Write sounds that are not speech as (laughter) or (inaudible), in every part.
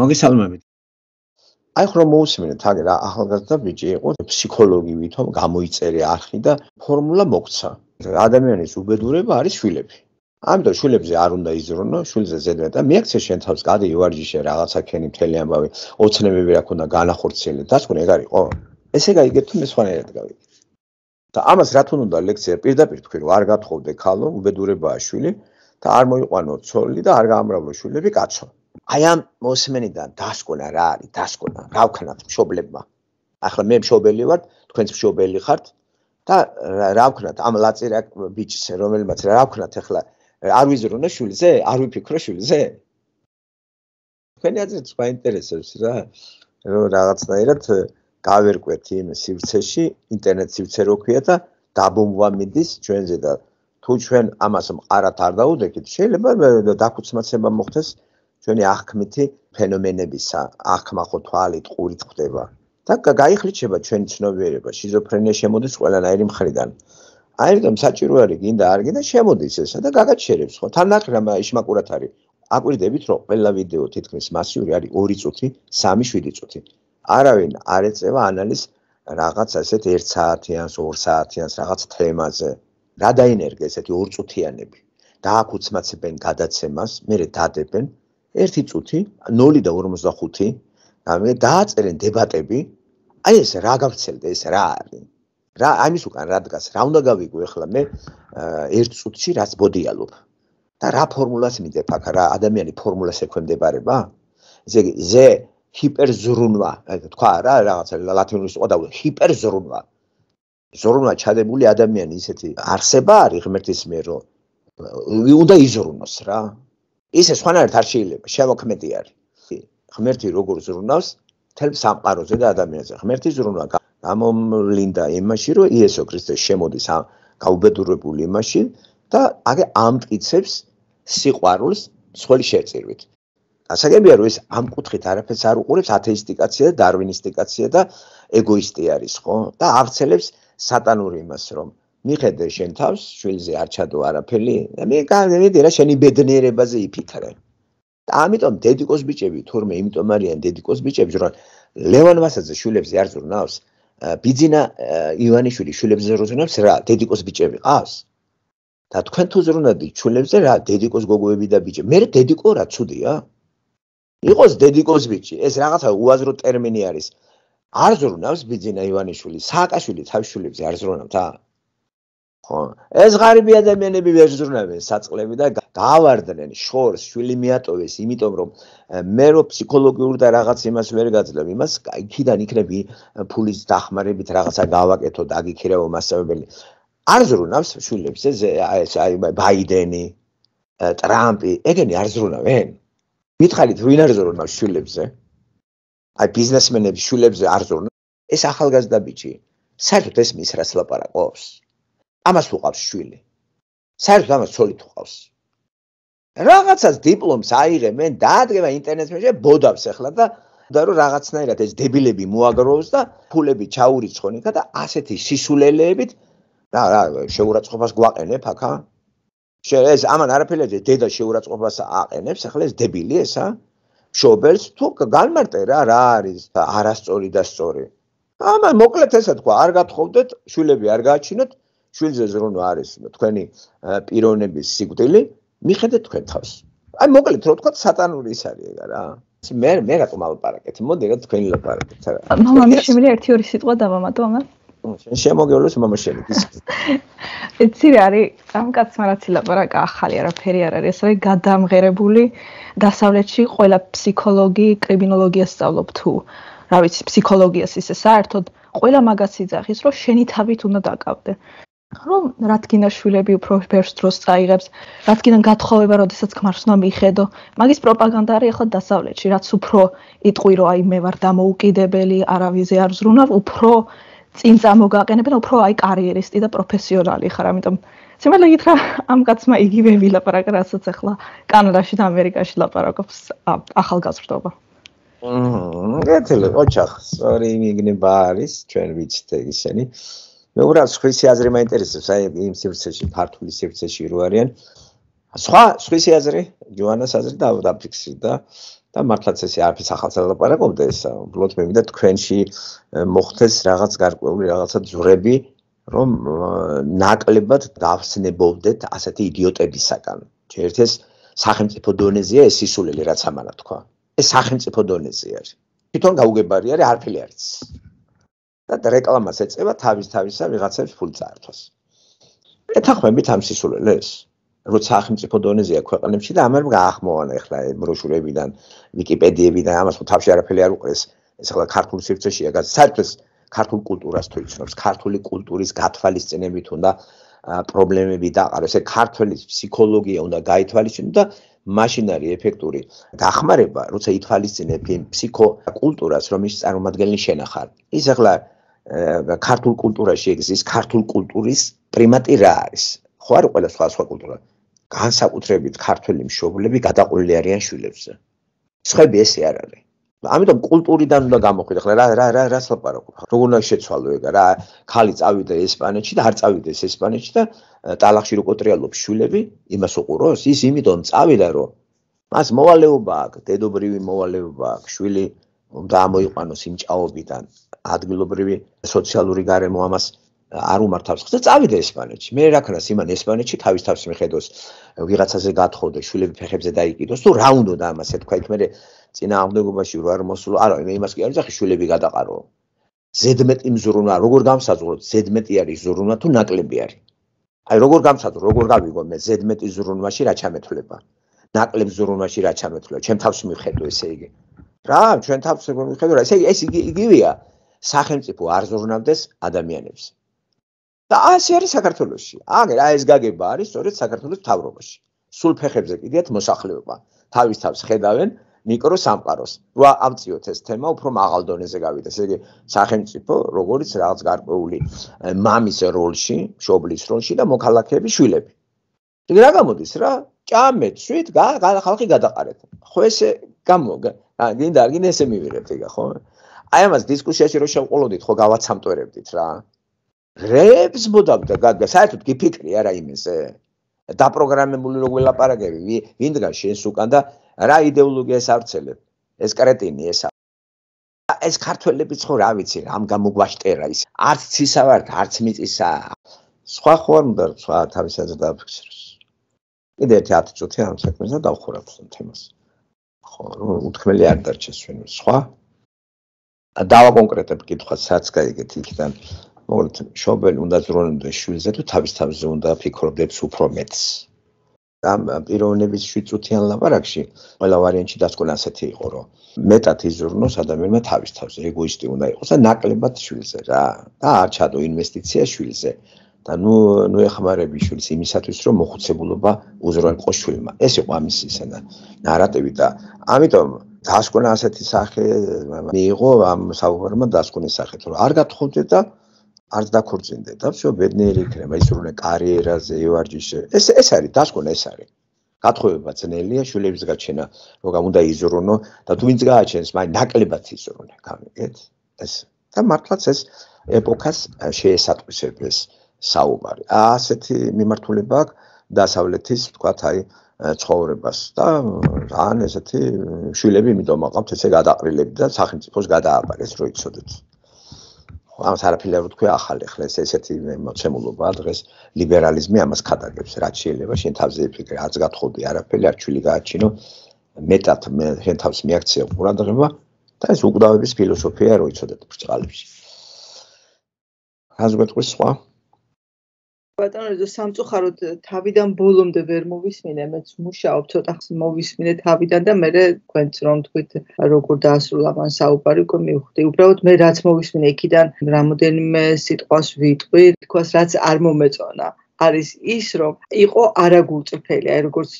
მოგესალმებით აი ხო რომ მოусმინეთ აგი რა ახალგაზრდა ბიჭი იყო ფსიქოლოგი ვითომ გამოიწერე არხი და ფორმულა მოგცა ადამიანის უბედურება არის შვილები ამიტომ შვილებზე არ უნდა იზრუნო შვილზე ზედმეტ და მიაქცე შენ თავს გადი ივარჯიშე რაღაცა ქენი მთელი ამბავი ოცნებები რა ქონდა განახორციელე დასკვნა ეგ არის ხო ესე გაიგეთ თუ მე სხვანაირად გავი და ამას რა თქმა უნდა ლექცია პირდაპირ თქვი რომ არ გათხოვდე ქალო უბედურებაა შვილი და არ მოიყვანო ცოლი და არ გაამრავლო შვილები კაცო აი ამ მოსმენიდან დასკვნა რა არის დასკვნა რა ვქნათ მშობლებმა ახლა მე მშობელი ვარ თქვენც მშობელი ხართ და რა ვქნათ ამ ლაწერა ბიჭს რომელმაც რა ვქნათ ახლა არ ვიზრუნე შვილზე არ ვიფიქრო შვილზე თქვენი აზრით სხვა ინტერესებს რა რომ რაღაცნაირად გავერკვეთ იმ სივრცეში ინტერნეტ სივრცე როქვია და დაბომვა მიდის ჩვენზე და თუ ჩვენ ამას მყარად არ დაუდეგით შეიძლება დაკუცმაცება მოხდეს ჩვენი აღქმითი ფენომენებისა, აღქმახო თვალით ყურით ხდება. და გაიხლიჩება ჩვენი ცნობიერება, შიზოფრენია შემოდის ყველანაირი მხრიდან. აი რომ საჭირო არის გინდა არ გინდა შემოდის ესა და გაგაჩერებს ხო? თან ნაკრამა ისმაკურათ არის. აკვირდებით რომ ყველა ვიდეო თითქმის მასიური არის 2 წუთი, 3-7 წუთი. არავინ არ ეწევა ანალიზ რაღაც ასეთ 1 საათიანს, 2 საათიანს რაღაც თემაზე. რა დაინერგა ესეთი 2 წუთიანები? და აქ უცმაცებენ გადაცემას, მე რე დადებენ ერთი წუთი 0 და 45 ამე დააწერენ დებატები აი ეს რა გავრცელდა ეს რა არის რა ამის უკან რა დგას რა უნდა გავიგო ახლა მე ერთ წუთში რაც ბოდიალობ და რა ფორმულას მიდებ აქ რა ადამიანი ფორმულას ექვემდებარება ესე იგი ზე ჰიპერზრუნვა თქვა რა რაღაცა ლათინურის უკვე დავდო ჰიპერზრუნვა ზრუნვა ჩადებული ადამიანი ისეთი არსება არის ღმერთის მიერ რომ უნდა იზრუნოს რა ისე სხვანაირად არ შეიძლება შემოქმედი არის ღმერთი როგორ ზრუნავს თელ სამყაროზე და ადამიანზე ღმერთი ზრუნვა გამომლინდა იმაში რომ იესო ქრისტეს შემოდის გაუბედურებული იმაში და აგე ამტკიცებს სიყვარულს სხვალი შეწირვით ასაგებია რომ ეს ამ კუთხით არაფერს არ უყურებს ათეისტიკაცია და დარვინისტიკაცია და ეგოისტი არის ხო და აღწელებს სატანური იმას რომ მიხედე შენ თავს, შვილზე არ ჩადო არაფერი. მე გამიმედი რა შენი ბედნიერებაზე იფიქრე. ამიტომ დედიკოს ბიჭები თორმე იმიტომ არიან დედიკოს ბიჭები, რომ ლევან ვასაძე შვილებზე არ ზრუნავს, ბიძინა ივანიშვილი შვილებზე ზრუნავს, რა დედიკოს ბიჭები ყავს. და თქვენ თუ ზრუნავდით შვილებზე, რა დედიკოს გოგოები და ბიჭები. მე დედიკო რა ცუდია? იყოს დედიკოს ბიჭი, ეს რაღაცა უაზრო ტერმინი არის. არ ზრუნავს ბიძინა ივანიშვილი, სააკაშვილი თავშვილებზე არ ზრუნავთ, აა? ხო ეს ღარიბი ადამიანები ვერ ზრუნავენ საწყლები და გავარდნენ შორს შვილი მეატოვეს იმიტომ რომ მე რო ფსიქოლოგიურ და რაღაც იმას ვერ გაძლევ იმას იქიდან იქნები ფულის დახმარებით რაღაცა გავაკეთო და აგიქირავო მასშტაბებელი არ ზრუნავს შვილებს ეს ეს აი ბაიდენი ტრამპი ეგენი არ ზრუნავენ მითხარით ვინ არ ზრუნავს შვილებზე აი ბიზნესმენები შვილებზე არ ზრუნავს ეს ახალგაზრდა ბიჭი საერთოდ ეს მის რას ლაპარაკობს ამას უყავს შვილი. საერთოდ ამას ცოლი თუ ყავს. რაღაცას დიპლომს აიღე, მე დაადგენა ინტერნეტზე, ბოდავს ახლა და და რომ რაღაცნაირად ეს დებილები მოაგროვოს და ფულები ჩაურიცხონ იქა და ასეთი სისულელეებით რა რა შეურაცხყოფას გვაყენებ ახა შე ეს ამან არაფერი დედა შეურაცხყოფას აყენებს ახლა ეს დებილი ესა შობელს თუ გალმარტე რა რა არის არასწორი და სწორი ამან მოკლედ ესე თქვა არ გათხოვდეთ შვილები არ გააჩინოთ შვილზე ზრუნვა არის თქვენი პიროვნების სიკვდილი მიხედეთ თქვენ თავს აი მოკლედ რო თქვა სატანური ის არის ეგ არა მე მე რატომ ალპარაკეთ მოდი რა თქვენი ლაპარაკეთ არა მამა მე შემიძლია ერთი ორი სიტყვა დავამატო ამას შენ შემოგეულოს მომაშელი ისი (laughs) არის ამ კაცმა რაც ილაპარაკა ახალი არაფერი არ არის ეს არის გადამღერებული დასავლეთში ყველა ფსიქოლოგი კრიმინოლოგია სწავლობ თუ რა ვიცი ფსიქოლოგიას ისე საერთოდ ყველა მაგას იძახის რომ შენი თავით უნდა დაკავდე რომ რადგანა შვილები უფრო ბევრს დროს წაიღებს, რადგანა გათხოვება, როდესაც ქმარსნა მიხედო, მაგის პროპაგანდა არის ახლა დასავლეთში, რაც უფრო იტყვი, რომ აი მე ვარ დამოუკიდებელი, არავიზე არ ზრუნავ, უფრო წინ წამოგაყენებ და უფრო აი კარიერისტი და პროფესიონალი ხარ, ამიტომ შემიძლია გითხრა ამ კაცმა იგივე ვილაპარაკა, რასაც ახლა კანადაში და ამერიკაში ლაპარაკობს ახალგაზრდობა. აჰა, კეთილი, ოჩახ, სწორი იგნება არის, ჩვენ ვიცით ისინი. მე უბრალოდ სხვისი აზრი მაინტერესებს აი იმ სივრცეში ფართული სივრცეში რო არიან სხვა სხვისი აზრი ჯოანას აზრი და დაფიქსი და და მართლაც ეს არის ახალს ელაპარაკობდა ეს ბლოთ მე მინდა თქვენში მოხდეს რაღაც გარკვეული რაღაცა ძვრები რომ ნაკლებად გავსნებოდეთ ასეთი იდიოტებისაგან ჯერთ ეს სახელმწიფო დონეზეა ეს სისულელი რაც ამანა თქვა ეს სახელმწიფო დონეზე არის თვითონ გაუგებარი არის არფილი არის და რეკლამას ეწევა თავის თავისა ვიღაცებს ფულ წაართვას. ეთახმებით ამ სისულელეს, როცა სახელმწიფო დონეზეა ქვეყნებში და ამერ გაახმოვანა ეხლა ბროშურებიდან, ვიკიპედიებიდან, ამას ხომ თავში არაფერი არ უყრეს. ეს ახლა ქართული სივრცეშია, საერთოდ ქართულ კულტურას თუ იცნობს, ქართული კულტურის გათვალისწინებით უნდა პრობლემები დააყაროს. ეს ქართული ფსიქოლოგია უნდა გაითვალისწინო და машинари ეფექტური დახმარება, როცა ითვალისწინებ იმ ფსიქო კულტურას, რომ ის წარმოადგენს შენახარ. ის ახლა ქართულ კულტურაში ეგზის ქართულ კულტურის პრიმატი რა არის ხო არ ყველა სხვა სხვა კულტურა განსაკუთრებით ქართული მშობლები გადაყოლილი არიან შვილებზე ხები ესე არ არის ამიტომ კულტურიდან უნდა გამოვიდეთ ხოლმე რა რა რა რა ლაპარაკობ ხარ როგორ უნდა შეცვალო ეგა რა ხალი წავიდა ესპანეთში და არ წავიდა ესპანეთში და ტალახში რო კოტრიალობ შვილები იმას უყუროს ის იმიტომ წავიდა რომ მას მოვალეობა აქვს დედობრივი მოვალეობა აქვს შვილი გამოიყვანოს იმ ჭაობიდან ადგილობრივი სოციალური გარემო ამას არ უმართავს ხო წავიდე ესპანეთში მე რა ქნას იმან ესპანეთში თავის თავს მიხედოს ვიღაცაზე გათხოვდე შვილები ფეხებზე დაიკიდოს თუ რა უნდა და ამას ეთქვა იქ მე წინა ამდეგობაში რო არ მოსულო არა მე იმას კი არ ძახი შვილები გადაყარო ზედმეტი მზრუნვა როგორ გამსაზღვროთ ზედმეტი არის ზრუნვა თუ ნაკლები არის აი როგორ გამსაზღვრო როგორ გავიგო მე ზედმეტი ზრუნვაში რა ჩამეთვლება ნაკლებ ზრუნვაში რა ჩამეთვლება ჩემ თავს მიხედო ესე იგი რა ჩვენ თავს როგორ მიხედო რა ესე ეს იგივეა სახელმწიფო არ ზრუნავდეს ადამიანებს და ასე არის საქართველოსი აგი რა ეს გაგება არის სწორედ საქართველოს თავრობაში სულ ფეხებზე კიდეათ მოსახლეობა თავის თავს ხედავენ მიკრო სამყაროს რა ამციოთ ეს თემა უფრო მაღალ დონეზე გავიდეს ესე იგი სახელმწიფო როგორც რაღაც გარკვეული მამის როლში შობლის როლში და მოქალაქეების შვილები იგი რა გამოდის რა ჭამეთ შვით ხალხი გადაყარეთ ხო ესე გამოგა ა გინდა არ გინდა ესე მივიღებთ ეგა ხო? აი ამას დისკუსიაში რო შევყოლოდით ხო გავაცამტვერებდით რა. რეებს მოდავდა გადგა საერთოდ გიფიქრი არა იმენზე. დაპროგრამებული რო ველაპარაკები ვინდგან შენს უკან და რა იდეოლოგიას არცელებ? ეს კრეტინი ეს ეს ქართველებიც ხო რა ვიცი რამ გამოგვაშტერა ის არც ცისა ვარ არც მიწისა სხვა ხო არ უნდა სხვა თავისაზე დაფიქსიროს კიდე ერთი 10 წუთი ამ საქმეზე დავხურავთ ამ თემას ხო, უთქმელი არ დარჩეს ვინმე სხვა. დავაკონკრეტებ კითხვას, რაც გაიგეთ იქიდან. მოგეთ შობელი უნდა ზრუნდეს შვილზე თუ თავის თავზე უნდა ფიქრობდეს უფრო მეტს. ამ პიროვნების 7 წუთიან ლაპარაკში ყველა ვარიანტი დასკვნა ასეთი იყო, რომ მეტად იზრუნოს ადამიანმა თავის თავზე, ეგოისტი უნდა იყოს და ნაკლებად შვილზე რა. და არ ჩადო ინვესტიცია შვილზე. და ნუ ნუ ეხმარები შვილს იმისათვის რომ მოხუცებულობა უზრუნყო შვილმა ეს იყო ამის ისენა ნარატივი და ამიტომ დასკვნა ასეთი სახე მიიღო ამ საუბარმა დასკვნის სახე თუ არ გათხოვდე და არც დაქორწინდე და всё ბედნიერი იქნება ის რულე კარიერაზე ევარჯიშე ეს ეს არის დასკვნა ეს არის გათხოვება ძნელია შვილების გაჩენა როგორ უნდა იზრუნო და თუ ვინც გააჩენს მაგრამ ნაკლებად იზრუნე გამიგეთ ეს და მართლაც ეს ეპოქას შეესატყვისებს საუბარი. ასეთი მიმართულება დასავლეთის, ვთქვათ, აი ცხოვრებას და ან ესეთი შვილები მიდომ აყავთ ესე გადაყრილები და სახელმწიფოს გადააბარეს როიცოდეთ. ამას არაფერი არ თქვი ახალი ხლეს ესეთი მოცემულობა დღეს ლიბერალიზმი ამას ხადაგებს რაც შეიძლება შენ თავზე ფიქრი რაც გათხოვდი არაფერი არ შვილი გააჩინო მეტად შენ თავს მიაქცია ყურადღება და ეს უკვდავების ფილოსოფია როიცოდეთ ბრწყალებში. რაც გეტყვის სხვა? აა ბატონო ეს სამწუხაროდ თავიდან ბოლომდე ვერ მოვისმინე მეც მუშაობ ცოტა მოვისმინე თავიდან და მე გვენც რომ თქვით როგორ დაასრულა მან საუბარი გო მივხვდი უბრალოდ მე რაც მოვისმინე იქიდან რამოდენიმე სიტყვას ვიტყვი თქოს რაც არ მომეწონა არის ის რომ იყო არაგულწრფელი აი როგორც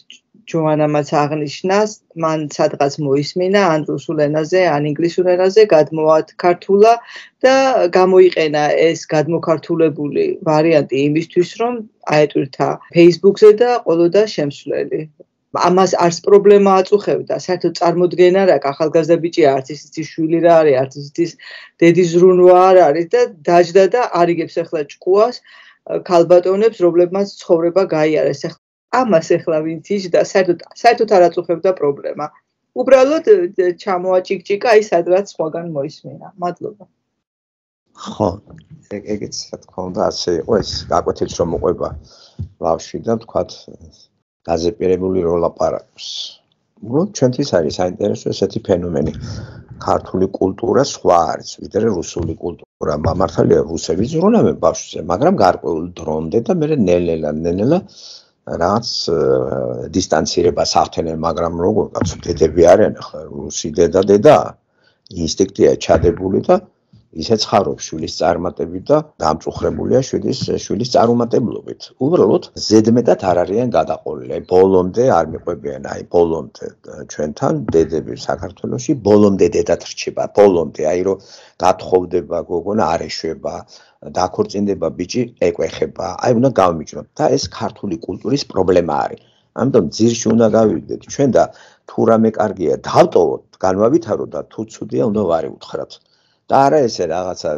ჯოანამაც აღნიშნას, მან სადღაც მოისმინა ან რუსულ ენაზე, ან ინგლისურ ენაზე გადმოათ ქართულა და გამოიყენა ეს გადმოქართულებული ვარიანტი იმისთვის, რომ აეტვირთა Facebook-ზე და ყოველდა შემსვლელი. ამას არც პრობლემა აწუხებდა, საერთოდ წარმოდგენა რა, ახალგაზრდა ბიჭი არც ისეთი შვილი რა არის, არც ისეთი დედი ზრუნვა არ არის და დაждდა და არიგებს ახლა ჭკუას. ქალბატონებს პრობლემას ცხოვრება გაიარეს. ახლა ამას ახლა ვინც იჯდა, საერთოდ საერთოდ არ აწუხებდა პრობლემა. უბრალოდ ჩამოაჭიჭიკა ის ადრაც სხვაგან მოისმენა. მადლობა. ხო, ეგეც რა თქმა უნდა, ასე იყო ეს, გაკვეთეთ რომ უყვება ბავშვი და თქვათ დაზეპირებული როლა პარაკს. ну, ჩვენთვის არის საინტერესო ესეთი ფენომენი. ქართული კულტურა სხვა არის, ვიდრე რუსული კულტურა. მამართალია რუსები ზრუნავენ ბავშვზე, მაგრამ გარკვეულ დრომდე და მე ნელელა, ნელელა რაც э, დისტანცირებას ახდენენ, მაგრამ როგორ კაცო დედები არიან ახლა რუსი დედა დედა ინსტინქტია ჩადებული და ისეც ხარობს შვილის წარმატებით და დამწუხრებულია შვილის შვილის წარუმატებლობით. უბრალოდ ზედმეტად არ არიან გადაყოლილი. ბოლომდე არ მიყვებიან, აი ბოლომდე ჩვენთან დედები საქართველოსში, ბოლომდე დედათ რჩება, ბოლომდე აი რომ გათხოვდება გოგონა არ ეშვება. დაქორწინდება ბიჭი, ეკვეხება, აი უნდა გავმიჯნოთ და ეს ქართული კულტურის პრობლემა არის. ამიტომ ძირში უნდა გავიდეთ ჩვენ და თუ რამე კარგია, დავტოვოთ, განვავითაროთ და თუ ცუდია, უნდა ვარ იუთხრათ. და არა ესე რაღაცა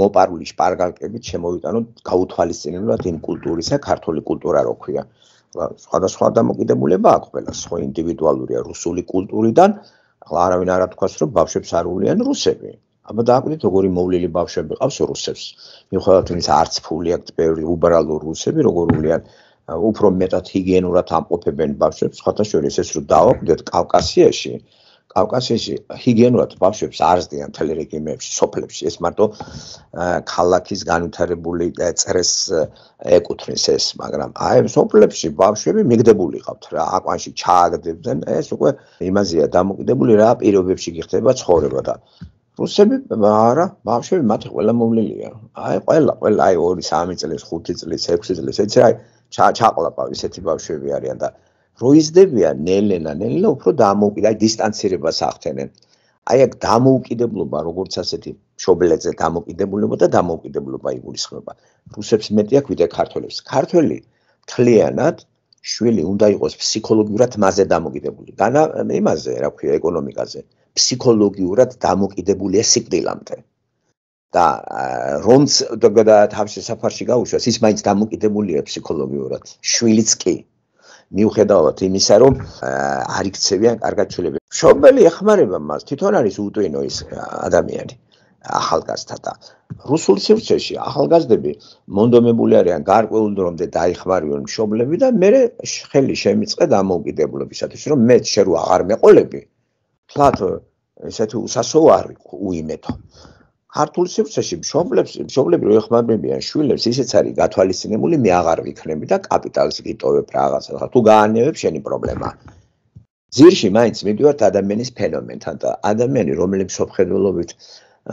მოპარული შპარგალკებით შემოვიტანო გაუთვალისწინებლად იმ კულტურისა ქართული კულტურა როქვია სხვადასხვა დამოკიდებულება აქვს ყველა სხვა ინდივიდუალურია რუსული კულტურიდან ახლა არავინ არ თქოს რომ ბავშვებს არ უვლიან რუსები აბა დააკვირდით როგორი მოვლილი ბავშვები ყავს რუსებს მიუხედავად იმისა არც ფული აქვს ბევრი უბრალო რუსები როგორ უვლიან უფრო მეტად ჰიგიენურად ამყოფებენ ბავშვებს სხვათა შორის ეს რომ დააკვირდით კავკასიაში კავკასიაში ჰიგიენურად ბავშვებს არ ზდიან თელ რეგიონებში, სოფლებში. ეს მარტო ქალაქის განვითარებული წრეს ეკუთვნის ეს, მაგრამ აი სოფლებში ბავშვები მიგდებული ყავთ რა, აკვანში ჩააგდებდნენ. ეს უკვე იმაზეა დამოკიდებული რა პირობებში გიხდება ცხოვრება და რუსები არა, ბავშვები მათი ყველა მომლელია. აი ყველა, ყველა აი 2-3 წელს, 5 წელს, 6 წელს, ეცე აი ჩაყლაპავ ისეთი ბავშვები არიან და როიზდებია ნელ-ნელა, ნელ-ნელა უფრო დამოუკიდა, აი დისტანცირებას ახდენენ. აი აქ დამოუკიდებლობა, როგორც ასეთი შობლეძე დამოუკიდებლობა და დამოუკიდებლობა იგულისხმება. რუსებს მეტი აქვს ვიდრე ქართველებს. ქართველი თლიანად შვილი უნდა იყოს ფსიქოლოგიურად მასზე დამოკიდებული. განა იმაზე, რა ქვია, ეკონომიკაზე. ფსიქოლოგიურად დამოკიდებულია სიკვდილამდე. და რომც თავში საფარში გაუშვას, ის მაინც დამოკიდებულია ფსიქოლოგიურად. შვილიც კი მიუხედავად იმისა, რომ არ იქცევიან კარგად ჩულები. შობელი ეხმარება მას, თვითონ არის უტვინო ის ადამიანი. ახალგაზრდა და რუსულ სივრცეში ახალგაზრდები მონდომებული არიან გარკვეულ დრომდე დაიხმარიონ მშობლები და მე ხელი შემიწყე დამოუკიდებლობისათვის რომ მე შე რო აღარ მეყოლები თლათ ესე თუ უსასო არ უიმეთო ქართულ სივრცეში მშობლებს მშობლები რო ეხმარებიან შვილებს ისეც არის გათვალისწინებული მე აღარ ვიქნები და კაპიტალს გიტოვებ რაღაცა ხა თუ გაანევებ შენი პრობლემა ზირში მაინც მიდივართ ადამიანის ფენომენთან და ადამიანი რომელიც სოფხედულობით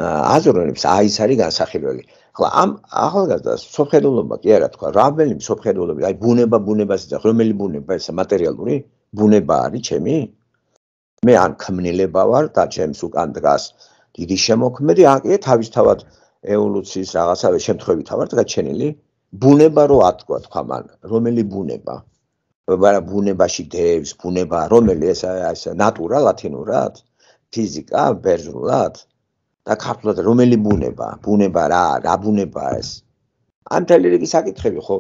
აზროვნებს აი ეს არის განსახილველი ხლა ამ ახალგაზრდა სოფხედულობა კი არა თქვა რამელი სოფხედულობა აი ბუნება ბუნებაზე ძახ რომელი ბუნება ეს მატერიალური ბუნება არის ჩემი მე ან ქმნილება ვარ და ჩემს უკან დგას დიდი შემოქმედი ან კიდე თავისთავად ევოლუციის რაღაცა შემთხვევით ამართ გაჩენილი ბუნება რო ათქვა თქვა მან რომელი ბუნება ბარა ბუნებაში დევს ბუნება რომელი ეს ეს ნატურა ლათინურად ფიზიკა ბერძნულად და ქართულად რომელი ბუნება ბუნება რა რა ბუნება ეს ან თელერიგი საკითხები ხო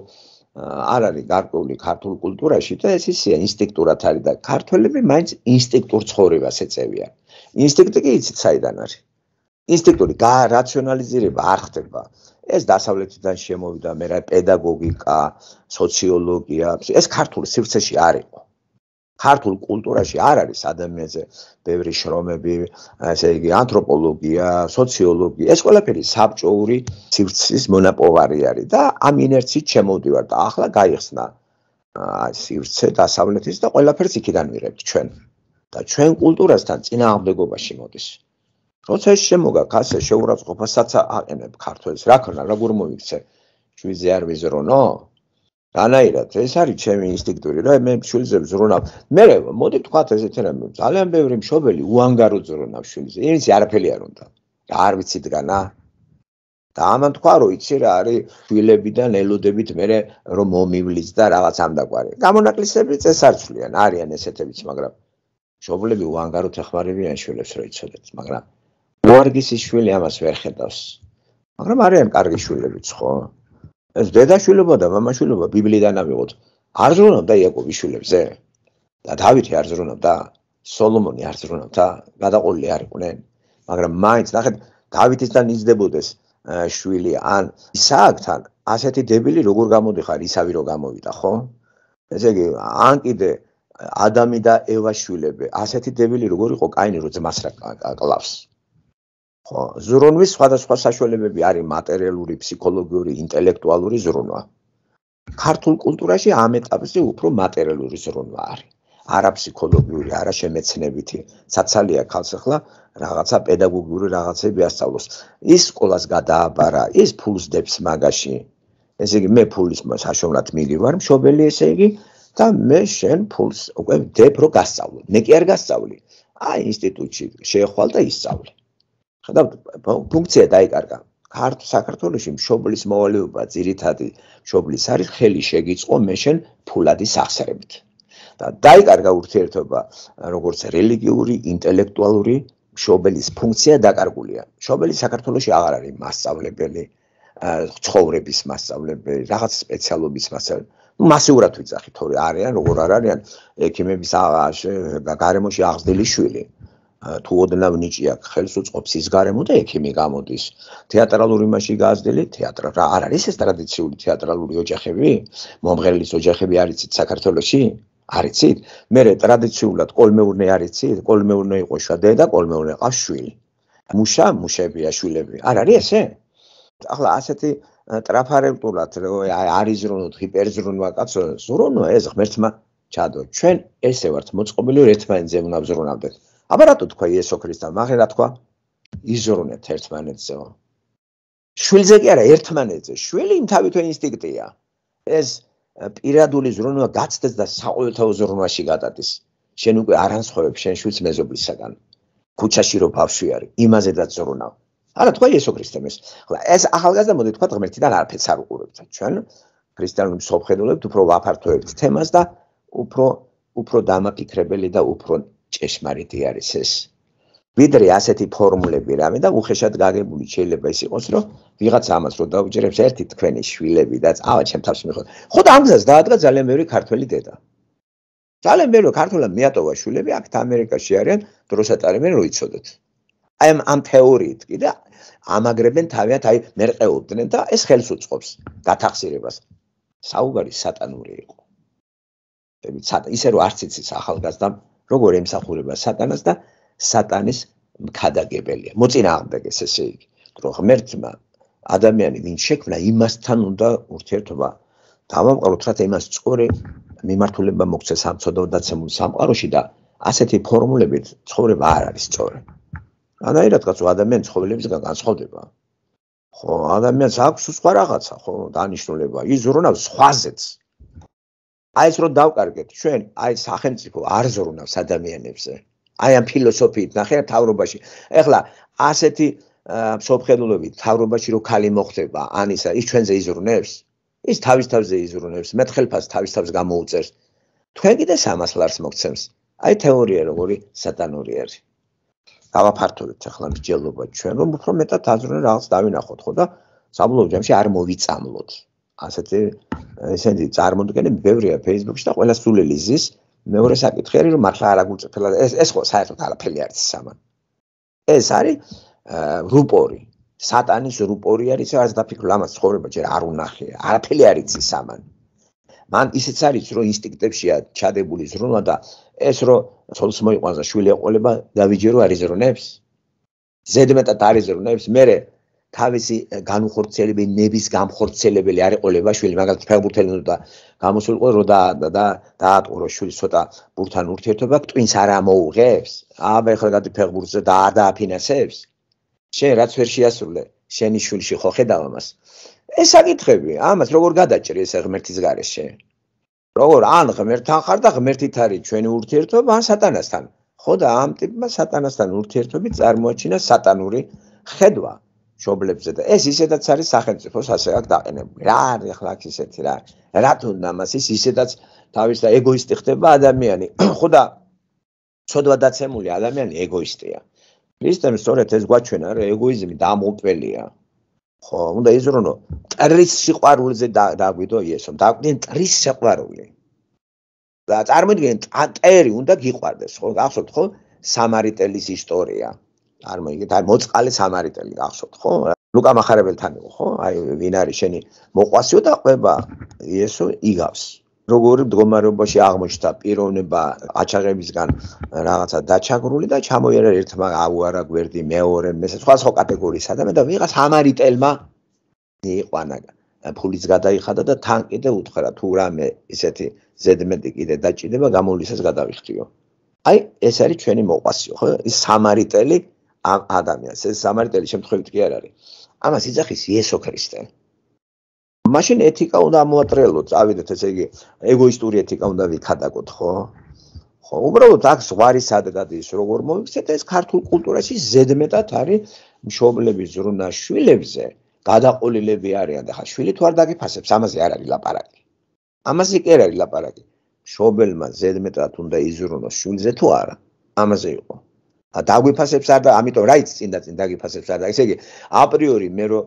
არ არის გარკვეული ქართულ კულტურაში და ეს ისეა ინსტინქტურად არის და ქართველები მაინც ინსტინქტურ ცხოვრებას ეწევიან ინსტინქტი კი იცით საიდან არის ინსტინქტური რაციონალიზება არ ხდება ეს დასავლეთიდან შემოვიდა მე რა პედაგოგიკა სოციოლოგია ეს ქართული სივრცეში არ იყო ქართულ კულტურაში არ არის ადამიანზე ბევრი შრომები, ასე იგი ანთროპოლოგია, სოციოლოგია, ეს ყველაფერი საბჭოური სივრცის მონაპოვარი არის და ამ ინერციით შემოვდივართ და ახლა გაიხსნა სივრცე დასავლეთის და ყველაფერს იქიდან ვიღებთ ჩვენ. და ჩვენ კულტურასთან წინააღმდეგობაში მოდის. როცა შემოგაქვს ასე შეურაცხყოფასაც აყენებ ქართველს, რა ქნა, რა გურ მოიქცე? შვიზე არ ვიზრონო? რანაირად, ეს არის ჩემი ინსტინქტი, რა მე შვილზე ვზრუნავ. მე მოდი თქვა ესეთი რამე, ძალიან ბევრი მშობელი უანგარო ზრუნავ შვილზე. ინიცი არაფერი არ უნდა. რა არ ვიცი დგანა? და ამან თქვა რომ იცი რა არის შვილებიდან ელოდებით მე რომ მომივლის და რაღაც ამდაგვარი. გამონაკლისები წესარჩულიან არიან ესეთებიც, მაგრამ მშობლები უანგაროთ ახმარებიან შვილებს რო იცოდეთ მაგრამ უარგისი შვილი ამას ვერ ხედავს მაგრამ არიან კარგი შვილებიც ხო ეს დედაშვილობა და მამაშვილობა ბიბლიიდან ამიღოთ არზრუნავდა იაკობის შვილებზე და დავითი არზრუნავდა სოლომონი არზრუნავდა გადაყოლილი არიყვნენ მაგრამ მაინც ნახეთ დავითისთან იზდებოდეს შვილი ან ისააკთან ასეთი დებილი როგორ გამოდიხარ ისავი რო გამოვიდა ხო ესე იგი ან კიდე ადამი და ევა შვილები, ასეთი დებილი როგორ იყო კაინი რო ძმას რა კლავს. ხო, ზრუნვის სხვადასხვა საშუალებები არის მატერიალური, ფსიქოლოგიური, ინტელექტუალური ზრუნვა. ქართულ კულტურაში ამ ეტაპზე უფრო მატერიალური ზრუნვა არის. არა ფსიქოლოგიური, არა შემეცნებითი, საცალია ხალხს ახლა რაღაცა პედაგოგიური რაღაცები ასწავლოს. ის სკოლას გადააბარა, ის ფულს დებს მაგაში. ესე იგი მე ფულის საშოვნად მიგივარ, მშობელი ესე იგი, და მე შენ ფულს უკვე დებ რო გასწავლო. მე კი არ გასწავლი. აი ინსტიტუტში შეხვალ და ისწავლე. ხედავ ფუნქცია დაიკარგა. ქართ საქართველოსი მშობლის მოვალეობა ძირითადი მშობლის არის ხელი შეგიწყო მე შენ ფულადის ახსერებით. და დაიკარგა ურთიერთობა როგორც რელიგიური, ინტელექტუალური შობელის ფუნქცია დაკარგულია. შობელი საქართველოსი აღარ არის მასშტაბებელი, ცხოვრების მასშტაბებელი, რაღაც სპეციალობის მასშტაბებელი. მასიურად ვიძახით თორე არიან როგორ არ არიან ექიმების გარემოში აღზრდილი შვილი თუ ოდნავ ნიჭი აქვს ხელს უწყობს ის გარემო და ექიმი გამოდის თეატრალური მასში გააზრდილი თეატრ რა არ არის ეს ტრადიციული თეატრალური ოჯახები მომღერლის ოჯახები არიცით საქართველოსში არიცით მე ტრადიციულად კოლმეურნე არიცით კოლმეურნე იყო შადე და კოლმეურნე ყავს შვილი მუშა მუშებია შვილები არ არის ესე ახლა ასეთი ტრაფარენტულად არიზრუნოთ ჰიპერზრუნვა კაცო ზრუნვა ეს ღმერთმა ჩადო ჩვენ ესე ვართ მოწყობილი ერთმანეთზე ვნაბზრუნავდეთ აბა რატო თქვა იესო ქრისტე მაგრამ რა თქვა იზრუნეთ ერთმანეთზეო შვილზე კი არა ერთმანეთზე შვილი იმ თავითვე ინსტინქტია ეს პირადული ზრუნვა გაცდეს და საყოველთაო ზრუნვაში გადადის შენ უკვე არანცხობებს შენ შვილს მეზობლისგან ქუჩაში რო ბავშვი არის იმაზე დაზრუნავ არა თქვა იესო ქრისტემეს ხლა ეს ახალგაზრდა მოდი თქვა ღმერთიდან არაფერს არ უყურებთ ჩვენ ქრისტიანულ მსოფლხედულებთ უფრო ვაფართოებთ თემას და უფრო უფრო დამაკიქრებელი და უფრო ჭეშმარიტი არის ეს ვიდრე ასეთი ფორმულები რამე და უხეშად გაგებული შეიძლება ის იყოს რომ ვიღაც ამას რო დაუჯერებს ერთი თქვენი შვილები და ავა ჩემ თავში მიხოთ ხო და ამგზას დაადგა ძალიან მეური ქართველი დედა ძალიან მეური ქართულა მეატოვა შვილები აქ ამერიკაში არიან დროსატარებენ რო იცოდეთ აი ამ ამ თეორიით კი და ამაგრებენ თავიანთ აი მერყეობდნენ და ეს ხელს უწყობს გათახსირებას საუბარი სატანური იყო ებიც სატანა ისე რომ არც იცის ახალგაზრდა როგორ ემსახურება სატანას და სატანის მქადაგებელია მოწინააღმდეგეს ესე იგი რომ ღმერთმა ადამიანი ვინ შექმნა იმასთან უნდა ურთიერთობა დავამყაროთ რა თქმა იმას წორი მიმართულება მოქცეს სამწოდო და ცემულ სამყაროში და ასეთი ფორმულებით ცხოვრება არ არის წორი ანაირადღაც ადამიანის ხოვლებისგან განსხვავდება. ხო, ადამიანს აქვს სხვა რაღაცა, ხო, დანიშნულება, იზრუნავს სხვაზეც. აი ეს რო დავკარგეთ, ჩვენ აი სახელმწიფო არ ზრუნავს ადამიანებზე. აი ამ ფილოსოფიით ნახეთ თავრობაში. ეხლა ასეთი სოფხელულები თავრობაში რო ხალი მოხდება, ან ისა ის ჩვენზე იზრუნებს, ის თავის თავზე იზრუნებს, მეთხელფას თავის თავს გამოუწერს. თქვენ კიდე სამას ლარს მოგცემს. აი თეორია როგორი სატანური არის. დავაფართოვებთ ახლა მსჯელობა ჩვენ რომ უფრო მეტად აზრონ რაღაც დავინახოთ ხო და საბოლოო ჯამში არ მოვიწამლოთ ასეთი ესენი წარმოდგენები ბევრია Facebook-ში და ყველა სულელი ზის მეორე საკითხი არის რომ მართლა არაგულწფელა ეს ეს ხო საერთოდ არაფერი არ არის სამან ეს არის რუპორი სატანის რუპორი არის რაც დაფიქრო ამას ცხოვრება ჯერ არ უნახე არაფერი არ იცი სამან მან ისიც არის რომ ინსტინქტებშია ჩადებული ზრუნვა და ეს რომ ცოლს მოიყვანსა შვილი ეყოლება დავიჯერო არიზრუნებს ზედმეტად არიზრუნებს მე თავისი განუხორციელებელი ნების გამხორციელებელი არ ეყოლება შვილი მაგალითად ფეგბურთელინო და გამოსულიყო რომ და და დაატყურო შვილი ცოტა ბურთან ურთიერთობა ტვინს არ ამოუღებს აბა ეხლა გადი ფეგბურთზე და ადააფინანსებს შენ რაც ვერ შეასრულე შენი შვილში ხო ხედავ ამას ეს საკითხები ამას როგორ გადაჭრი ეს ღმერთის გარეშე? როგორ ან ღმერთთან ხარ და ღმერთით არის ჩვენი ურთიერთობა ან სატანასთან? ხო და ამ ტიპმა სატანასთან ურთიერთობი წარმოაჩინა სატანური ხედვა შობლებზე და ეს ისედაც არის სახელმწიფო სასაკ დაყენებული. რა არის ხლა ისეთი რა? რატომ ამას ის ისედაც თავის და ეგოისტი ხდება ადამიანი? (coughs) ხო და ცოდვადაცემული ადამიანი ეგოისტია. ქრისტემ სწორედ ეს გვაჩვენა რომ ეგოიზმი დამოუკველია. ხო, უნდა იზრუნო. წრის სიყვარულზე დაგვიდო იესო. დაგვიდნენ წრის სიყვარული. და წარმოიდგინე, ტატერი უნდა გიყვარდეს, ხო? გახსოვთ, ხო? სამარიტელის ისტორია. წარმოიდგინეთ, აი მოწყალე სამარიტელი გახსოვთ, ხო? ლუკა მახარებელთან იყო, ხო? აი ვინ არის შენი მოყვასიო და ყובה იესო იგავს. როგორი მდგომარეობაში აღმოჩნდა პიროვნება აჩაღებისგან რაღაცა დაჩაგრული და ჩამოიარა ერთმა აუარა გვერდი მეორე მე სხვა სხვა კატეგორიის ადამიან და ვიღას ამარიტელმა იყვანა ფულიც გადაიხადა და თან კიდე უთხრა თუ რამე ესეთი ზედმეტი კიდე დაჭიდება გამოვლისას გადავიხდიო აი ეს არის ჩვენი მოყვასიო ხო სამარიტელი ამ ადამიანს ეს სამარიტელი შემთხვევით კი არ არის ამას იძახის იესო ქრისტე მაშინ ეთიკა უნდა ამოატრელოთ, წავიდეთ ესე იგი, ეგოისტური ეთიკა უნდა ვიქადაგოთ, ხო? ხო, უბრალოდ აქ ზვარი სად გადის, როგორ მოიქცეთ ეს ქართულ კულტურაში ზედმეტად არის მშობლების ზრუნა შვილებზე, გადაყოლილები არიან და ხა შვილი თუ არ დაგიფასებს, ამაზე არ არის ლაპარაკი. ამაზე კი არ არის ლაპარაკი. შობელმა ზედმეტად უნდა იზრუნოს შვილზე თუ არა? ამაზე იყო. დაგვიფასებს არ და ამიტომ რაიც წინ და წინ დაგიფასებს არ და ესე იგი აპრიორი მე რო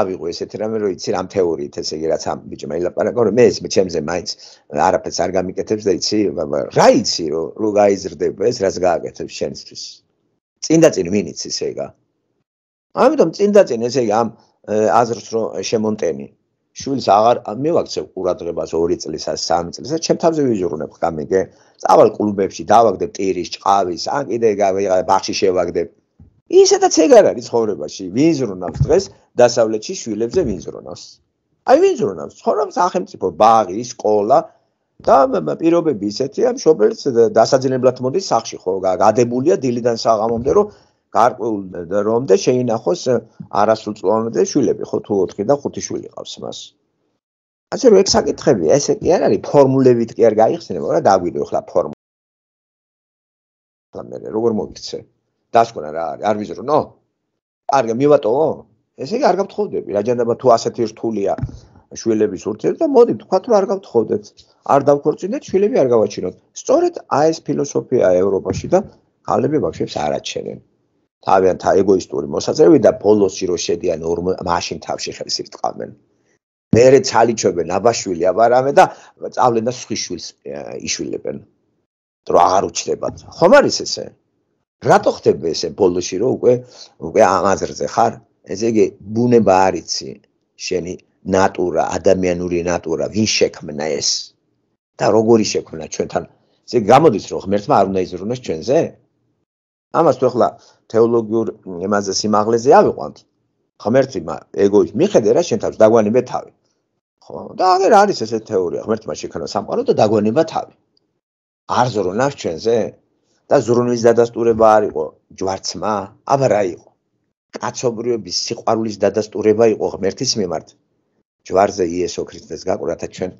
ავიღო ესეთ რამე რო იცი რამ თეორიით ესე იგი რაც ამ ბიჭმა ილაპარაკო რომ მე ეს ჩემზე მაინც არაფერს არ გამიკეთებს და იცი რა იცი რო რო გაიზრდება ეს რაც გააკეთებს შენსთვის წინ და წინ მინიც ესე იგი ამიტომ წინ და წინ ესე იგი ამ აზრს რო შემონტენი შვილს აღარ მივაქცევ ყურადღებას 2 წლისა 3 წლისა, ჩემთავზე ვიჟურნებ გამიგე. წავალ კლუბებში, დავაგდებ ტირის, ჭყავის, ან კიდე რაღაც ბახში შევაგდებ. ისედაც ეგ არ არის ცხოვრებაში. ვიზრუნავს დღეს დასავლეთში შვილებზე ვიზრუნავს. აი ვიზრუნავს, ცხოვრობს სახელმწიფო, ბაღი, სკოლა და პირობები ისეთია, მშობელს დასაძინებლად მოდის სახში, ხო, გადებულია დილიდან საღამომდე, რომ გარკვეულ რომდე შეინახოს არასრულწლოვანი შვილები, ხო თუ 4 და 5 შვილი ყავს მას. ასე რომ ეგ საკითხებია, ესე კი არ არის ფორმულებით კი არ გაიხსნება, მაგრამ დაგვიდო ახლა ფორმულა. და მე როგორ მოიქცე? დასკვნა რა არის? არ ვიზრუნო? კარგი, მივატოვო? ესე კი არ გავთხოვდები, რაჯანდაბა თუ ასეთი რთულია შვილების ურთიერთობა და მოდი თქვა თუ არ გავთხოვდეთ, არ დავქორწინდეთ, შვილები არ გავაჩინოთ. სწორედ აი ეს ფილოსოფია ევროპაში და ქალები ბავშვებს არ აჩენენ. თავიანთ თა ეგოისტური მოსაზრები და ბოლოსში რო შედიან მაშინ თავში ხელს იწყავენ. მეორე ცალიჩობენ აბაშვილი აბარამე და წავლენ და სხვიშვილს იშვილებენ. რო აღარ უჩდებათ. ხომ არის ესე? რატო ხდება ესე ბოლოსში რო უკვე უკვე ამაზრზე ხარ? ესე იგი ბუნება არიცი შენი ნატურა, ადამიანური ნატურა, ვინ შექმნა ეს? და როგორი შექმნა ჩვენთან? ესე გამოდის რომ ღმერთმა არ უნდა იზრუნოს ჩვენზე? ამას თუ ახლა თეოლოგიურ ემაზე სიმაღლეზე ავიყვანთ ღმერთი მა ეგოის მიხედე რა შენ თავს დაგვანებე თავი ხო და აღარ არის ესეთ თეორია ღმერთი მას შექმნა სამყარო და დაგვანება თავი არ ზრუნავს ჩვენზე და ზრუნვის დადასტურება არ იყო ჯვარცმა აბა რა იყო კაცობრიობის სიყვარულის დადასტურება იყო ღმერთის მიმართ ჯვარზე იესო ქრისტეს გაკურათა ჩვენ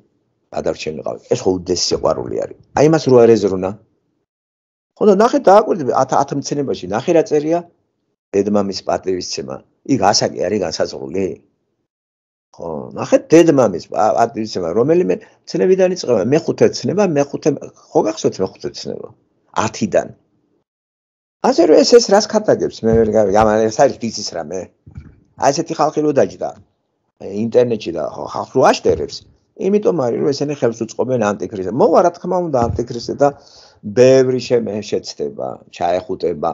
ადარჩენ ვიყავით ეს ხო უდესი სიყვარული არის აი მას რო არ ეზრუნა ხო და ნახეთ დააკვირდები 10 მცენებაში ნახე რა წერია დედმამის პატივისცემა იქ ასაკი არის განსაზღვრული ხო ნახეთ დედმამის პატივისცემა რომელიმე ცნებიდან იწყება მეხუთე ცნება მეხუთე ხო გახსოვთ მეხუთე ცნება 10-დან ასე რომ ეს ეს რას ხატაგებს მე ვერ გავი ამან ეს არის ფიცის რამე ასეთი ხალხი რო დაჯდა ინტერნეტში და ხალხს რო აშტერებს იმიტომ არის რომ ესენი ხელს უწყობენ ანტიქრისტეს მოვა რა თქმა უნდა ანტიქრისტე და ბევრი შეცდება, ჩაეხუტება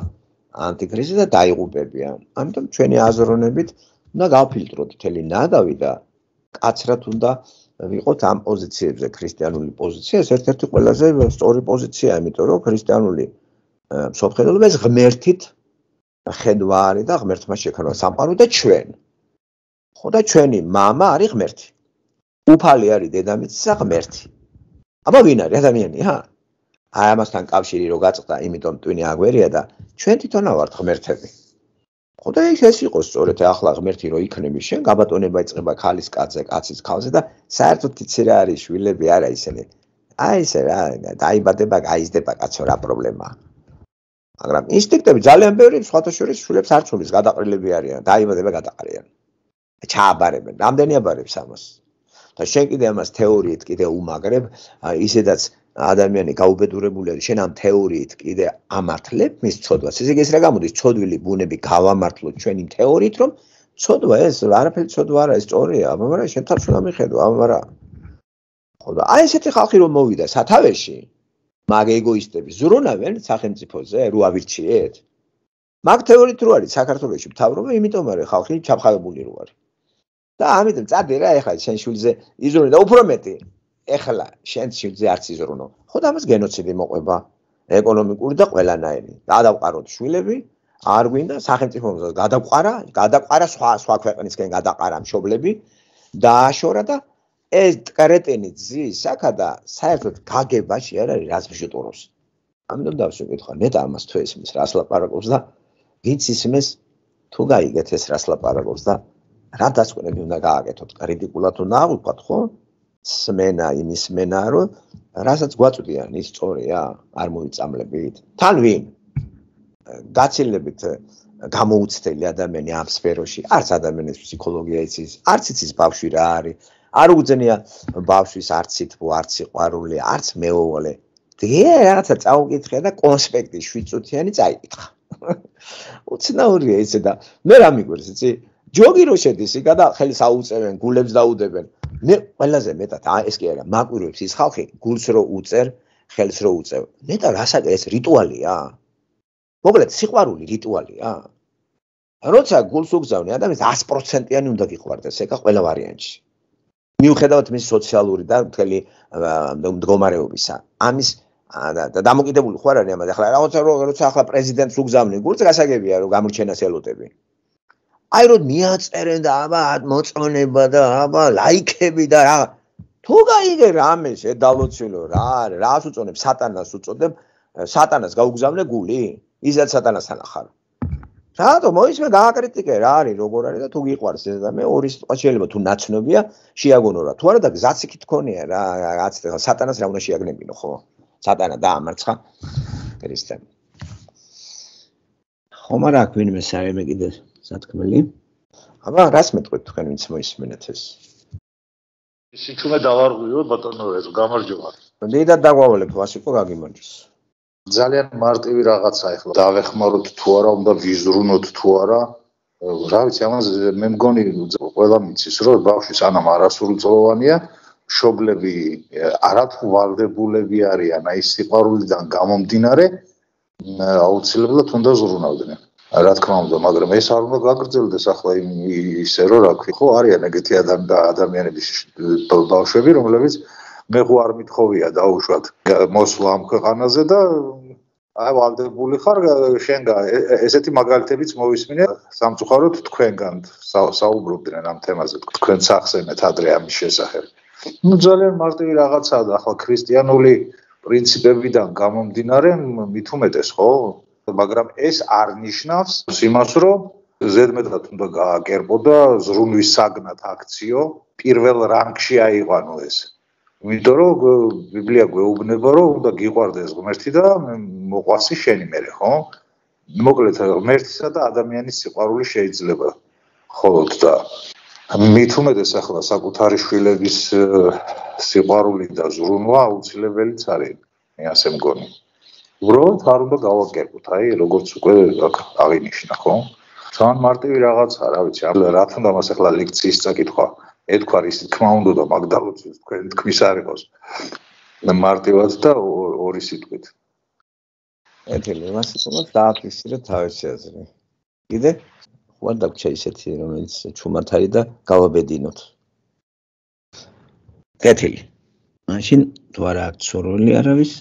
ანტიქრისტი და დაიღუპებიან. ამიტომ ჩვენი აზროვნებით უნდა გავფილტროთ თელი ნადავი და კაცრად უნდა ვიყოთ ამ პოზიციებზე, ქრისტიანული პოზიცია ეს ერთ-ერთი ყველაზე სწორი პოზიციაა, იმიტომ რომ ქრისტიანული სოფხედელობა ეს ღმერთით ხედვა არის და ღმერთმა შექმნა სამყარო და ჩვენ. ხო და ჩვენი мама არის ღმერთი. უფალი არის დედამიწისა ღმერთი. აბა ვინ არის ადამიანი? ჰა, აი ამასთან კავშირი რო გაწყდა, იმიტომ ტვინი აგვერია და ჩვენ თვითონა ვართ ღმერთები. ხოდა ის ეს იყოს სწორედ ახლა ღმერთი რო იქნება შენ გაბატონება იწება ხალის კაცზე, კაცის ხალზე და საერთოდ თიცი რა არის შვილები არა ისინი. აი ესე რა, დაიბადება, გაიზრდება კაცო რა პრობლემა. მაგრამ ინსტინქტები ძალიან ბევრი სხვათაშორის შვილებს არ ჩულის, გადაყრილები არიან, დაიბადება გადაყარიან. ჩააბარებენ, რამდენი აბარებს ამას. და შენ კიდე ამას თეორიით კიდე უმაგრებ, აი ისედაც ადამიანი გაუბედურებული არის შენ ამ თეორიით კიდე ამართლებ მის ცოდვას. ესე იგი ეს რა გამოდის? ცოდვილი ბუნები გავამართლოთ ჩვენი თეორიით, რომ ცოდვა ეს არაფერი ცოდვა არა, ეს სწორია, მაგრამ შენ თავს უნდა მიხედო, ამარა. ხოდა აი ესეთი ხალხი რომ მოვიდა სათავეში, მაგ ეგოისტები ზრუნავენ სახელმწიფოზე, რო ავირჩიეთ. მაგ თეორიით რო არის საქართველოსი მთავრობა, იმიტომ არის ხალხი ჩაფხალებული რო არის. და ამიტომ წადე რა ეხლა შენ შულზე იზრუნე და უფრო მეტი ეხლა შენ შილზე არც იზრუნო. ხო და ამას გენოციდი მოყვება ეკონომიკური და ყველანაირი. დაადავყაროთ შვილები, არ გვინდა სახელმწიფო მომზადო. გადაყარა, გადაყარა სხვა სხვა ქვეყნისკენ გადაყარა მშობლები და აშორა და ეს კრეტინი ძის აკადა საერთოდ გაგებაში არ არის რას ბიჭოტოს. ამიტომ დავს ვიკითხა, მე და ამას თუ ისმის რას ლაპარაკობს და ვინც ისმის თუ გაიგეთ ეს რას ლაპარაკობს და რა დასკვნები უნდა გააკეთოთ კრიტიკულად უნდა აღვიქვათ ხო? სმენა იმის მენა რომ რასაც გვაწვდიან ის სწორია არ მოიწამლებით თან ვინ გაცილებით გამოუცდელი ადამიანი ამ სფეროში არც ადამიანის ფსიქოლოგია იცის არც იცის ბავშვი რა არის არ უძენია ბავშვის არც სიტყვა არც სიყვარული არც მეუღლე დიე რაღაცა წაუკითხე და კონსპექტი 7 წუთიანი წაიკითხა (laughs) უცნაურია ისე და მე რა მიგვერს იცი ჯოგი რო შედის იქა და ხელს აუწევენ გულებს დაუდებენ მე ყველაზე მეტად ეს კი არა მაკვირვებს ის ხალხი გულს რო უწერ ხელს რო უწევ მეტად რასაკეთ ეს რიტუალია მოკლედ სიყვარული რიტუალია როცა გულს უგზავნე ადამიანს 100%-იანი უნდა გიყვარდეს ეგა ყველა ვარიანტში მიუხედავად მის სოციალური და მთელი მდგომარეობისა ამის და დამოკიდებული ხوار არის ამაზე ახლა რაღაცა როცა ახლა პრეზიდენტს უგზავნე გულს გასაგებია რომ გამორჩენას ელოდები აი რომ მიაწერენ და აბა მოწონება და აბა ლაიქები და რა თუ გაიგე რამეს ე დალოცილო რა არის რას უწონებ სატანას უწოდებ სატანას გაუგზავნე გული ისაც სატანასთან ახარ რატო მოისმე დააკრიტიკე რა არის როგორ არის და თუ გიყვარს ეს და მე ორი სიტყვაა შეიძლება თუ ნაცნობია შეაგონო რა თუ არა და გზაც იქით ქონია რა რაც სატანას რა უნდა შეაგნებინო ხო სატანა დაამარცხა ქრისტე ხომ არა აქ ვინმე საერთოდ მე კიდე სათქმელი. აბა, რას მეტყვით თქვენ, ვინც მოისმენთ ეს? სიჩუმე დავარღვიო, ბატონო, ეს გამარჯობა. დედა დაგვავლებ, ვასიკო გაგიმარჯოს. ძალიან მარტივი რაღაცა ეხლა. დავეხმაროთ თუ არა, უნდა ვიზრუნოთ თუ არა. რა ვიცი, ამას მე მგონი ყველა მიცის, რომ ბავშვი სანამ არასრულწლოვანია, შობლები არათუ ვალდებულები არიან აი სიყვარულიდან გამომდინარე აუცილებლად უნდა ზრუნავდნენ. რა თქმა უნდა, მაგრამ ეს არ უნდა გაგრძელდეს ახლა იმ ისე რომ რა ქვია, ხო, არიან ეგეთი ადამიანების ბავშვები, რომლებიც მე ხო არ მithოვია დაუშვათ მოსვლა ამ ქვეყანაზე და აი ვალდებული ხარ შენგა ესეთი მაგალითებიც მოვისმინე სამწუხაროდ თქვენგან საუბრობდნენ ამ თემაზე თქვენ ცახსენეთ ადრე ამის შესახებ. ნუ ძალიან მარტივი რაღაცაა და ახლა ქრისტიანული პრინციპებიდან გამომდინარე მით უმეტეს ხო მაგრამ ეს არ ნიშნავს იმას, რომ ზედმეტად უნდა გააკერბო და ზრუნვის საგნად აქციო პირველ რანგში აიყვანო ეს. იმიტომ რომ ბიბლია გვეუბნება, რომ უნდა გიყვარდეს ღმერთი და მოყვასი შენი მერე, ხო? მოკლედ ღმერთისა და ადამიანის სიყვარული შეიძლება. ხოლოდ და მithumedes ახლა საკუთარი შვილების э, სიყვარული და ზრუნვა აუცილებელიც არის. მე ასე მგონი. უბრალოდ არ უნდა გავაკერგოთ, აი, როგორც უკვე აღინიშნა, ხო? ძალიან მარტივი რაღაცაა, რა ვიცი, რა თქმა მას ახლა ლექციის წაკითხვა. ეთქვა ის თქმა უნდა და მაგდალოცის თქვენ თქმის არ იყოს. მარტივად და ორი სიტყვით. ეთილე მას უნდა დააფიქსირო თავისი აზრი. კიდე ხვარდა ჩა ისეთი რომელიც ჩუმად არის და გავაბედინოთ. კეთილი. მაშინ თუ არა აქვს სურვილი არავის,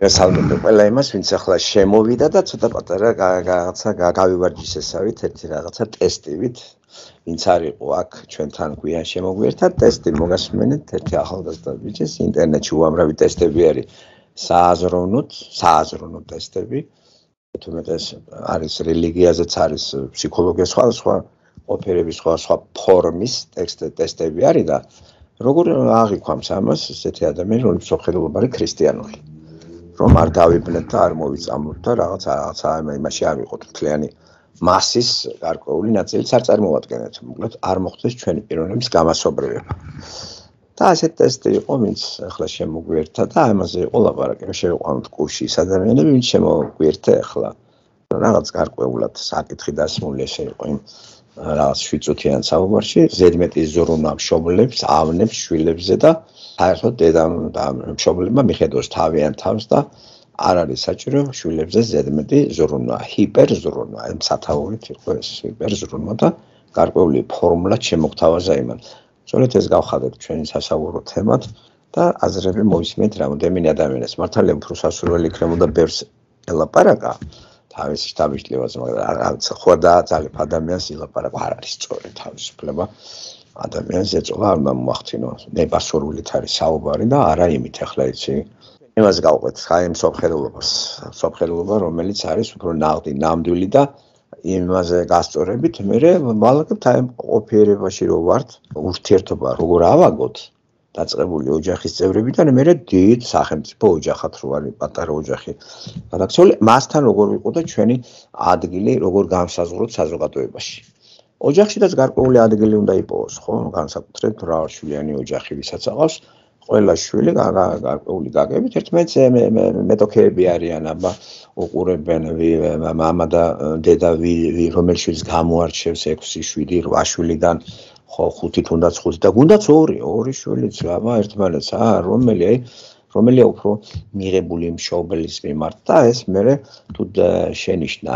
გასალმებით ყველა იმას, ვინც ახლა შემოვიდა და ცოტა პატარა რაღაცა გავივარჯიშესავით, ერთი რაღაცა ტესტივით, ვინც არისო აქ ჩვენთან გვიან შემოგვიერთა ტესტი მოგასმენეთ, ერთი ახალგაზრდა ბიჭის ინტერნეტში უამრავი ტესტები არის სააზროვნოთ, სააზროვნო ტესტები. თუმცა ეს არის რელიგიაზეც არის, ფსიქოლოგია სხვა სხვა ოფერების სხვა სხვა ფორმის ტესტები არის და როგორ აღიქვამს ამას ესეთი ადამიანი, რომელიც ოხელობარი ქრისტიანული. რომ არ დავიბნეთ და არ მოვიწამოთ და რაღაც რაღაც იმაში არ ვიყოთ მთლიანი მასის გარკვეული ნაწილიც არ წარმოადგენთ. მოკლედ არ მოხდეს ჩვენი პიროვნების გამასობრივება. და ასეთ ტესტი იყო, ვინც ახლა შემოგვიერთა და ამაზე იყო ლაპარაკი, რომ შევიყვანოთ კურსი ის ადამიანები, ვინც შემოგვიერთა ახლა. რაღაც გარკვეულად საკითხი დასმული ესე იყო იმ რაღაც შვიწუთიან საუბარში, ზედმეტი ზრუნავ შობლებს, ავნებს, შვილებს და საერთოდ დედამ და მშობლებმა მიხედოს თავიანთ თავს და არ არის საჭირო შულებზე ზედმეტი ზრუნვა, ჰიპერზრუნვა, ამ სათაურით იყო ეს ჰიპერზრუნვა და გარკვეული ფორმულა შემოგთავაზა იმან. სწორედ ეს გავხადეთ ჩვენი სასაუბრო თემად და აზრები მოვისმენთ რამოდენიმე ადამიანის. მართალია ფრუსასურველი ქრემოდა ბერს ელაპარაკა თავის შთაბეჭდილებას, მაგრამ რაღაც ხო და ძალიან ადამიანს ილაპარაკა არ არის სწორი თავისუფლება. ადამიანს ეწოლა არ მომახცინო ნებასურულით არის საუბარი და არა იმით ახლა იცი იმას გავყვეთ ხაიმ სოფხელობას სოფხელობა რომელიც არის უფრო ნაღდი ნამდვილი და იმაზე გასწორებით მე მალაკებ თაი ოფერებაში რო ვართ ურთიერთობა როგორ ავაგოთ დაწყებული ოჯახის წევრებიდან მე დიდ სახელმწიფო ოჯახად რო ვარ პატარა ოჯახი გადაქცეული მასთან როგორ ვიყო და ჩვენი ადგილი როგორ განსაზღვროთ საზოგადოებაში ოჯახშიდაც გარკვეული ადგილი უნდა იპოვოს, ხო? განსაკუთრებით რავშვილიანი ოჯახი, ვისაც აყავს, ყველა შვილი გარკვეული გაგებით, ერთმანეთს მეტოქეები არიან, აბა, უყურებენ мама და დედა რომელიც შვილს გამოარჩევს 6, 7, 8-შვილიდან, ხო, 5 თუნდაც 5 და გუნდაც 2, 2 შვილიც, აბა, ერთმანეთს, აა, რომელი აი რომელია უფრო მიღებული მშობლის მიმართ და ეს მე თუ შენიშნა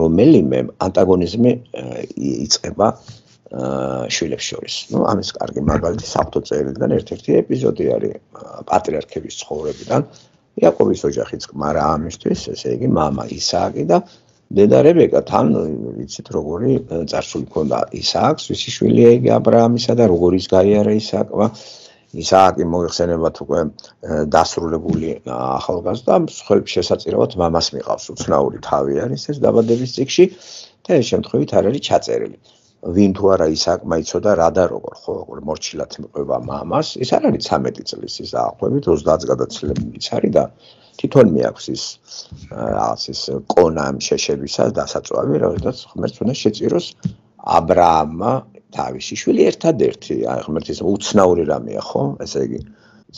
რომელიმე ანტაგონიზმი იწება შვილებს შორის. ნუ ამის კარგი მაგალითი საფთო წერილიდან ერთ-ერთი ეპიზოდი არის პატრიარქების ცხოვრებიდან. იაკობის ოჯახიც მარა ამისთვის, ესე იგი мама ისააკი და დედა რებეკა თან ვიცით როგორი წარსული ქონდა ისააკს, ვისი შვილია იგი ა ブラ ამისა და როგორიც გაიარა ისააკვა. აა ისააკი მოიხსენება თუ უკვე დასრულებული ახალგაზრდა მსხვილ შესაძლებლად მამას მიყავს უცნაური თავი არის ეს დაბადების წიგში და ეს შემთხვევით არ არის ჩაწერილი ვინ თუ არა ისააკმა იცოდა რა და როგორ ხო როგორ მორჩილად მიყვება მამას ეს არ არის 13 წლის ის აღხვევით 30 გადაცილებიც არის და თვითონ მე აქვს ის რაღაც ის კონა შეშებისა დასაწვავი რაღაცა ღმერთს უნდა შეწიროს ა ブラ ამა თავისი შვილი ერთადერთი აღმერთის უცნაური რამეა ხო ესე იგი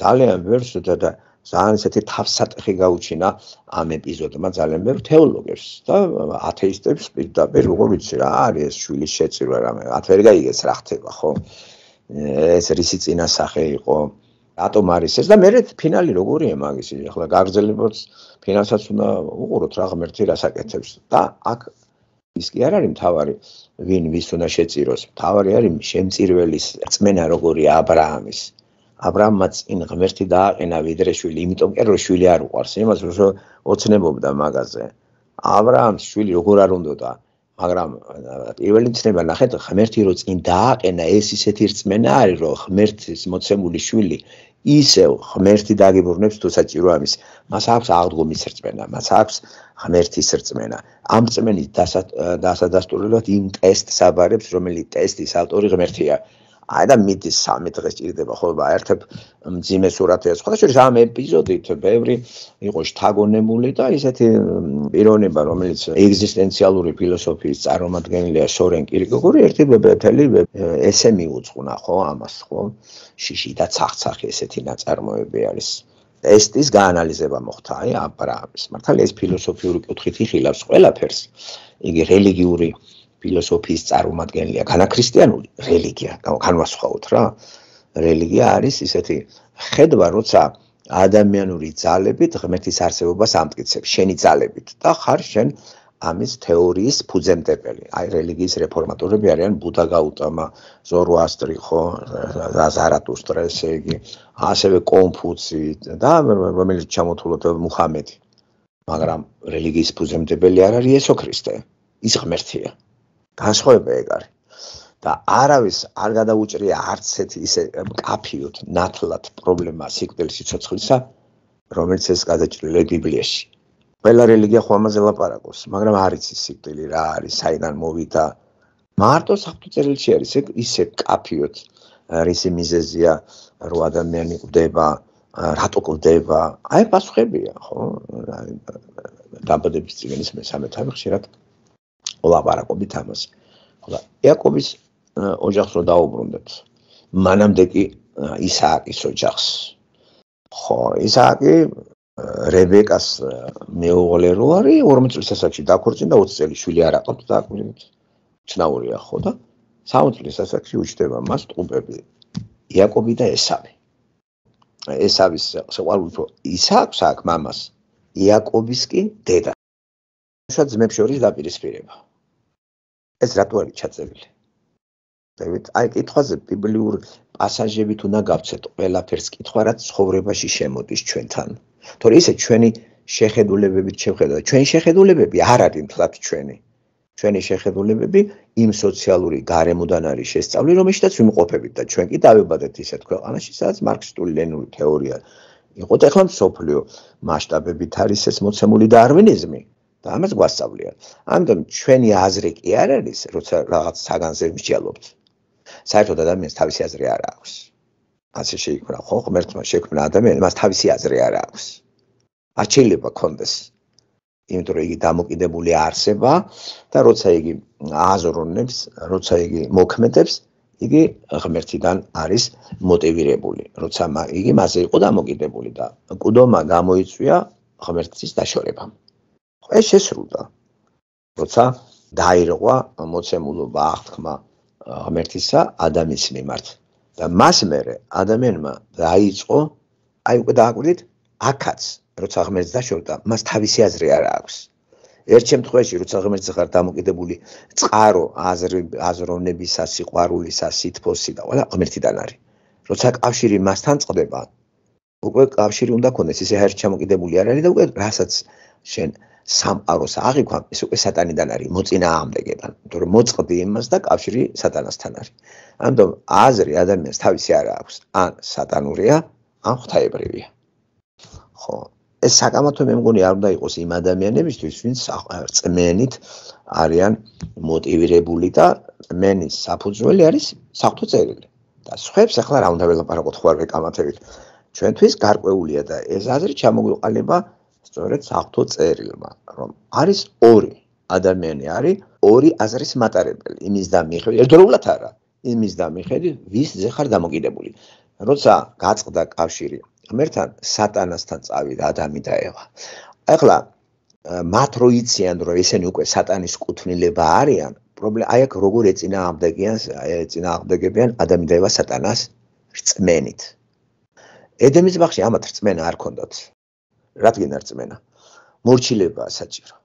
ძალიან ბევრს და და ზან ესეთი თავსატეხი გაუჩინა ამ ეპიზოდმა ძალიან ბევრ თეოლოგებს და ათეისტებს პირდაპირ როგორ ვიცი რა არის ეს შვილის შეწირვა რამე ათ ვერ გაიგეს რა ხდება ხო ეს რისი წინასახე იყო რატომ არის ეს და მე რე ფინალი როგორია მაგის ახლა გაგრძელებოთ ფინანსაც უნდა უყუროთ რა ღმერთი რასაკეთებს და აქ ის კი არ არის მთავარი ვინ ვის უნდა შეწიროს მთავარი არის შემწირველის წმენა როგორი ა ブラ ამის ა ブラ ამაც წინ ღმერთი დააყენა ვიდრე შვილი იმიტომ კი რომ შვილი არ უყარს იმას რომ ოცნებობდა მაგაზე ა ブラ ამს შვილი როგორ არ უნდოდა მაგრამ პირველი წნება ნახეთ ღმერთი რო წინ დააყენა ეს ისეთი რწმენა არის რომ ღმერთის მოცემული შვილი ისევ ღმერთი დაგიბრუნებს თუ საჭირო ამის. მას აქვს აღდგომის რწმენა, მას აქვს ღმერთის რწმენა. ამ რწმენით დასადასტურებლად იმ ტესტს აბარებს, რომელიც ტესტის ავტორი ღმერთია. აი და მიდის სამი დღეს ჭირდება ხო აერთებ მძიმე სურათებს ხო და შეიძლება ამ ეპიზოდით ბევრი იყოს თაგონებული და ისეთი პიროვნება რომელიც ეგზისტენციალური ფილოსოფიის წარმომადგენელია სორენ კირკეგორი ერთი ბეთელი ესე მიუძღვნა ხო ამას ხო შიში და ცახცახი ესეთი ნაწარმოები არის ესტის გაანალიზება მოხდა აი აბრაამის მართალია ეს ფილოსოფიური კუთხით იხილავს ყველაფერს იგი რელიგიური ფილოსოფიის წარმომადგენელია განაქრისტიანული რელიგია განვასხვაოთ რა რელიგია არის ისეთი ხედვა როცა ადამიანური ძალებით ღმერთის არსებობას ამტკიცებს შენი ძალებით და ხარ შენ ამის თეორიის ფუძემდებელი. აი რელიგიის რეფორმატორები არიან ბუდა გაუტამა, ზოროასტრი ხო, ზარათუსტრა ესე იგი, ასევე კონფუცი და რომელიც ჩამოთვლოთ მუჰამედი. მაგრამ რელიგიის ფუძემდებელი არ არის იესო ქრისტე. ის ღმერთია. განსხვავება ეგ არის და არავის არ გადაუჭრია არც ერთი ისე კაფიოთ ნათლად პრობლემა სიკვდილის სიცოცხლისა რომელიც ეს გადაჭრილია ბიბლიაში ყველა რელიგია ხომაზე ლაპარაკობს მაგრამ არის ის სიკვდილი რა არის საიდან მოვიდა მარტო საფუძველი არის ეგ ისე კაფიოთ რისი მიზეზია რო ადამიანი ყდება რატო ყდება აი პასუხებია ხო დაბადების წიგნის მე-13 ხშირად ლაპარაკობთ ამას. ხოლო იაკობის ოჯახს რო დაუბრუნდეთ, მანამდე კი ისააკის ოჯახს. ხო, ისააკი რებეკას მეუღლე რო არის, 12 წლის ასაკში დაქორწინდა 20 წელი შვილი არ აყოფს და ჩნაურია ხო და 60 წლის ასაკში უჩდება მას ტყუპები იაკობი და ესავი. ესავის საყვარული რო ისააკს აქ მამას, იაკობის კი დედა. შუა ძმებს შორის დაპირისპირება. ეს რატო არის ჩაწერილი? დავით, აი კითხვაზე ბიბლიურ პასაჟებით უნდა გავცეთ ყველაფერს კითხვა, რაც ცხოვრებაში შემოდის ჩვენთან. თორე ისე ჩვენი შეხედულებებით შეხედავთ. ჩვენი შეხედულებები არ არის თლათ ჩვენი. ჩვენი შეხედულებები იმ სოციალური გარემოდან არის შესწავლილი, რომელშიც ვიმყოფებით და ჩვენ კი დავებადეთ ისეთ ქვეყანაში, სადაც მარქსისტული ლენინური თეორია იყო და ახლა მსოფლიო მასშტაბებით არის ეს მოცემული დარვინიზმი, და ამას გვასწავლიან. ამიტომ ჩვენი აზრი კი არ არის, როცა რაღაც საგანზე მსჯელობთ. საერთოდ ადამიანს თავისი აზრი არ აქვს. ასე შეიქმნა ხო, ღმერთმა შექმნა ადამიანი, მას თავისი აზრი არ აქვს. აჩილება კონდეს. იმიტომ რომ იგი დამოკიდებული არსება და როცა იგი აზროვნებს, როცა იგი მოქმედებს, იგი ღმერთიდან არის мотиვირებული. როცა იგი მასე იყო დამოკიდებული და კუდომა გამოიწვია ღმერთის დაშორებამ. ეს შესრულდა. როცა დაირღვა მოცემულობა აღთქმა ღმერთისა ადამიანის მიმართ და მას მერე ადამიანმა დაიწყო აი უკვე დააკვირდით აკაც როცა ღმერთს დაშორდა მას თავისი აზრი არ აქვს ერთ შემთხვევაში როცა ღმერთს ხარ დამოკიდებული წყარო აზრი აზროვნებისა სიყვარულისა სითფოსი და ყველა ღმერთიდან არის როცა კავშირი მასთან წდება უკვე კავშირი უნდა ქონდეს ისე ერთ შემოკიდებული არ არის და უკვე რასაც შენ სამყაროს აღიქვა ეს უკვე სატანიდან არის მოწინააღმდეგებან მეტყობა მოწყდი იმას და კავშირი სატანასთან არის ანდომ აზრი ადამიანს თავისი არა აქვს ან სატანურია ან ღთაებრივია ხო ეს საკამათო მე მგონი არ უნდა იყოს იმ ადამიანებისთვის ვინც წმენით არიან мотиვირებული და მენის საფუძველი არის საფთო წერილი და სხვებს ახლა რა უნდა ველაპარაკოთ ხوارვე კამათებით ჩვენთვის გარკვეულია და ეს აზრი ჩამოგვიყალება სწორედ საღთო წერილმა, რომ არის ორი ადამიანი არის ორი აზრის მატარებელი. იმის და მიხედი, ერთდროულად არა. იმის და მიხედი, ვის ზეხარ დამოკიდებული. როცა გაწყდა კავშირი ამერთან სატანასთან წავიდა ადამი და ევა. ახლა მათ როიციან რომ ესენი უკვე სატანის კუთვნილება არიან, პრობლემა აი აქ როგორ ეწინააღმდეგიან, ეწინააღმდეგებიან ადამი და ევა სატანას რწმენით. ედემის ბაღში ამათ რწმენა არ ქონდათ. რადგან არწმენა მორჩილება საჭირო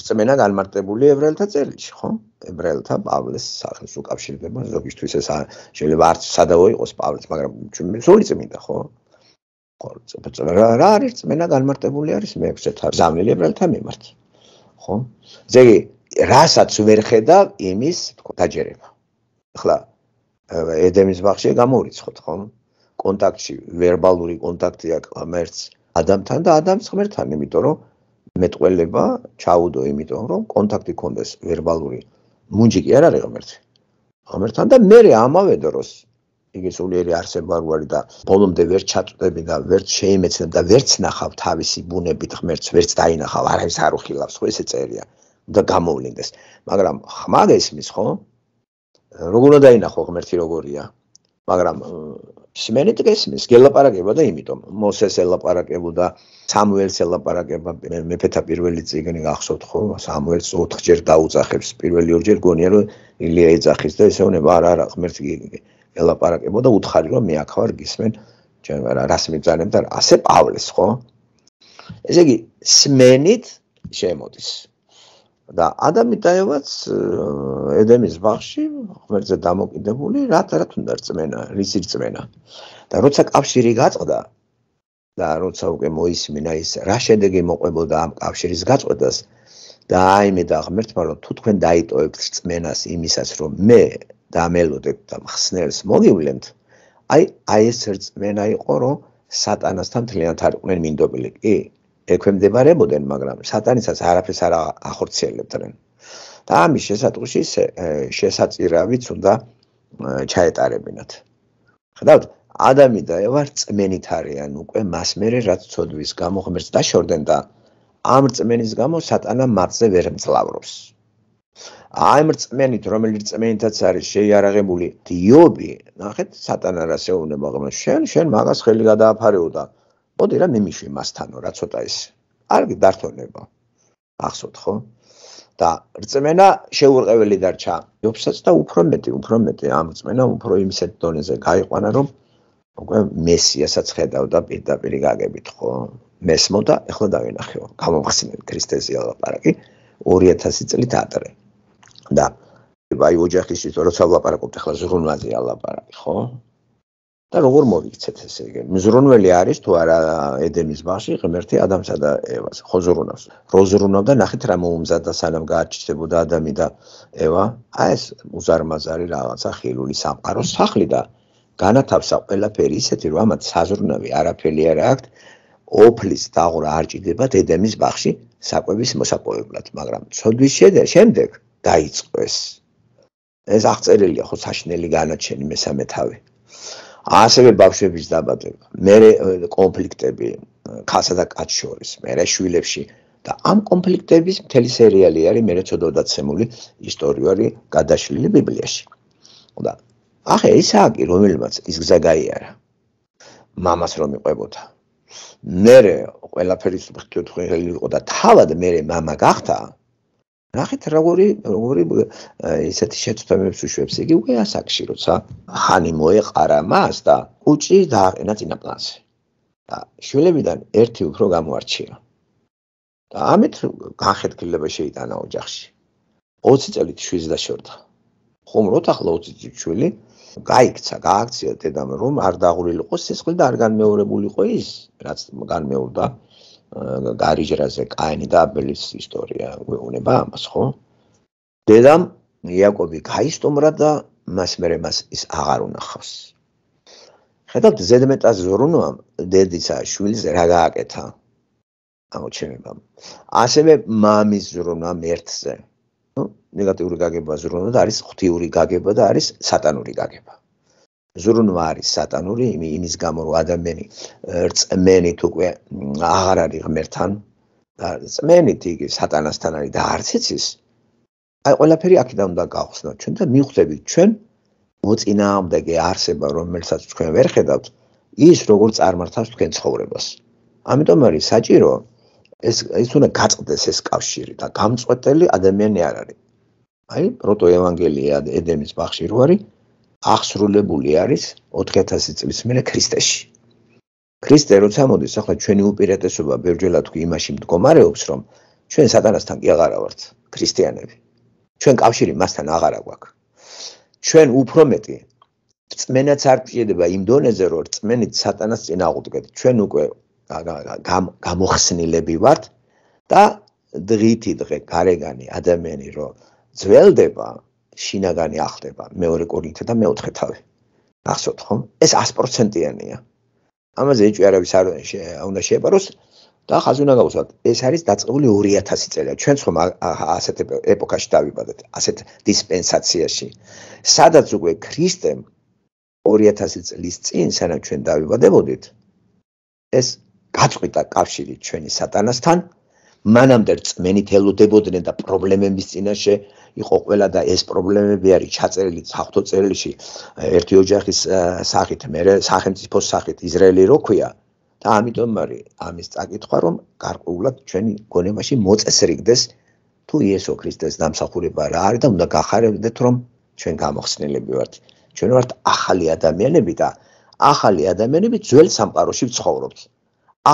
რწმენა განმარტებული ებრაელთა წერილში ხო ებრაელთა პავლეს სახელს უკავშირდება ზოგისთვის ეს შეიძლება არც სადავო იყოს პავლეს მაგრამ ჩვენ სული წმინდა ხო რა არის წმენა განმარტებული არის მეექვსე თავზამილი ებრაელთა მიმართ ხო ზეგი რასაც ვერ ხედავ იმის დაჯერება ხლა ედემის ბაღში გამორიცხოთ ხო კონტაქტი ვერბალური კონტაქტია კომერც ადამიანთან და ადამიანს ღმერთთან, იმიტომ რომ მეტყველება ჩაუდო, იმიტომ რომ კონტაქტი კონდეს ვერბალური მუნჯი კი არ არის ღმერთი. ღმერთთან და მე ამავე დროს იგი სულიერი არსებარვარი და ბოლომდე ვერ ჩატწები და ვერ შეიმეცნებ და ვერც ნახავ თავისი ბუნებით ღმერთს, ვერც დაინახავ, არავის არ უხილავს, ხო ესე წერია. უნდა გამოვლინდეს. მაგრამ ხმაგ ესმის ხო? როგორ უნდა დაინახო ღმერთი როგორია? მაგრამ სმენით გესმის, გელაპარაკება და იმიტომ მოსეს ელაპარაკებოდა, სამუელს ელაპარაკება, მეფეთა პირველი წიგნი გახსოვთ ხო? სამუელს ოთხჯერ დაუძახებს, პირველი ორჯერ გონია რომ ილია ეძახის და ესე უნება, არა, არა, ღმერთ ელაპარაკებოდა უთხარი რომ მე ახვარ გისმენ, ჩვენ არა, რას მიბძანებთ და ასე პავლეს ხო? ესე იგი სმენით შემოდის. და ადამი დაევაც э, ედენის ბაღში ღმერთზე დამოკიდებული რა რა თუნდა რწმენა რის რწმენა და როცა კავშირი გაწყდა და როცა უკვე მოისმინა ის რა შედეგი მოყვებოდა ამ კავშირის გაწყვეტას და აი მე და ღმერთმა რომ თუ თქვენ დაიტოვებთ რწმენას იმისას რომ მე დამელოდებ და მხსნელს მოგივლენთ აი აი ეს რწმენა იყო რომ სატანასთან თლიანთ არყვნენ მინდობილი კი ექვემდებარებოდნენ, მაგრამ სატანისას არაფერს არ ახორციელებდნენ. და ამის შესაძღში შესაძირავიც უნდა ჩაეტარებინათ. ხედავთ, ადამი და ევა წმენით არიან უკვე მას მერე რაც ცოდვის გამოღმერთს დაშორდნენ და ამ წმენის გამო სატანა მარცხზე ვერ მძლავრობს. აი მწმენით, რომელიც წმენითაც არის შეიარაღებული დიობი, ნახეთ, სატანა რას ეუბნება, მაგრამ შენ, შენ მაგას ხელი გადააფარეო და ოდი რა მიმიშვი მასთანო რა ცოტა ის არი დართონება ახსოთ ხო და რწმენა შეურყეველი დარჩა იობსაც და უფრო მეტი უფრო მეტი ამ რწმენა უფრო იმისეთ დონეზე გაიყვანა რომ უკვე მესიასაც ხედავდა პირდაპირ გაგებით ხო მესმოდა ეხლა დავინახეო გამომხსენე ქრისტეზია ლაპარაკი 2000 წლით ადრე და აი ოჯახის ის როცა ვლაპარაკობთ ეხლა ზრუნვაზე ალაპარაკი ხო და როგორ მოიქცეთ ესე იგი მზრუნველი არის თუ არა ედენის ბაღში ღმერთი ადამსა და ევას ხო ზრუნავს რო ზრუნავ და ნახეთ რა მომზადა სანამ გაჩნდებოდა ადამი და ევა აი ეს უზარმაზარი რაღაცა ხილული სამყაროს სახლი და განათავსა ყველაფერი ისეთი რომ ამათ საზრუნავი არაფერი არ აქვთ ოფლის დაღურა არ ჭირდება დედემის ბაღში საკვების მოსაპოვებლად მაგრამ ცოდვის შემდეგ დაიწყეს ეს აღწერილია ხო საშნელი განაჩენი მესამე თავი ასევე ბავშვების დაბადება, მე კონფლიქტები ქალსა და კაცს შორის, მე შვილებში და ამ კონფლიქტების მთელი სერიალი არის მე ცოდოდაც შემული ისტორიული გადაშლილი ბიბლიაში. ხოდა ახე ისააკი რომელმაც ის გზა გაიარა მამას რომ იყვებოდა. მე ყველაფერი ხვითი ხელი იყო და თავად მე მამა გახდა. ნახეთ როგორი როგორი ესეთი შეცდომებს უშვებს იგი უკვე ასაკში როცა ხანი მოეყარა მას და უჭი დააყენა წინა პლანზე და შვილებიდან ერთი უფრო გამოარჩია და ამით განხეთქილება შეიტანა ოჯახში 20 წელით შვილს დაშორდა ხომროთ ახლა 20 წელი შვილი გაიქცა გააქცია დედამ რომ არ დაღურილიყო სისხლი და არ განმეორებულიყო ის რაც განმეორდა გარიჟრაზე კაინი და აბელის ისტორია გვეუბნება ამას, ხო? დედამ იაკობი გაისტომრა და მას მერე მას ის აღარ უნახავს. ხედავთ ზედმეტას ზრუნვამ დედისა შვილს რა გააკეთა? აღჩენებამ. ასევე მამის ზრუნვამ ერთზე. ნეგატიური გაგება ზრუნვა და არის ღთიური გაგება და არის სატანური გაგება. ზრუნვა არის სატანური იმის გამო რომ ადამიანი რწმენით უკვე აღარ არის ღმერთთან და რწმენით იგი სატანასთან არის და არც იცის აი ყველაფერი აქედან უნდა გავხსნათ ჩვენ და მიხვდებით ჩვენ მოწინააღმდეგე არსება რომელსაც თქვენ ვერ ხედავთ ის როგორ წარმართავს თქვენ ცხოვრებას ამიტომ არის საჭირო ეს ის უნდა გაწყდეს ეს კავშირი და გამწვეტელი ადამიანი არ არის აი პროტოევანგელია ედემის ბახში როარი აღსრულებული არის 4000 წლის მერე ქრისტეში. ქრისტე როცა მოდის, ახლა ჩვენი უპირატესობა ბერძელად თუ იმაში მდგომარეობს, რომ ჩვენ სატანასთან კი აღარა ვართ ქრისტიანები. ჩვენ კავშირი მასთან აღარა გვაქვს. ჩვენ უფრო მეტი წმენაც არ პიედება იმ დონეზე, რომ წმენით სატანას წინ აღუდგეთ. ჩვენ უკვე გამოხსნილები ვართ და დღითი დღე გარეგანი ადამიანი რომ ძველდება, შინაგანი ახლდება მეორე კორინთე და მეოთხე თავი. ნახოთ ხომ? ეს 100%იანია. ამაზე ეჭვი არავის არ უნდა შეეპაროს და ხაზი უნდა გავუსვათ. ეს არის დაწყებული 2000 წელი. ჩვენ ხომ ასეთ ეპოქაში დავიბადეთ, ასეთ დისპენსაციაში. სადაც უკვე ქრისტემ 2000 წლის წინ სანამ ჩვენ დავიბადებოდით, ეს გაწყვიტა კავშირი ჩვენი სატანასთან. მანამდე წმენით ელოდებოდნენ და პრობლემების წინაშე იყო ყველა და ეს პრობლემები არის ჩაწერილი საფთო წერილში ერთი ოჯახის სახით მე სახელმწიფო სახით ისრაელი როქვია და ამიტომ არის ამის წაკითხვა რომ გარკვეულად ჩვენი გონებაში მოწესრიგდეს თუ იესო ქრისტეს დამსახურება რა არის და უნდა გახარებდეთ რომ ჩვენ გამოხსნილები ვართ ჩვენ ვართ ახალი ადამიანები და ახალი ადამიანები ძველ სამყაროში ცხოვრობთ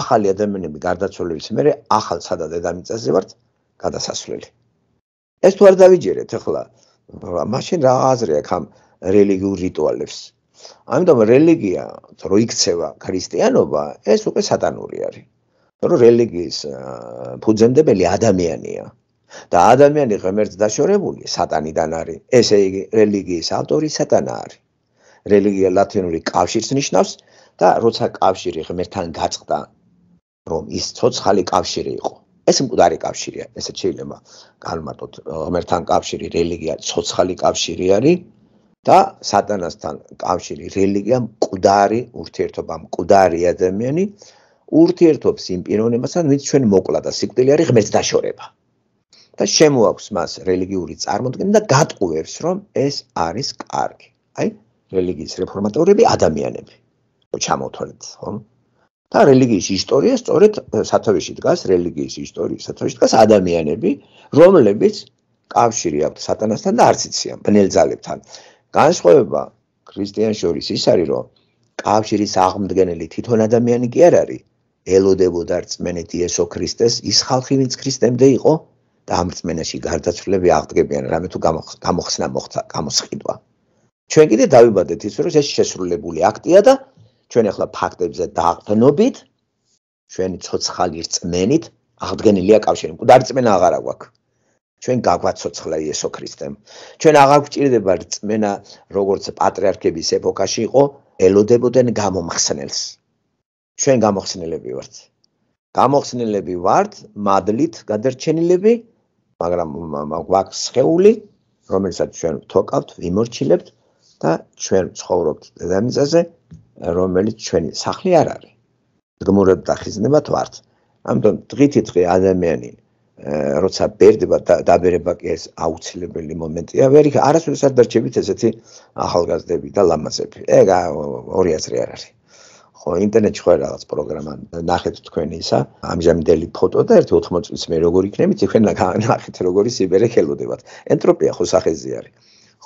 ახალი ადამიანები გარდაცვლილის მერე ახალ სადა დედამიწაზე ვართ გადასასვლელი ეს თუ არ დავიჯერეთ ახლა მაშინ რა აზრი აქვს ამ რელიგიურ რიტუალებს ამიტომ რელიგია რო იქცევა ქრისტიანობა ეს უკვე სატანური არის რომ რელიგიის ფუძემდებელი ადამიანია და ადამიანი ღმერთს დაშორებული სატანიდან არის ესე იგი რელიგიის ავტორი სატანა არის რელიგია ლათინური კავშირს ნიშნავს და როცა კავშირი ღმერთთან გაწყდა რომ ის ცოცხალი კავშირი იყო ეს მკვდარი კავშირია, ესე შეიძლება განმარტოთ, ღმერთთან კავშირი, რელიგია, სოციალური კავშირი არის და სატანასთან კავშირი, რელიგია, მკვდარი ურთიერთობა, მკვდარი ადამიანი ურთიერთობს იმ პიროვნებასთან, ვინც ჩვენ მოკლა და სიკვდილი არის ღმერთს დაშორება. და შემოაქვს მას რელიგიური წარმოდგენა და გატყუებს, რომ ეს არის კარგი. აი, რელიგიის რეფორმატორები ადამიანები. ჩამოთვლით, ხომ? და რელიგიის ისტორია სწორედ სათავეში დგას რელიგიის ისტორიის სათავეში დგას ადამიანები რომლებიც კავშირი აქვს სატანასთან და არც იციან ბნელძალებთან განსხვავება ქრისტიან შორის ის არის რომ კავშირის აღმდგენელი თვითონ ადამიანი კი არ არის ელოდებოდა რწმენეთ იესო ქრისტეს ის ხალხი ვინც ქრისტემდე იყო და ამ რწმენაში გარდაცვლები აღდგებიან რამე თუ გამოხსნა მოხდა გამოსყიდვა ჩვენ კიდე დავიბადეთ ის რომ ეს შესრულებული აქტია და ჩვენ ახლა ფაქტებზე დააყრდნობით ჩვენი ცოცხალი რწმენით აღდგენილია კავშირი მკვდარწმენა აღარა გვაქვს ჩვენ გაგვაცოცხლა იესო ქრისტემ ჩვენ აღარ გვჭირდება რწმენა როგორც პატრიარქების ეპოქაში იყო ელოდებოდნენ გამომხსნელს ჩვენ გამოხსნელები ვართ გამოხსნელები ვართ მადლით გადარჩენილები მაგრამ გვაქვს შეული რომელსაც ჩვენ თოკავთ ვიმორჩილებთ და ჩვენ ცხოვრობთ დედამიწაზე რომელიც ჩვენი სახლი არ არის. დგმურებ და ხიზნებათ ვართ. ამიტომ დღითი დღე ადამიანი როცა ბერდება და დაბერება კი ეს აუცილებელი მომენტია. ვერი არასდროს არ დარჩებით ესეთი ახალგაზრდები და ლამაზები. ეგ 2000 არ არის. ხო, ინტერნეტში ხო რაღაც პროგრამა ნახეთ თქვენ ისა, ამჟამინდელი ფოტო და ერთ 80 წელს მე როგორ იქნებით, თქვენ ნახეთ როგორი სიბერე ხელოდებათ. ენტროპია ხო სახეზე არის.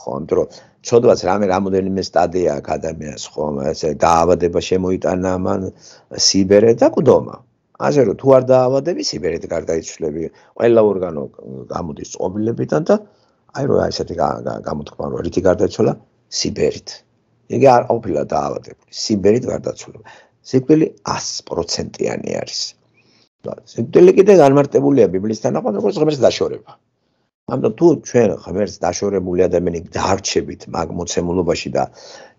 ხომ თუ ჩოდვას რამე რამოდენიმე სტადია აქვს ადამიანს ხომ ესე დაავადება შემოიტანა მან სიბერე და კვდომა ასე რომ თუ არ დაავადები სიბერეთ გარდაიცვლები ყველა ორგანო გამოდის წყობილებიდან და აი რა ესეთი გამოთქმა რომ რითი გარდაიცვლა სიბერით იგი არ ყოფილა დაავადებული სიბერით გარდაიცვლა სიკვდილი 100%-იანი არის და სიკვდილი კიდე განმარტებულია ბიბლიის თანახმად როგორც ღმერთს დაშორება ამიტომ თუ ჩვენ ღმერთს დაშორებული ადამიანი დარჩებით მაგ მოცემულობაში და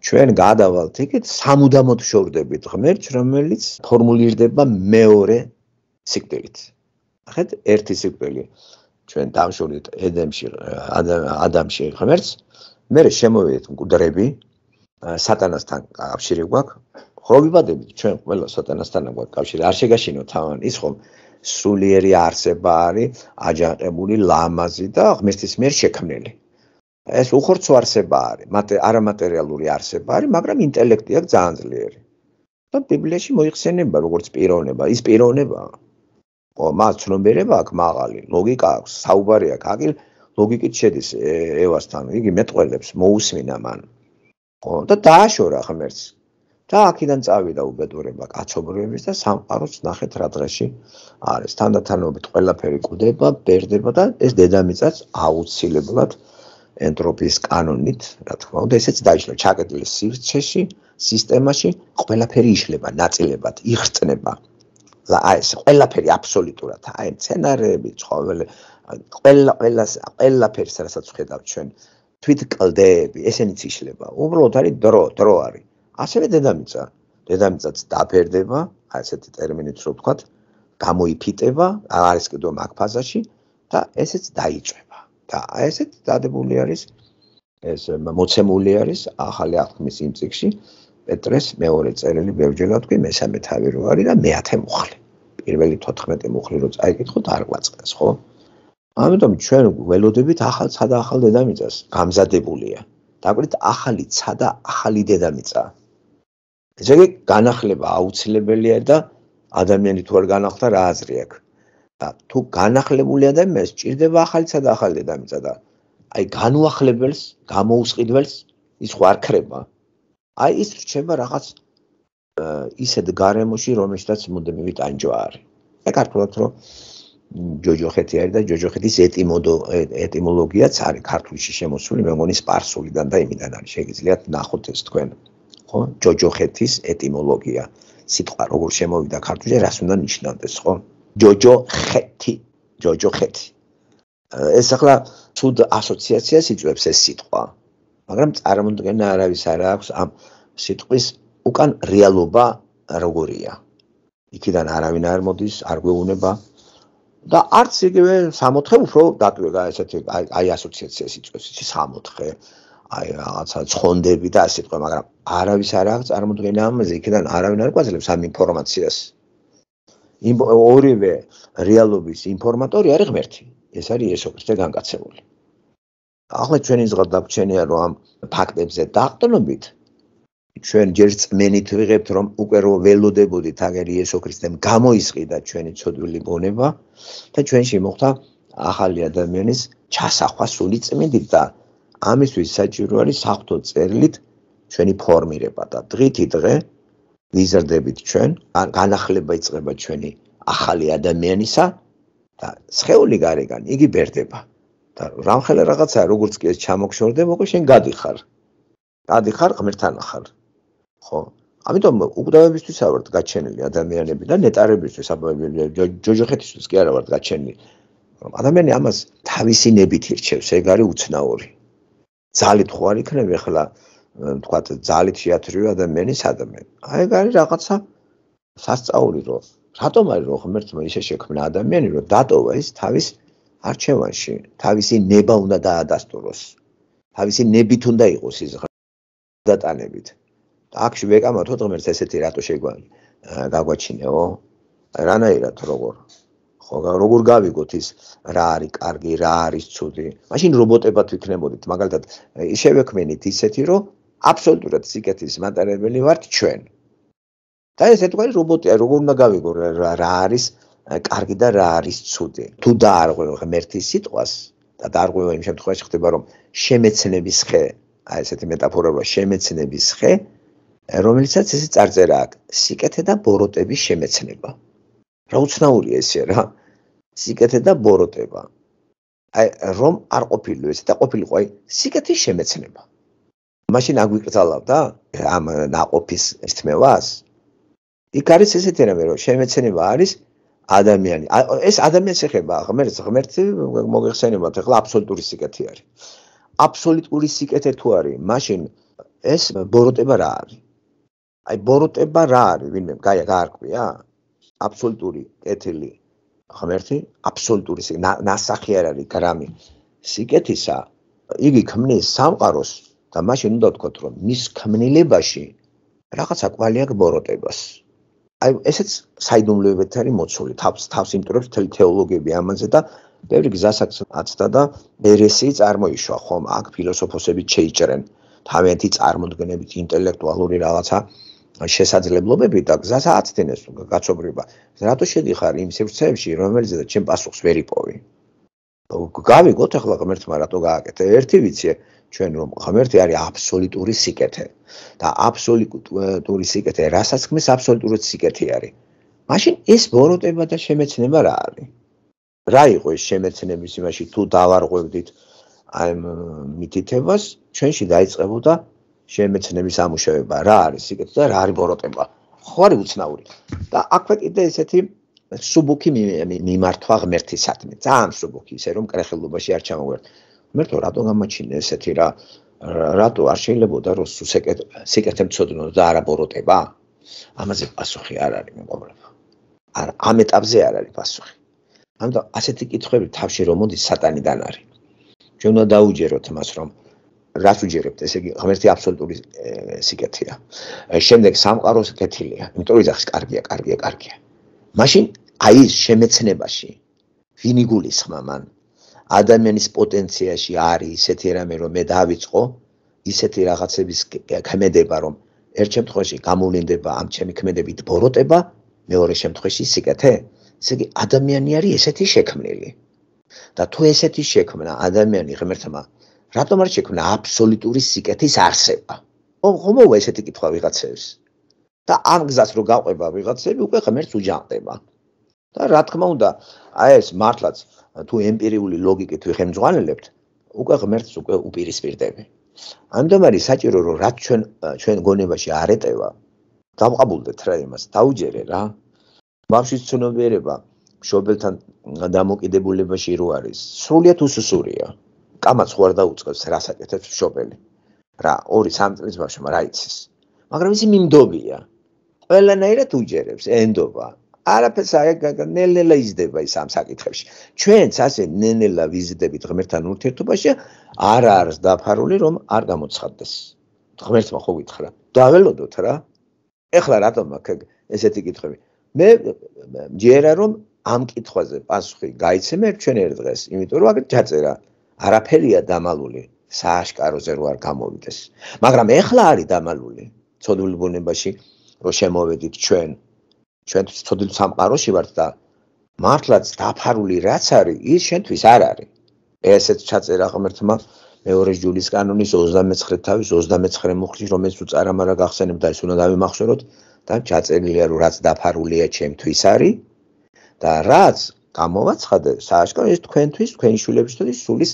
ჩვენ გადავალთ იქით სამუდამოდ შორდებით ღმერთს რომელიც ფორმულირდება მეორე სიკვდილით ახეთ ერთი სიკვდილი ჩვენ დავშორდით ედემში ადამიანში ღმერთს მე შემოვიდეთ მკვდრები სატანასთან კავშირი გვაქვს ხო ვიბადებით ჩვენ ყველა სატანასთან გვაქვს კავშირი არ შეგაშინო თავან ის ხომ სულიერი არსება არის აჯანყებული ლამაზი და ღმერთის მიერ შექმნილი ეს უხორცო არსება არის მათე არამატერიალური არსება არის მაგრამ ინტელექტი აქვს ძალიან ძლიერი და ბიბლიაში მოიხსენება როგორც პიროვნება ის პიროვნება ო მას ცნობერება აქვს მაღალი ლოგიკა აქვს საუბარი აქვს აკი ლოგიკით შედის ევასთან იგი მეტყველებს მოусმინა მან ხო და დააშორა ღმერთს და აქედან წავიდა უბედურება კაცობრიობის და სამყაროს ნახეთ რა დღეში არის. თანდათანობით ყველაფერი კვდება, ბერდება და ეს დედამიწაც აუცილებლად ენტროპიის კანონით, რა თქმა უნდა, ესეც დაიშლა ჩაკეტილი სივრცეში, სისტემაში, ყველაფერი იშლება ნაწილებად, იხრწნება. აი ეს ყველაფერი აბსოლუტურად, აი მცენარეები, ცხოველი, ყველა ყველას ყველაფერს, რასაც ხედავთ ჩვენ, თვით კლდეები, ესენიც იშლება. უბრალოდ არის დრო, დრო არის. ასევე დედამიწა. დედამიწაც დაფერდება, ასეთი ტერმინით რო ვთქვათ, გამოიფიტება, არის კიდევ მაგ ფაზაში და ესეც დაიწება. და ესეც დადებული არის ეს მოცემული არის ახალი აღთქმის იმ ციკში პეტრეს მეორე წერილი ბევრჯერათ ვქვი მესამე თავი რო არის და მეათე მუხლი. პირველი 14 მუხლი რო წაიკითხოთ არ გვაწყდეს, ხო? ამიტომ ჩვენ ველოდებით ახალ ცადა ახალ დედამიწას, გამზადებულია. დაკვირდით ახალი ცადა ახალი დედამიწაა. ესე იგი განახლება აუცილებელია და ადამიანი თუ არ განახლდა რა აზრი აქვს და თუ განახლებული ადამიანს ჭირდება ახალიცა და ახალი ადამიანსა და აი განუახლებელს გამოუსყიდველს ის ხარკრება აი ის რჩება რაღაც ისეთ გარემოში რომელშიც მომდები ტანჯვა არის და ქართულად რომ ჯოჯოხეთი არის და ჯოჯოხეთის ეტიმოდო ეტიმოლოგიაც არის ქართულში შემოსული მე მგონი სპარსულიდან და იმიდან არის შეიძლება ნახოთ ეს თქვენ ხო? ჯოჯოხეთის ეტიმოლოგია. სიტყვა როგორ შემოვიდა ქართულში, რას უნდა ნიშნავდეს, ხო? ჯოჯოხეთი, ჯოჯოხეთი. ეს ახლა თუდ ასოციაციას იწვევს ეს სიტყვა. მაგრამ წარმოუდგენია არავის არ აქვს ამ სიტყვის უკან რეალობა როგორია. იქიდან არავინ არ მოდის, არ გვეუბნება. და არც იგივე 64 უფრო დაკვირდა ესეთი აი ასოციაციას იწვევს ისი 64. აი რაღაცა ცხონდები და ასე თქვა, მაგრამ არავის არ აღ წარმოდგენა ამაზე, იქიდან არავინ არ ყვაძლებს ამ ინფორმაციას. იმ ორივე რეალობის ინფორმატორი არის ღმერთი. ეს არის ესო ქრისტე განკაცებული. ახლა ჩვენი ზღა დაგჩენია რომ ამ ფაქტებზე დაყრდნობით ჩვენ ჯერ წმენით ვიღებთ რომ უკვე რო ველოდებოდით აგერ იესო ქრისტემ გამოი ສ ყიდა ჩვენი ცოდვილი გონება და ჩვენში მოხდა ახალი ადამიანის ჩასახვა სული წმინდით და ამისთვის საჭირო არის საფრთხო წერილით ჩვენი ფორმირება და დღითი დღე ვიზრდებით ჩვენ, ან განახლება იწება ჩვენი ახალი ადამიანისა და სხეული გარეგან იგი ბერდება. და რამხელა რაღაცაა, როგორც კი ეს ჩამოქშორდება, უკვე შენ გადიხარ. გადიხარ ღმერთთან ახარ. ხო? ამიტომ უკვდავებისთვის ავარდ გაჩენილი ადამიანები და ნეტარებისთვის აბავებია ჯოჯოხეთისთვის კი არა ვარ გაჩენილი. ადამიანი ამას თავისინებით ირჩევს, ეგ არის უცნაური. ძალით ხო არ იქნება ეხლა თქვა ძალით შეათრიო ადამიანის ადამიანი. აი გარდა რაღაცა სასწაული რო რატომ არის რო ღმერთმა ისე შექმნა ადამიანი რო დატოვა ის თავის არჩევანში, თავისი ნება უნდა დაადასტუროს. თავისი ნებით უნდა იყოს ის დატანებით. აქ შევეკამათო ღმერთს ესეთი რატო შეგვა გაგვაჩინეო? რანაირად როგორ? ხო როგორ გავიგოთ ის რა არის კარგი, რა არის ცუდი? მაშინ რობოტებად ვიქნებოდით, მაგალითად, შევექმენით ისეთი, რომ აბსოლუტურად სიკეთის მატარებელი ვართ ჩვენ. და ეს ერთგვარი რობოტია, როგორ უნდა გავიგო რა რა არის კარგი და რა არის ცუდი? თუ დაარღვევ ღმერთის სიტყვას და დაარღვევ იმ შემთხვევაში ხდება რომ შემეცნების ხე, აი ესეთი მეტაფორა როა შემეცნების ხე, რომელიცაც ესე წარწერა აქვს, სიკეთე და ბოროტების შემეცნება. რა უცნაურია ესე რა? სიკეთე და ბოროტება. აი რომ არ ყოფილიო ესე და ყოფილიყო აი სიკეთის შემეცნება. მაშინ აგვიკრძალავდა ამ ناقოფის ერთმევას. იქ არის ესეთი რამე რომ შემეცნება არის ადამიანი. ეს ადამიანს ეხება ღმერთს, ღმერთს მოიხსენებათ ახლა აბსოლუტური სიკეთე არის. აბსოლუტური სიკეთე თუ არის, მაშინ ეს ბოროტება რა არის? აი ბოროტება რა არის? ვინმე გაი გაარკვია? აბსოლუტური კეთილი ხომ ერთი აბსოლუტური ნასახი არ არის გრამი სიკეთისა იგი ქმნის სამყაროს და მაშინ უნდა თქვათ რომ მის ქმნილებაში რაღაცა კვალია გბოროტებას აი ესეც საიდუმლოებით არის მოცული თავს თავს იმტრებს თელ თეოლოგები ამაზე და ბევრი გზასაც აცდა და ერესი წარმოიშვა ხომ აქ ფილოსოფოსები შეიჭრენ თავენთი წარმოდგენებით ინტელექტუალური რაღაცა შესაძლებლობები და გზას აცდენეს გაცობრება. რატო შედიხარ იმ სივრცეებში, რომელზედაც ჩემ პასუხს ვერ იპოვი? გავიგოთ ახლა ღმერთმა რატო გააკეთე? ერთი ვიციე ჩვენ რომ ღმერთი არის აბსოლუტური სიკეთე და აბსოლუტური სიკეთე რასაც ქმნის აბსოლუტური სიკეთე არის. მაშინ ეს ბოროტება და შემეცნება რა არის? რა იყო ეს შემეცნების იმაში თუ დავარღვევდით აი მითითებას ჩვენში დაიწყებოდა შემეცნების ამუშავება რა არის სიკეთე და რა არის ბოროტება ხო არის უცნაური და აქვე კიდე ესეთი სუბუქი მიმართვა ღმერთისადმი ძალიან სუბუქი ისე რომ კრეხელობაში არ ჩამოვარდ მერტო რატო გამაჩინე ესეთი რა რატო არ შეიძლებაოდა რომ სიკეთე სიკეთემ ცოდნო და არა ბოროტება ამაზე პასუხი არ არის მეგობრებო არ ამ ეტაპზე არ არის პასუხი ანუ ასეთი კითხვები თავში რომ მოდის სატანიდან არის ჩვენ უნდა დაუჯეროთ მას რომ რას უჯერებთ? ესე იგი, ღმერთი აბსოლუტური სიკეთეა. შემდეგ სამყაროს კეთილია, იმიტომ რომ ის კარგია, კარგია, კარგია. მაშინ აი ეს შემეცნებაში ვინ იგულისხმა მან ადამიანის პოტენციაში არის ისეთი რამე რომ მე დავიწყო ისეთი რაღაცების ქმედება რომ ერთ შემთხვევაში გამოვლენდება ამ ჩემი ქმედებით ბოროტება მეორე შემთხვევაში სიკეთე ესე იგი ადამიანი არის ესეთი შექმნილი და თუ ესეთი შექმნა ადამიანი ღმერთმა აა რატომ არ შექმნა აბსოლუტური სიკეთის არსება? ხო მოვა ესეთი კითხვა ვიღაცებს. და ამ გზას რო გაყვება ვიღაცები უკვე ღმერთს უჯანდება. და რა თქმა უნდა, აი ეს მართლაც თუ ემპირიული ლოგიკით ვიხემძღვანელებთ, უკვე ღმერთს უკვე უპირისპირდები. ამიტომ არის საჭირო რომ რაც ჩვენ ჩვენ გონებაში არეტევა, დავყაბულდეთ რა იმას, დაუჯერე რა. ბავშვის ცნობიერება მშობელთან დამოკიდებულებაში რო არის, სრულიად უსუსურია. კამაც ხوار დაუწევს რას აკეთებს მშობელი რა 2 3 წლის ბავშვი მაგრამ აიცის მაგრამ ისი მიმდობია ყველანაირად უჯერებს ენდობა არაფერს ნელ-ნელა იზდება ის ამ საკითხებში ჩვენც ასე ნელ-ნელა ვიზდებით ღმერთთან ურთიერთობაში არ არის დაფარული რომ არ გამოცხადდეს ღმერთმა ხო გითხრა დაველოდოთ რა ეხლა რატომ აქ ესეთი კითხვები მე მჯერა რომ ამ კითხვაზე პასუხი გაიცემე ჩვენ ერთ დღეს იმიტომ რომ აკეთ ჩაწერა არაფერია დამალული სააშკაროზე როარ გამოვიდეს მაგრამ ეხლა არის დამალული ცოდვილ ბუნებაში რო შემოვედით ჩვენ ჩვენ ცოდვილ სამყაროში ვართ და მართლაც დაფარული რაც არის ის შენთვის არ არის ესეც ჩაწერა ღმერთმა მეორე ჯულის კანონის 29-ე თავის 29-ე მუხლში რომელიც უწარ ამარა გახსენებ და ეს უნდა დავიმახსოვროთ და ჩაწერილია რომ რაც დაფარულია ჩემთვის არის და რაც გამოვაცხადე სააშკარო ეს თქვენთვის თქვენი შულებისთვის სულის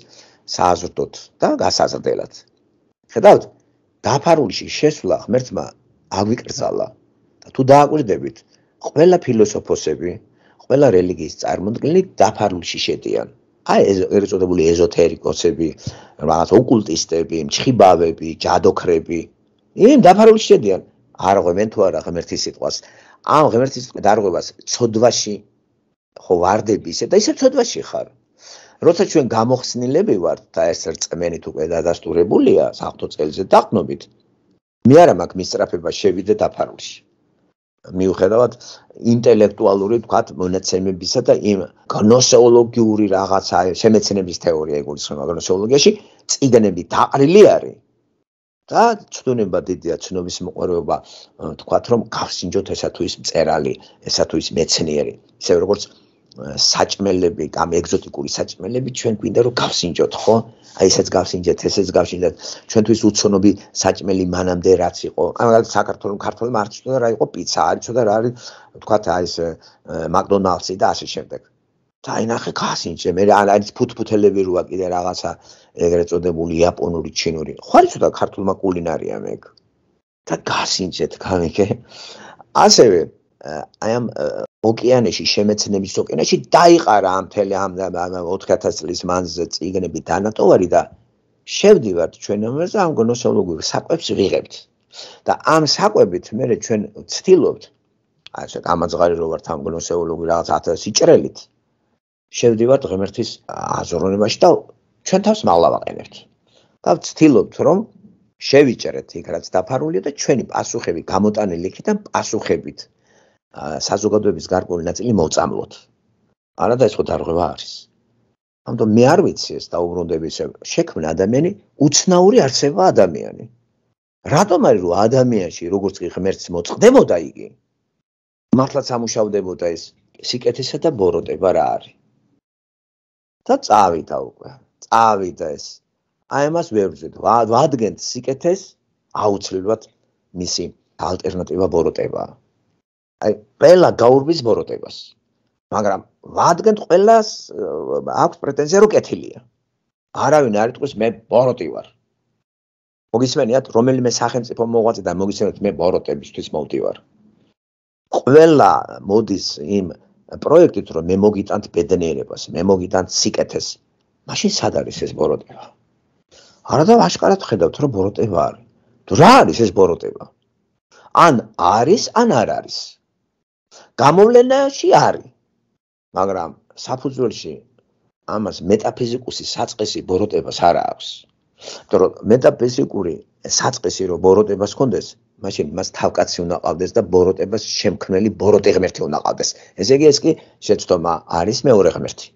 საზრდოთ და გასაზრდელად ხედავთ დაფარულში შესვლა ღმერთმა აგვიკრძალა და თუ დააკვირდებით ყველა ფილოსოფოსები ყველა რელიგიის წარმომადგენლები დაფარულში შედიან აი ეს ეწოდებული ეზოთერიკოსები რაღაც ოკულტისტები მჩხიბავები ჯადოქრები იმ დაფარულში შედიან არღვევენ თუ არა ღმერთის სიტყვას ამ ღმერთის დარღვევას ცოდვაში ხო ვარდები ისე და ისე ცოდვაში ხარ. როცა ჩვენ გამოხსნილები ვართ და ეს რწმენით უკვე დადასტურებულია საფთო წელზე დაყნობით. მე არა მაქვს მისწრაფება შევიდე დაფარულში. მიუხედავად ინტელექტუალური თქვათ მონაცემებისა და იმ გნოსეოლოგიური რაღაცა შემეცნების თეორია ეგ გულისხმობა გნოსეოლოგიაში წიგნები დაყრილი არის და ცნობა დიდია ცნობის მოყვარეობა თქვათ რომ გავსინჯოთ ესა თუ ის მწერალი ესა თუ ის მეცნიერი ისე როგორც საჭმელები ამ ეგზოტიკური საჭმელები ჩვენ გვინდა რომ გავსინჯოთ ხო აი ესაც გავსინჯოთ ესეც გავსინჯოთ ჩვენთვის უცნობი საჭმელი მანამდე რაც იყო ამგალ საქართველოს ქართველმა არ ცნობა რა იყო პიცა არ ცნობა რა არის თქვათ აი ეს მაკდონალდსი და ასე შემდეგ დაინახე გასინჯე მე არ არის ფუტფუთელები როა კიდე რაღაცა ეგრეთ წოდებული იაპონური ჩინური ხარ ცოტა ქართულმა კულინარია მეკ და გასინჯეთ გამიკე ასევე აი ამ ოკეანეში შემეცნების ოკეანეში დაიყარა ამ თელე ამ 4000 წლის მანძილზე ციგნები დანატოვარი და შევდივართ ჩვენ ამაზე ამ გნოსოლოგიურ საკვებს ვიღებთ და ამ საკვებით მე ჩვენ ვცდილობთ ასე გამაძღარი რო ვართ ამ გნოსოლოგიურ რაღაც 1000 წელიწადით შევდივართ ღმერთის აზროვნებაში და ჩვენ თავს მაღლა ვაყენებთ. და ვწtildeობთ რომ შევიჭერეთ იქ რაც დაფარულია და ჩვენი პასუხები გამოტანილი იქით და პასუხებით საზოგადოების გარკვეული ნაწილი მოვწამლოთ. არადა ეს ხო დარღვევა არის. ანუ მე არ ვიცი ეს დაუბრუნდების შექმნა ადამიანი უცნაური არსება ადამიანი. რატომ არის რომ ადამიანში როგორც კი ღმერთს მოწდებოდა იგი? მართლაც ამუშავდებოდა ეს სიკეთისა და ბოროტება რა არის? და წავიდა უკვე. წავიდა ეს. აი მას ვერ ვძებ. ვადგენთ სიკეთეს აუცილებლად მისი ალტერნატივა ბოროტება. აი, ყველა გაურბის ბოროტებას. მაგრამ ვადგენთ ყველას აქვს პრეტენზია რომ კეთილია. არავინ არ იტყვის მე ბოროტი ვარ. მოგისმენიათ, რომელიმე სახელმწიფო მოღვაწე და მოგისმენთ მე ბოროტებისთვის მოვდივარ. ყველა მოდის იმ პროექტით, რომ მე მოგიტანთ ბედნიერებას, მე მოგიტანთ სიკეთეს. მაშინ სად არის ეს ბოროტება? არადავ აშკარად ხედავთ, რომ ბოროტება არის. თუ რა არის ეს ბოროტება? ან არის, ან არ არის. გამოვლენაში არის. მაგრამ საფუძველში ამას მეტაფიზიკური საწესი ბოროტებას არ აქვს. იმიტომ რომ მეტაფიზიკური საწესი რო ბოროტებას კონდეს, მაშინ მას თავკაცი უნდა ყავდეს და ბოროტებას შემქმნელი ბოროტი ღმერთი უნდა ყავდეს. ესე იგი ეს კი შეცდომა არის მეორე ღმერთი.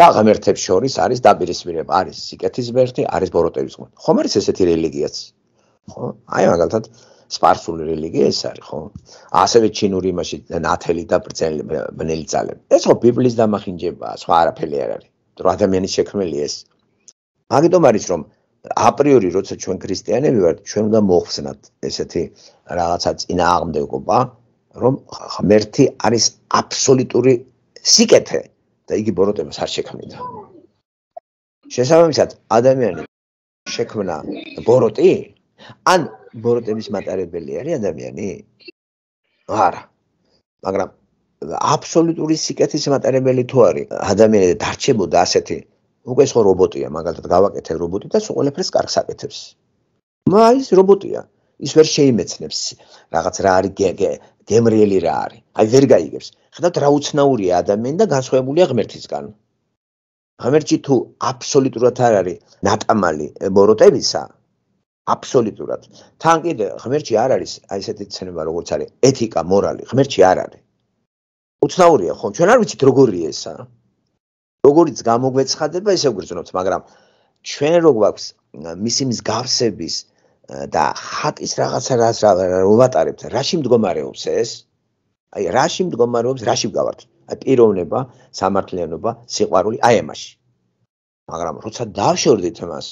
და ღმერთებს შორის არის დაპირისპირება, არის სიკეთის ღმერთი, არის ბოროტების ღმერთი. ხომ არის ესეთი რელიგიაც? ხო? აი მაგალითად სპარსული რელიგია ეს არის, ხო? ასევე ჩინური იმაში ნათელი და ბრძენი ბნელი ძალები. ეს ხო ბიბლიის დამახინჯება, სხვა არაფერი არ არის. რომ ადამიანის შექმნელი ეს. მაგიტომ არის რომ აპრიორი როცა ჩვენ ქრისტიანები ვართ ჩვენ უნდა მოხსნათ ესეთი რაღაცა წინააღმდეგობა რომ ღმერთი არის აბსოლუტური სიკეთე და იგი ბოროტებას არ შექმნა შესაბამისად ადამიანი შექმნა ბოროტი ან ბოროტების მატარებელი არის ადამიანი არა მაგრამ აბსოლუტური სიკეთის მატარებელი თუ არის ადამიანი დარჩებოდა ასეთი უკვე სხვა რობოტია, მაგალითად გავაკეთე რობოტი და სულ ყველაფერს კარგს აკეთებს. მაგრამ რობოტია, ის ვერ შეიმეცნებს რაღაც რა არის გეგე, გემრიელი რა არის. აი ვერ გაიგებს. ხედავთ რა უცნაურია ადამიანი და განსხვავებულია ღმერთისგან. ღმერთი თუ აბსოლუტურად არ არის ნატამალი ბოროტებისა, აბსოლუტურად. თან კიდე ღმერთი არ არის აი ესეთი ცნება როგორც არის ეთიკა, მორალი, ღმერთი არ არის. უცნაურია ხო? ჩვენ არ ვიცით როგორია ესაა. როგორც გამოგვეცხადება ისე გვიწნობთ მაგრამ ჩვენ რო გვაქვს hm, მისი მსგავსების hm, და ხატის რაღაცა რას რვატარებთ რაში მდგომარეობს ეს აი რაში მდგომარეობს რაში გავართ აი პიროვნება სამართლიანობა სიყვარული აი ამაში მაგრამ როცა დავშორდით მას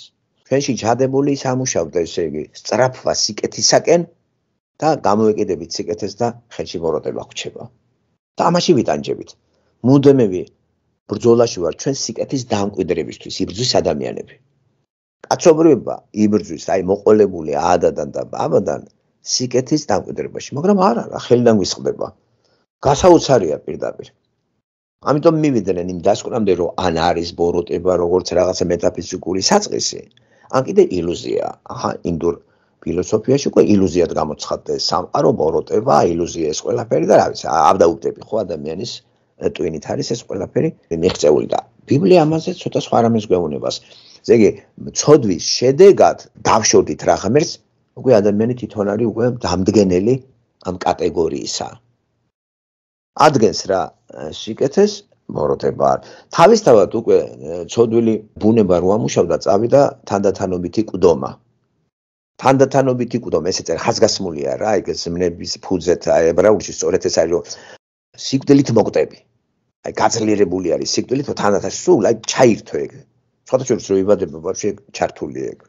ჩვენში ჩადებული სამუშავდა ესე იგი სწრაფვა სიკეთისაკენ და გამოეკიდებით სიკეთეს და ხელში ბოროტება გვჩება და ამაში ვიტანჯებით მუდმივი ბრძოლაში ვარ ჩვენ სიკეთის დამკვიდრებისთვის იბრძვის ადამიანები კაცობრიობა იბრძვის აი მოყოლებული ააადან და აბადან სიკეთის დამკვიდრებაში მაგრამ არა რა ხელიდან ვისხდება გასაოცარია პირდაპირ ამიტომ მივიდნენ იმ დასკვნამდე რომ ან არის ბოროტება როგორც რაღაცა მეტაფიზიკური საწყისი ან კიდე ილუზია აჰა ინდურ ფილოსოფიაში უკვე ილუზიად გამოცხადდა სამყარო ბოროტება ილუზია ეს ყველაფერი და რა ვიცი ამდაუდები ხო ადამიანის ტვინით არის ეს ყველაფერი მიღწეული და ბიბლია ამაზე ცოტა სხვა რამის გვეუბნებას. ესე იგი, ცოდვის შედეგად დავშორდით რაღმერს, უკვე ადამიანი თვითონ არის უკვე დამდგენელი ამ კატეგორიისა. ადგენს რა სიკეთეს მოროდება. თავისთავად უკვე ცოდვილი ბუნება რო ამუშავდა, წავიდა თანდათანობითი კვდომა. თანდათანობითი კვდომა, ესე წერ ხაზგასმულია რა, ეგ ზმნების ფუძეთ აი ებრაულში სწორედ ეს არის რომ სიკვდილით მოკვდები. აი გაძლიერებული არის სიკვდილით თანდათან სულ აი ჩაირთვე ეგ. სხვათაჩორის რომ იბადება ვაფშე ჩართული ეგ.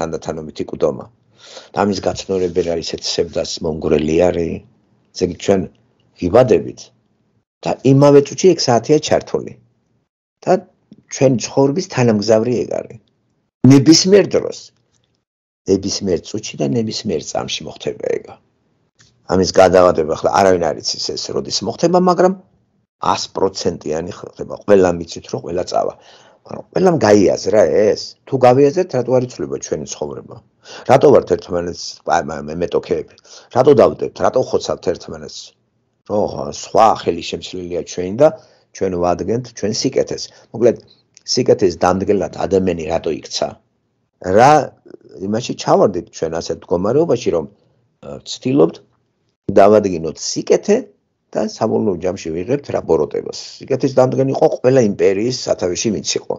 თანდათანობით იკვდომა. და ამის გაცნობები არის ეს სევდას მონგრელი არის. ზოგი ჩვენ იბადებით და იმავე წუთში ეგ საათია ჩართული. და ჩვენ ცხოვრების თანამგზავრი ეგ არის. ნებისმიერ დროს ნებისმიერ წუთში და ნებისმიერ წამში მოხდება ეგა. ამის გადავადება ხლა არავინ არ იცის ეს როდის მოხდება, მაგრამ 100%-იანი ხდება. ყველა მიცით, რომ ყველა წავა. მაგრამ ყველამ გაიაზრა ეს. თუ გავიაზრეთ, რატო არ იცლება ჩვენი ცხოვრება? რატო ვართ ერთმანეთს მე მეტოქეები? რატო დავდებთ? რატო ხოცავთ ერთმანეთს? რა სხვა ხელი შემცვლელია ჩვენი და ჩვენ ვადგენთ ჩვენ სიკეთეს. მოკლედ სიკეთეს დამდგელად ადამიანი რატო იქცა? რა იმაში ჩავარდით ჩვენ ასეთ მდგომარეობაში, რომ ვცდილობთ დავადგინოთ სიკეთე და საბოლოო ჯამში ვიღებთ რაბოროტებას. სიკეთის დამდგენი ყო ყველა იმპერიის სათავეში მიციყო.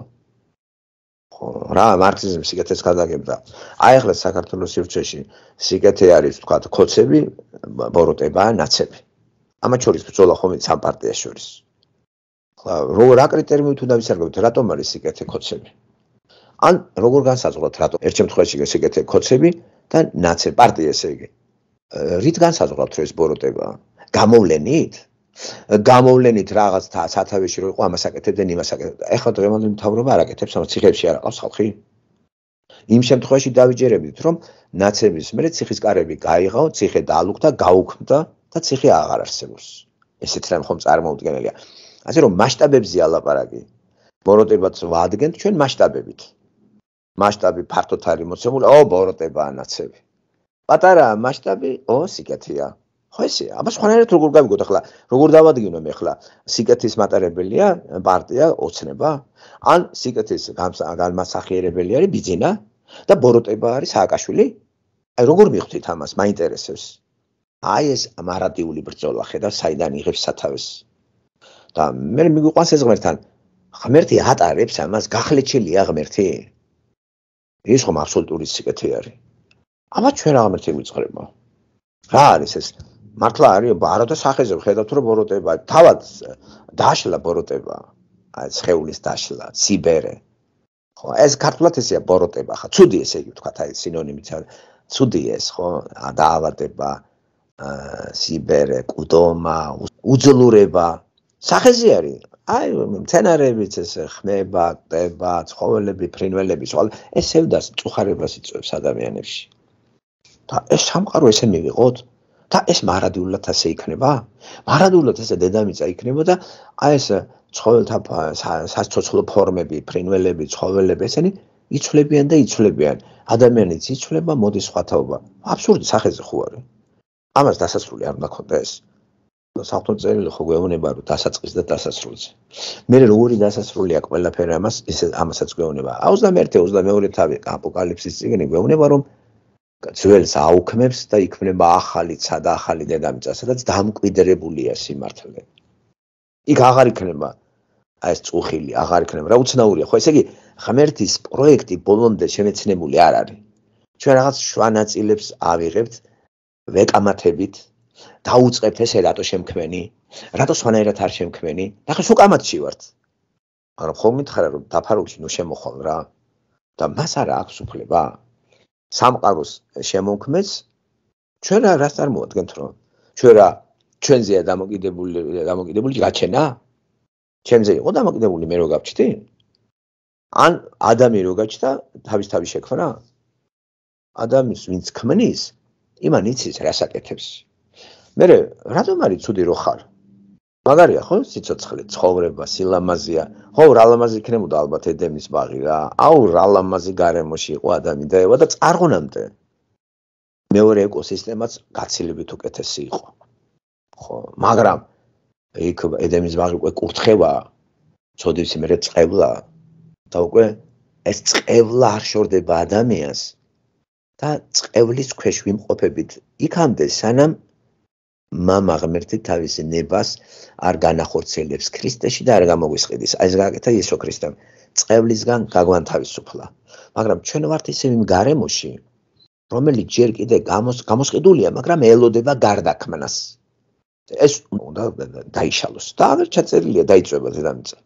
ხო, რა მარქსიზმი სიკეთეს გადაგებდა. აი ახლა საქართველოს სივრცეში სიკეთე არის თქვა კოცები, ბოროტება, ნაცები. ამა ჩორის ბრძოლა ხომ იცან პარტიას შორის. ხო, რო რა კრიტერიუმით უნდა ვისარგებლოთ? რატომ არის სიკეთე კოცები? ან როგორ განსაზღვროთ რატომ? ერთ შემთხვევაში სიკეთე კოცები და ნაცები პარტია ესე იგი. რით განსაზღვრავთ რომ ეს ბოროტება? გამოვლენით? გამოვლენით რაღაც სათავეში რომ იყო ამასაკეთებდნენ იმასაკეთებდნენ. ეხლა დღემდე მთავრობა არაკეთებს ამ ციხეებში არაყავს ხალხი. იმ შემთხვევაში დავიჯერებით რომ ნაცების მერე ციხის კარები გაიღო, ციხე დაალუქდა, გაუქმდა და ციხე აღარ არსებობს. ესეც რამე ხომ წარმოუდგენელია. ასე რომ მასშტაბებზე ალაპარაკი. ბოროტებაც ვადგენთ ჩვენ მასშტაბებით. მასშტაბი ფართოთ არის მოცემული. ო ბოროტება ნაცები. პატარა მასშტაბი ო სიკეთია ხო ესე აბა სხვანაირად როგორ გავიგოთ ახლა როგორ დავადგინო მე ახლა სიკეთის მატარებელია პარტია ოცნება ან სიკეთის განმასახიერებელი არის ბიძინა და ბოროტება არის სააკაშვილი აი როგორ მიხვდით ამას მაინტერესებს აი ეს ამარადიული ბრძოლა ხედავ საიდან იღებს სათავეს და მე მიგვიყვანს ეს ღმერთთან ღმერთი ატარებს ამას გახლეჩელია ღმერთი ის ხომ აბსოლუტური სიკეთე არის აბა ჩვენ რაღაც იმიწყრება რა არის ეს მართლა არის ბაროტა სახეზე ხედავთ რომ ბოროტება თავად დაშლა ბოროტება აი შეულის დაშლა ციბერე ხო ეს ქართულად ესეა ბოროტება ხა ცუდი ესე იგი თქვა თაი სინონიმიც არის ცუდი ეს ხო დაავადება ციბერე კუტომა უძლურება სახეზე არის აი მცენარეებიც ესე ხმება, ტება, ცხოველები, ფრინველები, ეს სევდას წუხარებას იწვევს ადამიანებში. და ეს სამყარო ესე მივიღოთ და ეს მარადულად ასე იქნება? მარადულად ესე დედამიწა იქნება და აი ეს ცხოველთა საცოცხლო ფორმები, ფრინველები, ცხოველები ესენი იცვლებიან და იცვლებიან. ადამიანიც იცვლება, მოდის სხვათაობა. აბსურდი სახეზე ხო არის? ამას დასასრული არ უნდა ქონდეს. საფთო წერილი ხო გვეუბნება რომ დასაწყის და დასასრულს. მე როგორი დასასრულია ყველაფერი ამას, ეს ამასაც გვეუბნება. 21-22 თავი აპოკალიფსის წიგნი გვეუბნება რომ ძველს აუქმებს და იქმნება ახალი ცა და ახალი დედამიწა, სადაც დამკვიდრებულია სიმართლე. იქ აღარ იქნება აი ეს წუხილი, აღარ იქნება რა უცნაურია, ხო ესე იგი, ღმერთის პროექტი ბოლომდე შემეცნებული არ არის. ჩვენ რაღაც შვანაწილებს ავიღებთ ვეკამათებით, დაუწყებთ ესე რატო შემქმენი, რატო სვანაერად არ შემქმენი? და ხა სუკამათში ვართ. ანუ ხომ მითხარა რომ დაფარულში ნუ შემოხვალ რა. და მას არა აქვს უფლება? სამყაროს შემოქმნეს ჩვენ რა წარმოადგენთ რომ ჩვენ რა ჩვენზეა დამოკიდებული დამოკიდებული გაჩენა ჩვენზე იყო დამოკიდებული მე რო გაჩვდი ან ადამიანი რო გაჩდა თავის თავი შექმნა ადამიანს ვინც ქმნის იმან იცის რას აკეთებს მე რატომ არის ცუდი რო ხარ მაგარია ხო სიცოცხლე ცხოვრება სილამაზია ხო რა ლამაზი იქნებოდა ალბათ ედემის ბაღი რა აუ რა ლამაზი გარემოში იყო ადამი დაევა და წარღონამდე მეორე ეკოსისტემაც გაცილებით უკეთესი იყო ხო მაგრამ იქ ედემის ბაღი უკვე კურთხევა წოდებს მე წევლა და უკვე ეს წევლა არ შორდება ადამიანს და წევლის ქვეშ ვიმყოფებით იქამდე სანამ мама ღმერთი თავისი ნებას არ განახორციელებს ქრისტეში და არ გამოგვისყიდის. აი ეს გააკეთა იესო ქრისტემ. წყევლისგან გაგვანთავისუფლა. მაგრამ ჩვენ ვართ ისე იმ გარემოში, რომელიც ჯერ კიდე გამოსყიდულია, მაგრამ ელოდება გარდაქმნას. ეს უნდა დაიშალოს. და აღარ ჩაწერილია დაიწება ზედამიწა.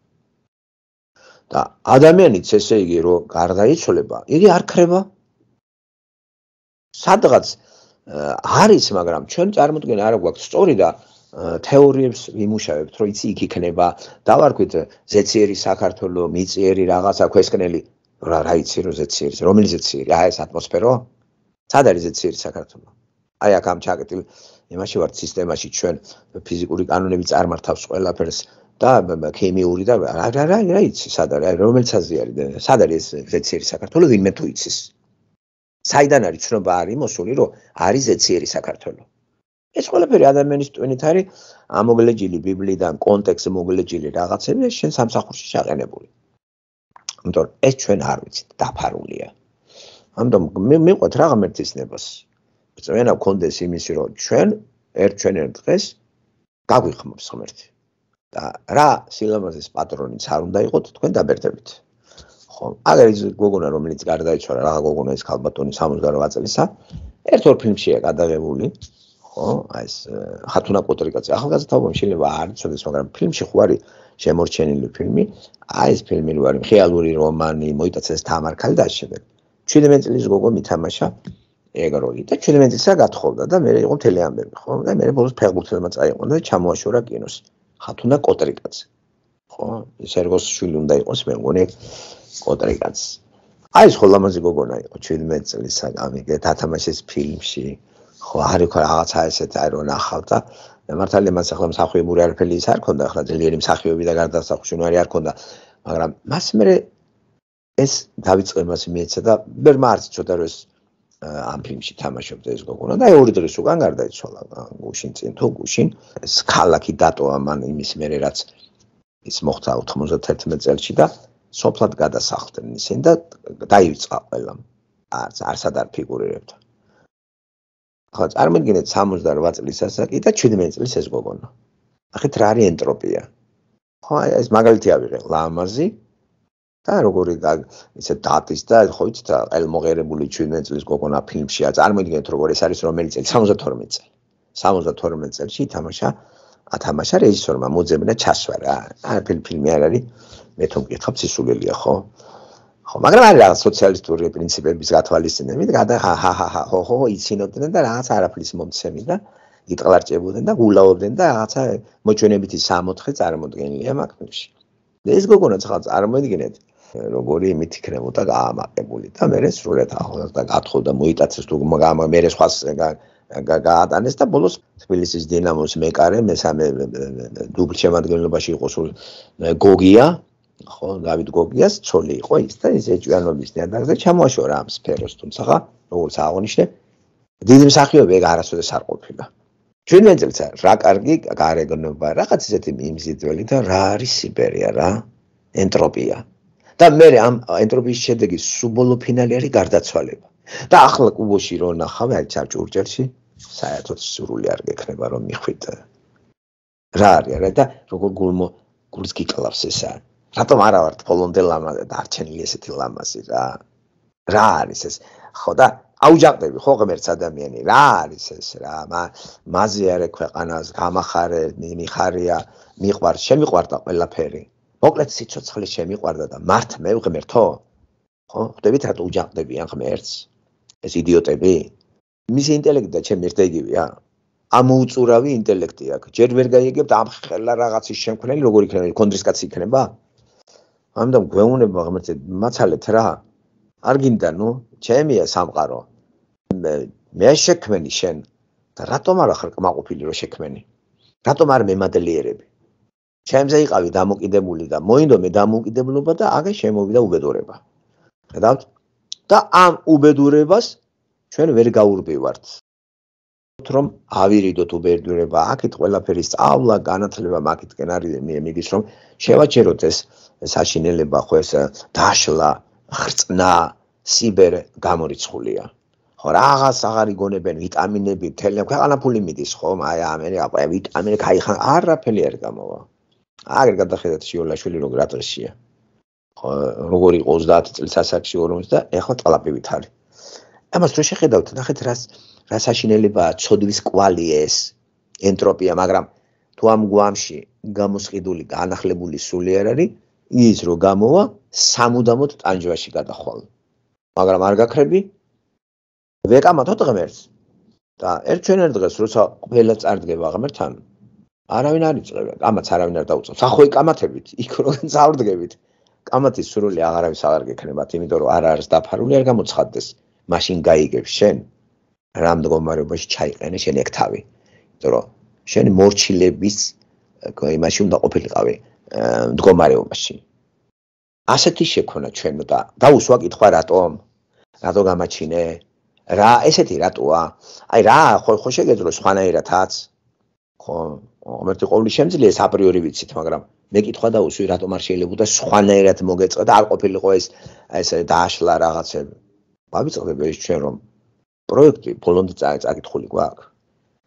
და ადამიანიც ესე იგი რომ გარდაიცვლება, იგი არ ხრება. სადღაც არის, მაგრამ ჩვენ წარმოგვიდგენ არა გვაქვს სწორი და თეორიებს ვიმუშავებთ, რომ იცი იქ იქნება. დავარქვით ზეციერი საქართველო, მიციერი რაღაცა ქესკნელი, რა რაიცი რო ზეციერი, რომელი ზეციერი? აი ეს ატმოსფერო. სად არის ზეციერი საქართველო? აი აქ ამ ჩაკეტილ იმაში ვარ სისტემაში ჩვენ ფიზიკური კანონები წარმართავს ყველაფერს და ქიმიური და რა რა რა იცი სად არის? აი რომელსაზე არის? სად არის ზეციერი საქართველო? ვინმე თუ იცის? საიდან არის ცნობა არის მოსული რომ არის ზეციერი საქართველო ეს ყველაფერი ადამიანის ტვინით არის ამოგლეჯილი ბიბლიიდან კონტექსტ მოგლეჯილი რაღაცები და შენ სამსახურში ჩაყენებული ანუ ეს ჩვენ არ ვიცით დაფარულია ამიტომ მეყვეთ რაღაც ერთის ნებას წვენა კონდეს იმისი რომ ჩვენ ერთ ჩვენ ერთ დღეს გაგვიხმობს ღმერთი და რა სილამაზის პატრონიც არ უნდა იყოთ თქვენ დაბერდებით ხო აგერ ის გოგონა რომელიც გარდაიცვალა რა გოგონა ის ქალბატონი 78 წელისა ერთ ორ ფილმშია გადაღებული ხო აი ეს ხათუნა კოტრიკაძე ახალგაზრდა ბავშვი შეიძლება არ იცოდეს მაგრამ ფილმში ხვარი შემორჩენილი ფილმი აი ეს ფილმი რო არის ხეალური რომანი მოიტაცეს თამარქალი და შეგერ 17 წლის გოგო მითამაშა ეგროი და 17 წელსა გათხოვდა და მე იყო თელეამბები ხო და მე ბოლოს ფეხბურთელმა წაიყვანა და ჩამოაშორა კინოს ხათუნა კოტრიკაძე ხო სერგოს შვილი უნდა იყოს მე მგონი კოტრიკაც აი ეს ხო ლამაზი გოგონა იყო 17 წლისა ამიგეთ ათამაშეს ფილმში ხო არ იქ რაღაცა ესეთ არ ნახავდა მართალია მას ახლა მსახიობური არაფერი ის არ ქონდა ახლა ძლიერი მსახიობი და გარდასახვში ნარი არ ქონდა მაგრამ მას მე ეს დავიწყებას მიეცა და ბერმა არც ცოტა რომ ეს ამ ფილმში თამაშობდა ეს გოგონა და ორი დღის უკან გარდაიცვალა გუშინ წინ თუ გუშინ ეს ქალაკი დატოა მან იმის მერე რაც ის მოხდა 91 წელში და სოფლად გადასახლდნენ ისინი და დაივიწყა ყველა არც არ სადარ ფიგურირებთ ხო წარმოგიდგენთ 68 წლის ასაკი და 17 წლის ეს გოგონა ახეთ რა არის ენტროპია ხო ეს მაგალითი ავიღე ლამაზი და როგორი და ესე დატის და ხო იცით რა ელმოღერებული 17 წლის გოგონა ფილმშია წარმოგიდგენთ როგორ ეს არის რომელი წელი 72 წელი 72 წელში ითამაშა ათამაშა რეჟისორმა მოძებნა ჩასვა რა. აი ფილმი არ არის. მე თვითონ მკითხავ სისულელია ხო? ხო, მაგრამ არა სოციალისტური პრინციპების გათვალისწინებ მით გადა ჰა ჰა ჰა ჰო ჰო იცინოდნენ და რაღაც არაფრის მომცემი და იტყლარჭებოდნენ და გულაობდნენ და რაღაცა მოჩვენებითი 64 წარმოდგენილია მაგნებში. და ეს გოგონა ხალხ წარმოედგინეთ როგორი იმითი ქრემოდა გაამაყებული და მე სრულად ახლა და გათხოვდა მოიტაცეს თუ მაგრამ მე სხვას გაატანეს და ბოლოს თბილისის დინამოს მეკარე მესამე დუბლ შემადგენლობაში იყო სულ გოგია ხო დავით გოგიას ცოლი იყო ის და ეს ეჭვიანობის დანაგზე ჩამოაშორა ამ სფეროს თუმცა ხა როგორც აღნიშნე დიდი მსახიობი ეგ არასოდეს არ ყოფილა ჩვენ ძილს რა კარგი გარეგნობა რაღაც ისეთი იმზიდველი და რა არის სიბერია რა ენტროპია და მე ამ ენტროპიის შედეგი სუბოლოფინალიარი გარდაცვალება და ახლა კუბოში რო ნახავ, არის ჩურჯელში, საერთოდ სრულიად არ გეკნება რომ მიხვით. Э, რა არის, რა და როგორ გულმო გულს გიკლავს ესა. რატომ არა ვარ პოლონდელ ლამაზე და არჩენილი ესეთი ლამაზი რა. რა არის ეს? ხო და აუჯაყდები ხო ღმერთს ადამიანი? რა არის ეს რა? მაზე არე ქვეყანას გამახარე, მიხარია, მიყვარს, შემიყვარდა ყველაფერი. მოკლედ სიცოცხლე შემიყვარდა და მართ მე ღმერთო? ხო? ხდებით რატო უჯაყდებიან ღმერთს? ეს იდიოტები? მის ინტელექტი და ჩემ ერთ ეგივეა. ამოუწურავი ინტელექტი აქვს. ჯერ ვერ გაიგებთ ამ ხელა რაღაცის შემქმნელი როგორ იქნება, კონდრის კაცი იქნება? ამიტომ გვეუბნება ღმერთზე, მაცალეთ რა. არ გინდა, ნუ, ჩემია სამყარო. მე შექმენი შენ. და რატომ არ ხარ კმაყოფილი რომ შექმენი? რატომ არ მემადლიერები? ჩემზე იყავი დამოკიდებული და მოინდო მე დამოკიდებულობა და აგე შემოვიდა უბედურება. გადავთ? და ამ უბედურებას ჩვენ ვერ გაურბევართ რომ ავირიდოთ უბედურება აქეთ ყველაფერი სწავლა განათლება მაგითკენ არის მიემიგის რომ შევაჩეროთ ეს საშინელება ხო ეს დაშლა ხრწნა სიბერე გამორიცხულია ხო რაღაც აღარ იგონებენ ვიტამინები თელე ქვეყანა ფული მიდის ხო აი ამერი აი ვიტამინი ხაი ხან არაფერი არ გამოვა აგერ გადახედათ შიოლაშვილი როგორ ატრესია როგორი 30 წელს ასაკში 50 და ეხლა ყალაპივით არის. ამას რო შეხედავთ, ნახეთ რას რა საშინელებაა ცოდვის კვალი ეს ენტროპია, მაგრამ თუ ამ გვამში გამოსყიდული განახლებული სული არ არის, ის რო გამოვა, სამუდამოდ ტანჯვაში გადახვალ. მაგრამ არ გაქრები? ვეკამათოთ ღმერთს. და ერთ ჩვენერ დღეს როცა ყველა წარდგება ღმერთთან, არავინ არ იწევა, ამაც არავინ არ დაუწევს. ახო იკამათებით, იქ რო წარდგებით. კამათის სრული აღარავის აღარ გექნებათ, იმიტომ რომ არ არის დაფარული, არ გამოცხადდეს. მაშინ გაიგებს შენ რამ დგომარებაში ჩაიყენე შენ ეგ თავი. იმიტომ რომ შენ მორჩილების იმაში უნდა ყოფილიყავი დგომარებაში. ასეთი შექონა ჩვენ და დაუსვა კითხვა რატომ? რატო გამაჩინე? რა ესეთი რატოა? აი რა ხო ხო შეგეძლო სხვანაირადაც? ხო, ღმერთი ყოვლის შემძლეა საპრიორი ვიცით, მაგრამ მეკითხა და უსვი რატომ არ შეიძლებაოდა სხვანაირად მოგეწყო და არ ყოფილიყო ეს ესე დაშლა რაღაცები. ვაბიწყებ ეს ჩვენ რომ პროექტი ბოლომდე წაკითხული გვაქვს.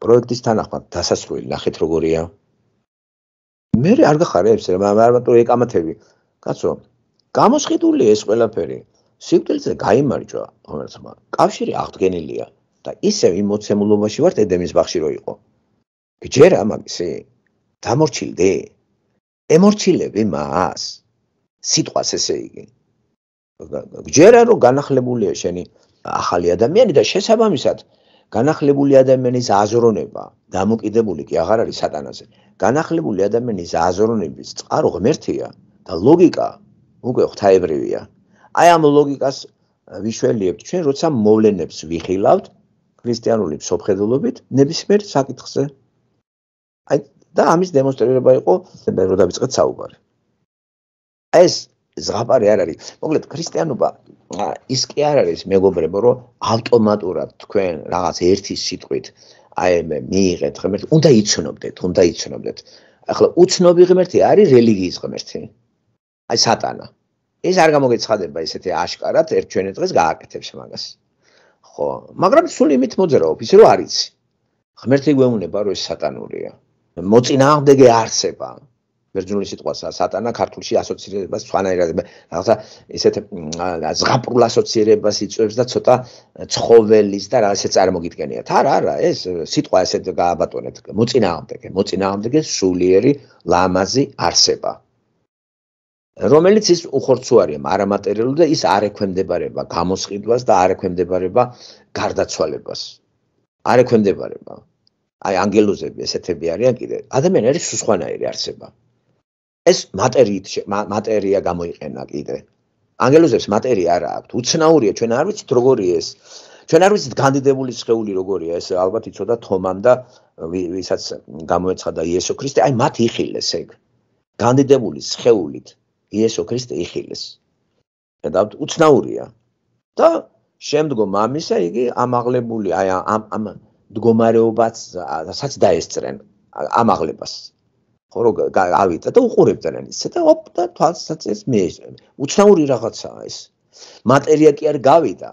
პროექტის თანახმად დასასრული ნახეთ როგორია. მე არ გახარა ეს რა მაგრამ თუ ეკამათები კაცო გამოსყიდული ეს ყველაფერი სიკვდილზე გამოიმარჯვა რომელსაც კავშირი აღდგენილია და ისევ იმ მოცემულობაში ვართ ედემის ბაღში რო იყო. გჯერა მაგისი? დამორჩილდი? ემორჩილები მას სიტყვას ესე იგი ჯერა რომ განახლებულია შენი ახალი ადამიანი და შესაბამისად განახლებული ადამიანის აზროვნება დამოკიდებული კი აღარ არის სატანაზე განახლებული ადამიანის აზროვნების წყარო ღმერთია და ლოგიკა უკვე ღთაებრივია აი ამ ლოგიკას ვიშველიებთ ჩვენ როცა მოვლენებს ვიხილავთ ქრისტიანული მსოფლმხედველობით ნებისმიერ საკითხზე აი და ამის დემონსტრირება იყო მე რო დავიწყეთ საუბარი. ეს ზღაპარი არ არის. მოკლედ ქრისტიანობა ის კი არ არის მეგობრებო, რომ ავტომატურად თქვენ რაღაც ერთი სიტყვით აი მე მიიღეთ ღმერთ, უნდა იცნობდეთ, უნდა იცნობდეთ. ახლა უცნობი ღმერთი არის რელიგიის ღმერთი. აი სატანა. ეს არ გამოგეცხადება ისეთი აშკარად ერთ ჩვენ დღეს გააკეთებს მაგას. ხო, მაგრამ სულ იმით მოძრაობ, ისე რომ არის. ღმერთი გვეუბნება, რომ ეს სატანურია. მოწინააღმდეგე არსება ბერძნული სიტყვას სატანა ქართულში ასოცირებას სვანაერად რაღაცა ესეთ ზღაპრულ ასოცირებას იწვევს და ცოტა ცხოველის და რაღაცა წარმოგიდგენია. არა, არა, ეს სიტყვა ესეთ გააბატონეთ. მოწინააღმდეგე, მოწინააღმდეგე სულიერი ლამაზი არსება. რომელიც ის უხორცო არის არამატერიალურ და ის არ ექვემდებარება გამოსყიდვას და არ ექვემდებარება გარდაცვალებას. არ ექვემდებარება. აი ანგელოზები ესეთები არიან კიდე. ადამიანი არის სხვანაირი არსება. ეს მატერიით მატერია გამოიყენა კიდე. ანგელოზებს მატერია არ აქვთ. უცნაურია ჩვენ არ ვიცით როგორი ეს. ჩვენ არ ვიცით განდიდებული შეული როგორია ეს. ალბათ იცოდა თომამ და ვისაც გამოეცხადა იესო ქრისტე, აი მათ იხილეს ეგ. განდიდებული შეულით იესო ქრისტე იხილეს. და უცნაურია. და შემდგომ ამისა იგი ამაღლებული აი ამ ამ მდგომარეობაც სადაც დაესწრენ ამაღლებას ხო რო ავიდა და უყურებდნენ ისე და ოპ და თვალსაც ეს მეშვენ უცნაური რაღაცაა ეს მატერია კი არ გავიდა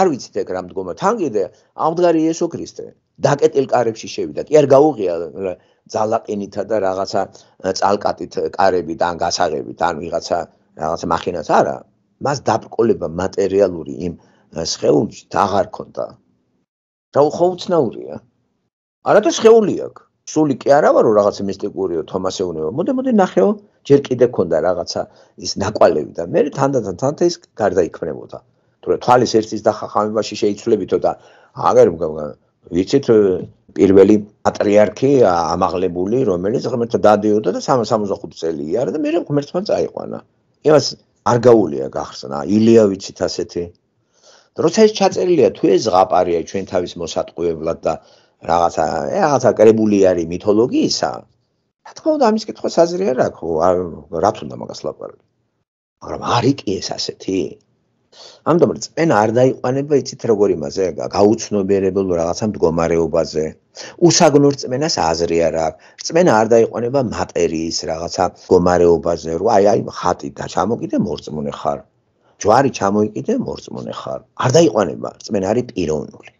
არ ვიცით ეგ რა მდგომარეობა თან კიდე ამდგარი იესო ქრისტე დაკეტილ კარებში შევიდა კი არ გაუღია ძალაყენითა და რაღაცა წალკატით კარებიდან გასაღებიდან ვიღაცა რაღაცა მახინას არა მას დაბრკოლება მატერიალური იმ სხეულში დაღარ ქონდა და უხო უცნაურია. არათუ შეეული აქვს. სული კი არა ვარო რაღაცა მისტიკურიო თომასეუნეო. მოდი მოდი ნახეო, ჯერ კიდე ქონდა რაღაცა ის ნაკვალევი და მე თანდათან თანდათან ის გარდაიქმნებოდა. თორე თვალის ერთის დახახამებაში შეიცვლებითო და აღერ ვიცით პირველი პატრიარქი ამაღლებული რომელიც ღმერთთან დადიოდა და 365 წელი არა და მე ღმერთთან წაიყვანა. იმას არ გაულია გახსნა. ილია ვიცით ასეთი და როცა ეს ჩაწერილია თუ ეს ზღაპარია ჩვენ თავის მოსატყუებლად და რაღაცა ე რაღაცა კრებული არის მითოლოგიისა რა თქმა უნდა ამის კითხვა საზრია რა ხო რაც უნდა მაგას ლაპარაკი მაგრამ არის კი ეს ასეთი ამიტომ წენა არ დაიყვანება იცით როგორ იმაზე გაუცნობიერებელ რაღაცა მდგომარეობაზე უსაგნურ წმენას აზრია რა წმენა არ დაიყვანება მატერიის რაღაცა მდგომარეობაზე რო აი აი ხატი და ჩამოკიდე მორწმუნე ხარ ჯვარი ჩამოიკიდე მორწმუნე ხარ. არ დაიყვანება, წმენ არის პიროვნული.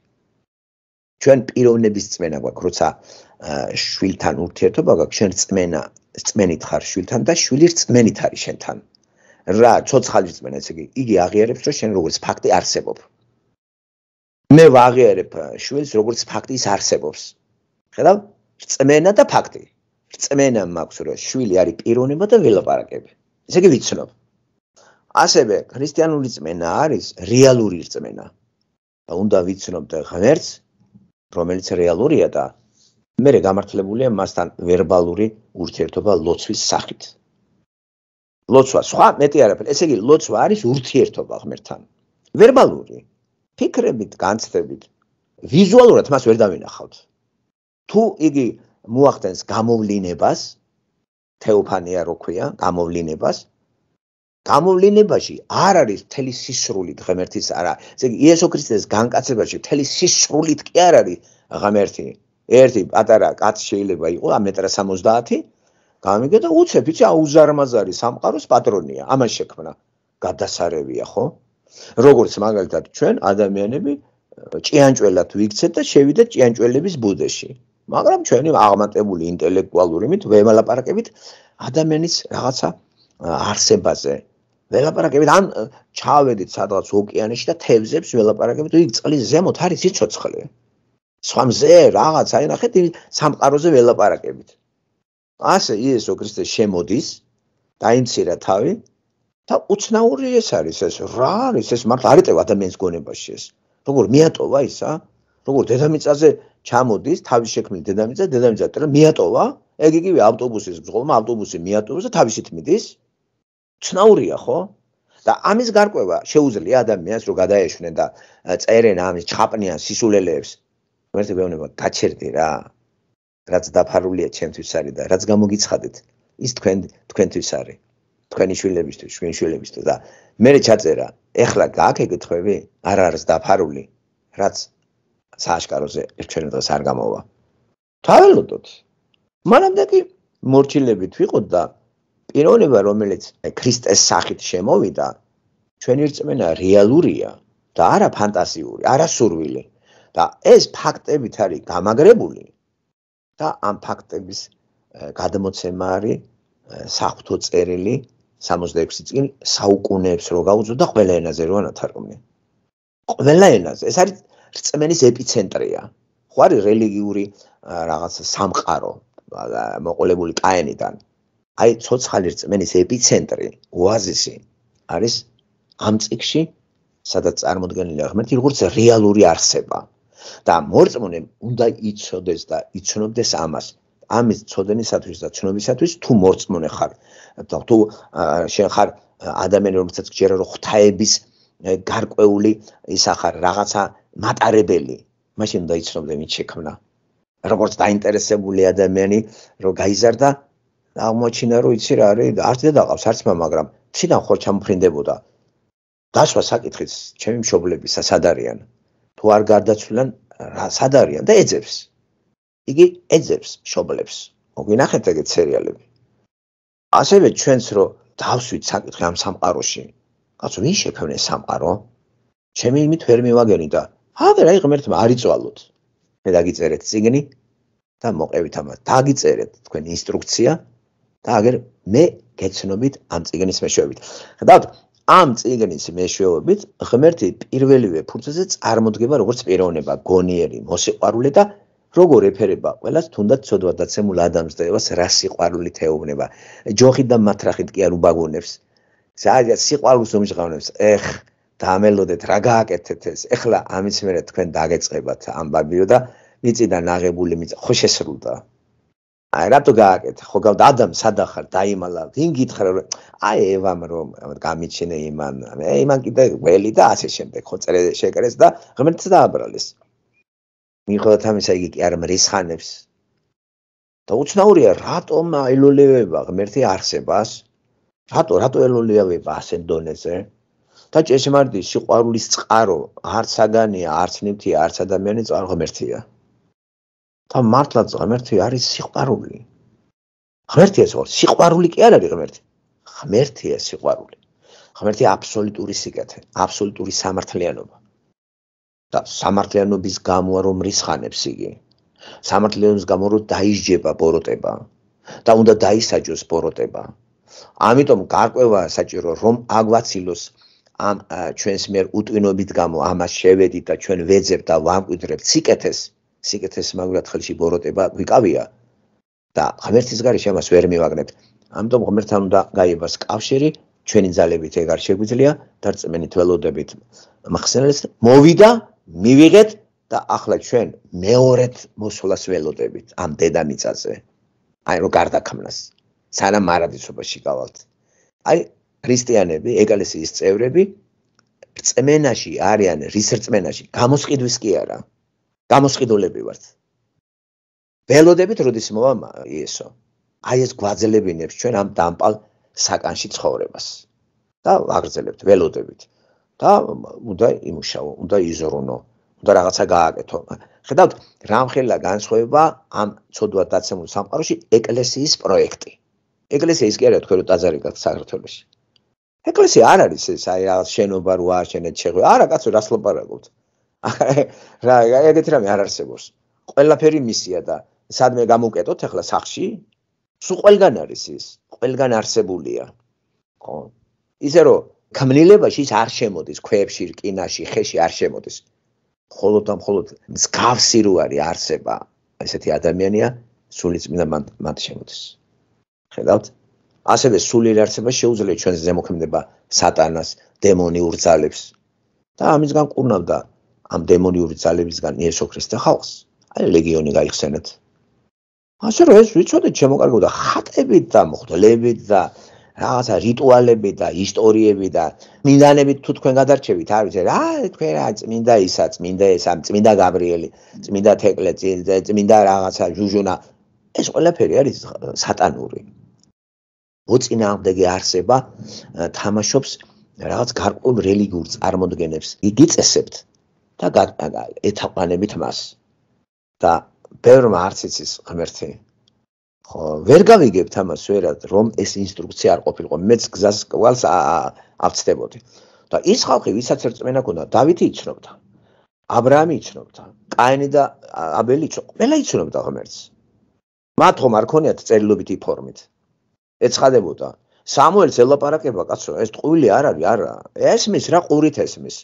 ჩვენ პიროვნების წმენა გვაქვს, როცა შვილთან ურთიერთობა გვაქვს, შენ წმენა, წმენით ხარ შვილთან და შვილი წმენით არის შენთან. რა, ცოცხალი წმენა ესე იგი, იგი აღიარებს, რომ შენ როგორც ფაქტი არსებობს. მე ვაღიარებ შვილს როგორც ფაქტის არსებობს. ხედავ? წმენა და ფაქტი. წმენა მაქვს, რომ შვილი არის პიროვნება და ველაპარაკები. ესე იგი ვიცნობ. ასევე ქრისტიანული წმენა არის რეალური წმენა. და უნდა ვიცნობ და ღმერთს, რომელიც რეალურია და მერე გამართლებულია მასთან ვერბალური ურთიერთობა ლოცვის სახით. ლოცვა სხვა მეტი არაფერი, ესე იგი ლოცვა არის ურთიერთობა ღმერთთან. ვერბალური ფიქრებით, განცდებით, ვიზუალურად მას ვერ დავინახავთ. თუ იგი მოახდენს გამოვლენებას თეოფანია როქვია გამოვლენებას გამოვლენებაში არ არის მთელი სისრული ღმერთის არა ესე იგი იესო ქრისტეს განკაცებაში მთელი სისრულით კი არ არის ღმერთი ერთი პატარა კაც შეიძლება იყოს ა მეტრა 70 გამიგე და უცებ იცი აუზარმაზარი სამყაროს პატრონია ამას შექმნა გადასარევია ხო როგორც მაგალითად ჩვენ ადამიანები ჭიანჭველად ვიქცეთ და შევიდეთ ჭიანჭველების ბუდეში მაგრამ ჩვენი აღმატებული ინტელექტუალური მით ვემალაპარაკებით ადამიანის რაღაცა არსებაზე ველაპარაკებით ან ჩავედით სადღაც ოკეანეში და თევზებს ველაპარაკებით ვიდრე წყლის ზემოთ არის სიცოცხლე სვამზე რაღაც აი ნახეთ სამყაროზე ველაპარაკებით ასე იესო ქრისტე შემოდის დაიმცირა თავი და უცნაური ეს არის ეს რა არის ეს მართლა არიტევ ადამიანის გონებაში ეს როგორ მეატოვა ისა როგორ დედამიწაზე ჩამოდის თავის შექმნილ დედამიწაზე დედამიწაზე მეატოვა ეგ იგივე ავტობუსის მსხოლმა ავტობუსი მეატოვა და თავისით მიდის ცნაურია ხო? და ამის გარკვევა შეუძლია ადამიანს რომ გადაეშვნენ და წერენ ამის ჩაპნიან სისულელეებს. ვერთი ვეუბნება გაჩერდი რა. რაც დაფარულია ჩემთვის არის და რაც გამოგიცხადეთ, ის თქვენ თქვენთვის არის. თქვენი შვილებისთვის, შვენ შვილებისთვის და მე ჩაწერა, ეხლა გააკეთებ, არ არის დაფარული, რაც სააშკაროზე ერთხელ დღეს არ გამოვა. თაველოდოთ. მანამდე კი მორჩილებით ვიყო და პიროვნება რომელიც ქრისტეს სახით შემოვიდა ჩვენი რწმენა რეალურია და არა ფანტასიური არა სურვილი და ეს ფაქტებით არის გამაგრებული და ამ ფაქტების გადმოცემა არის საფთო წერილი 66 წელი საუკუნეებს რო გაუძო და ყველა ენაზე რო ანათარგმნი ყველა ენაზე ეს არის რწმენის ეპიცენტრია ხო არის რელიგიური რაღაცა სამყარო მოყოლებული კაენიდან აი ცოცხალი რწმენის ეპიცენტრი, ოაზისი არის ამ ციკში, სადაც წარმოდგენილია ღმერთი, როგორც რეალური არსება. და მორწმუნე უნდა იცოდეს და იცნობდეს ამას. ამის ცოდენისათვის და ცნობისათვის თუ მორწმუნე ხარ, თუ შენ ხარ ადამიანი, რომელსაც გჯერა რომ ღთაების გარკვეული ისა ხარ, რაღაცა მატარებელი, მაშინ უნდა იცნობდე მის შექმნა. როგორც დაინტერესებული ადამიანი, რომ გაიზარდა აღმოჩინა რომ იცი რა არის არც დაყავს არც მა მაგრამ ცინა ხო ჩამფრინდებოდა დაშვა საკითხის ჩემი მშობლებისა სად არიან თუ არ გარდაცვლილან სად არიან და ეძებს იგი ეძებს მშობლებს მოგინახეთ ეგეთ სერიალები ასევე ჩვენც რო დავსვით საკითხი ამ სამყაროში კაცო ვინ შეფევნე სამყარო ჩემი იმით ვერ მივაგერი და აბერ აი ღმერთმა არიწვალოთ მე დაგიწერეთ ციგნი და მოყევით ამას დაგიწერეთ თქვენ ინსტრუქცია და აგერ მე გეცნობით ამ ციგნის მეშვეობით. ხედავთ, ამ ციგნის მეშვეობით ღმერთი პირველივე ფურცეზე წარმოდგება როგორც პიროვნება, გონიერი, მოსიყვარულე და როგორ ეფერება ყველას თუნდაც ცოდვა დაცემულ ადამიანს დაევას რა სიყვარულით ეუბნება. ჯოხით და მათრახით კი არ უბაგონებს. ზაა სიყვარულს უმსხავნებს. ეხ დამელოდეთ რა გააკეთეთ ეს. ეხლა ამის მერე თქვენ დაგეწყებათ ამ ბაბიო და მიწიდან აღებული მიწა ხო შესრულდა აი რატო გააკეთე ხო გავდა ადამიანს ადახარ დაიმალა ვინ გითხრა რომ აი ევამ რომ გამიჩინე იმან მე იმან კიდე ველი და ასე შემდეგ ხო წერე შეკრეს და ღმერთს დააბრალეს მიხოთ ამ ისე იგი კი არ მრისხანებს და უცნაურია რატომ ელოლევება ღმერთი არსებას რატო რატო ელოლევება ასე დონეზე და ჭეშმარიტი სიყვარულის წყარო არც საგანია არც ნივთი არც ადამიანი წარღმერთია და მართლაც ღმერთი არის სიყვარული. ღმერთია სიყვარული. სიყვარული კი არ არის ღმერთი. ღმერთია სიყვარული. ღმერთი აბსოლუტური სიკეთე, აბსოლუტური სამართლიანობა. და სამართლიანობის გამო რომ რისხანებს იგი. სამართლიანობის გამო რომ დაიჯება ბოროტება და უნდა დაისაჯოს ბოროტება. ამიტომ გარკვევა საჭირო რომ აგვაცილოს ამ ჩვენს მიერ უტვინობით გამო ამას შევედით და ჩვენ ვეძებ და ვამკვიდრებ სიკეთეს. სიკეთეს მაგრად ხელში ბოროტება გიკავია და ღმერთის გარშე ამას ვერ მივაგნებ. ამიტომ ღმერთთან უნდა გაიებას კავშირი, ჩვენი ძალებით ეგ არ შეგვიძლია, დარწმენით ველოდებით მხსენელს მოვიდა, მივიღეთ და ახლა ჩვენ მეორედ მოსვლას ველოდებით ამ დედამიწაზე. აი რო გარდაქმნას. სანამ არადისობაში გავალთ. აი ქრისტიანები, ეკლესიის წევრები რწმენაში არიან, რის რწმენაში? გამოსყიდვის კი არა. გამოსყიდულები ვართ. ველოდებით როდის მოვა იესო. აი ეს გვაძლებინებს ჩვენ ამ დამპალ საკანში ცხოვრებას. და აგრძელებთ ველოდებით. და უნდა იმუშაო, უნდა იზრუნო, უნდა რაღაცა გააკეთო. ხედავთ, რამხელა განსხვავება ამ ცოდვად დაცემულ სამყაროში ეკლესიის პროექტი. ეკლესიის კი არა თქო ტაძარი გაქვს საქართველოს. ეკლესია არ არის ეს აი რაღაც შენობა რო არ შენეთ შეღვე. არა კაცო, რას ლაპარაკობთ? (laughs) რა ეგეთი რამე არ არსებობს ყველაფერი მისია და სადმე გამოკეტოთ ახლა სახში სულ ყველგან არის ის ყველგან არსებულია ხო ისე რომ კომნილებაში ის არ შემოდის ქვეებში რკინაში ხეში არ შემოდის მხოლოდ და მხოლოდ მსგავსი რო არის არსება ესეთი ადამიანია სულიწმინდა მან მან შემოდის ხედავთ ასევე სულიერ არსება შეუძლია ჩვენს ზემოქმედება სატანას დემონი ურძალებს და ამის განკურნავდა ამ დემონიური ძალებისგან იესო ქრისტე ხალხს. აი ლეგიონი გაიხსენეთ. ასე რომ ეს ვიცოდეთ შემოკარგოთ ხატებით და მხდლებით და რაღაცა რიტუალები და ისტორიები და მინდანებით თუ თქვენ გადარჩებით, არ ვიცი რა, თქვენ რა წმინდა ისა, წმინდა ეს ამ წმინდა გაბრიელი, წმინდა თეკლე, წმინდა რაღაცა ჯუჟუნა, ეს ყველაფერი არის სატანური. მოწინააღმდეგე არსება თამაშობს რაღაც გარკვეულ რელიგიურ წარმოდგენებს. იგი წესებთან და ეთაყვანებით მას და ბევრმა არც იცის ღმერთი ხო ვერ გავიგებთ ამას ვერად რომ ეს ინსტრუქცია არ ყოფილიყო მეც გზას ყალს აწდებოდი და ის ხალხი ვისაც ერწმენა ქონდა დავითი იცნობდა ა ブラ ამი იცნობდა კაინი და აბელი იცნობდა ყველა იცნობდა ღმერთს მათ ხომ არ ქონიათ წერილობითი ფორმით ეცხადებოდა სამუელს ელაპარაკება კაცო ეს ტყვილი არ არის არა ესმის რა ყურით ესმის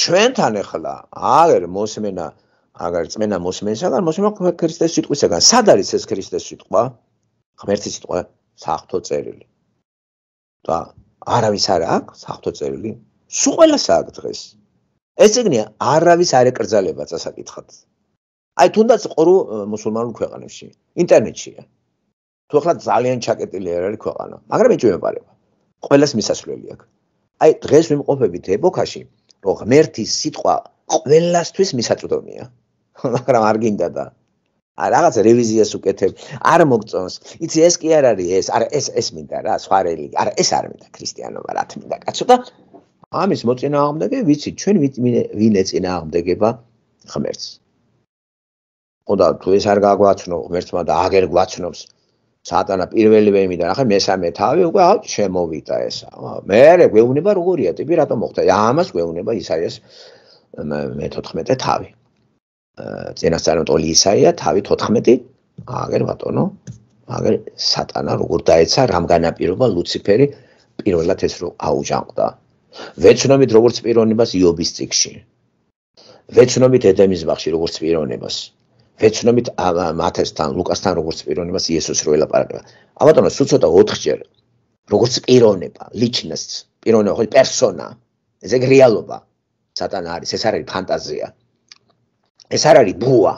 ჩვენთან ეხლა აღერ მოსმენა აგარ წმენა მოსმენისაგან მოსმენა ქრისტეს სიტყვისაგან სად არის ეს ქრისტეს სიტყვა ღმერთის სიტყვა საღთო წერილი და არავის არ აქვს საღთო წერილი სულ ყოველას აქვს დღეს ეს ეგნია არავის არ ეკრძალება წასაკითხად აი თუნდაც ყრუ მუსულმანურ ქვეყანაში ინტერნეტშია თუ ახლა ძალიან ჩაკეტილი არ არის ქვეყანა მაგრამ ეჭვება პარება ყოველას მისასვლელი აქვს აი დღეს ვიმყოფებით ეპოქაში რომ ღმერთის სიტყვა ყველასთვის მისაწვდომია. მაგრამ არ გინდა და ა რაღაც რევიზიას უკეთებ. არ მოგწონს. იცი ეს კი არ არის ეს. არა ეს ეს მინდა რა, სხვა რელიგია. არა ეს არ მინდა ქრისტიანობა, რა თმინდა კაცო და ამის მოწინააღმდეგე ვიცი, ჩვენ ვინ ეწინააღმდეგება ღმერთს. ხოდა თუ ეს არ გააგვაცნო ღმერთმა და აგერ გვაცნობს, სატანა პირველივე იმიდან ახლა მესამე თავი უკვე აუ შემოვიდა ესა მე რე გვეუბნება როგორია ტიპი რატომ მოხდა ა ამას გვეუბნება ისაიას მე 14 თავი წინასწარმეტყველი ისაია თავი 14 აგერ ბატონო აგერ სატანა როგორ დაეცა რამგანაპირობა ლუციფერი პირველად ეს რო აუჯანყდა ვეცნობით როგორც პიროვნებას იობის ციკში ვეცნობით ედემის ბაღში როგორც პიროვნებას ბეცნობით მათესთან ლუკასთან როგორც პიროვნებას იესოს რო ელაპარაკება ა ბატონო სულ ცოტა 4 ჯერ როგორც პიროვნება ლიჩნას პიროვნება ხო პერსონა ეს ეგ რეალობა სატანა არის ეს არ არის ფანტაზია ეს არ არის ბუა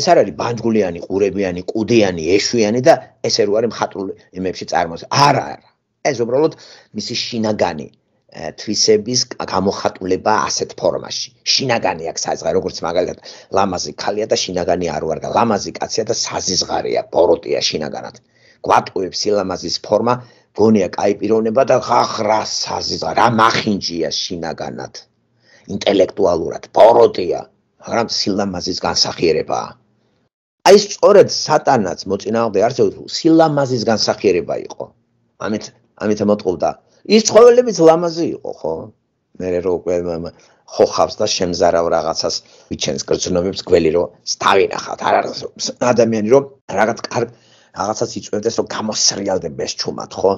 ეს არ არის ბანჯგულიანი ყურებიანი კუდიანი ეშვიანი და ესე რო არის მხატვრული იმებში წარმოს არა არა ეს უბრალოდ მისი შინაგანი თვისების გამოხატულება ასეთ ფორმაში. შინაგანი აქვს საზღარი, როგორც მაგალითად, ლამაზი ქალია და შინაგანი არ ვარ და ლამაზი კაცია და საზიზღარია, ბოროტია შინაგანად. გვატყუებს სილამაზის ფორმა, გონია кай პიროვნება და ხახრა საზიზღარი, რა მახინჯია შინაგანად. ინტელექტუალურად ბოროტია, მაგრამ სილამაზის განსახიერებაა. აი სწორედ სატანაც მოწინააღმდეგე არსებობს სილამაზის განსახიერება იყო. ამით ამით მოტყუდა ის ყოველებიც ლამაზი იყო ხო მე რო უკვე ხო ხავს და შემზარავ რაღაცას ვიჩენს გრძნობებს გველი რო თავი ნახავთ არ არის ადამიანი რო რაღაც კარგ რაღაცას იწვევდეს რომ გამოსრიალდებს ჩუმად ხო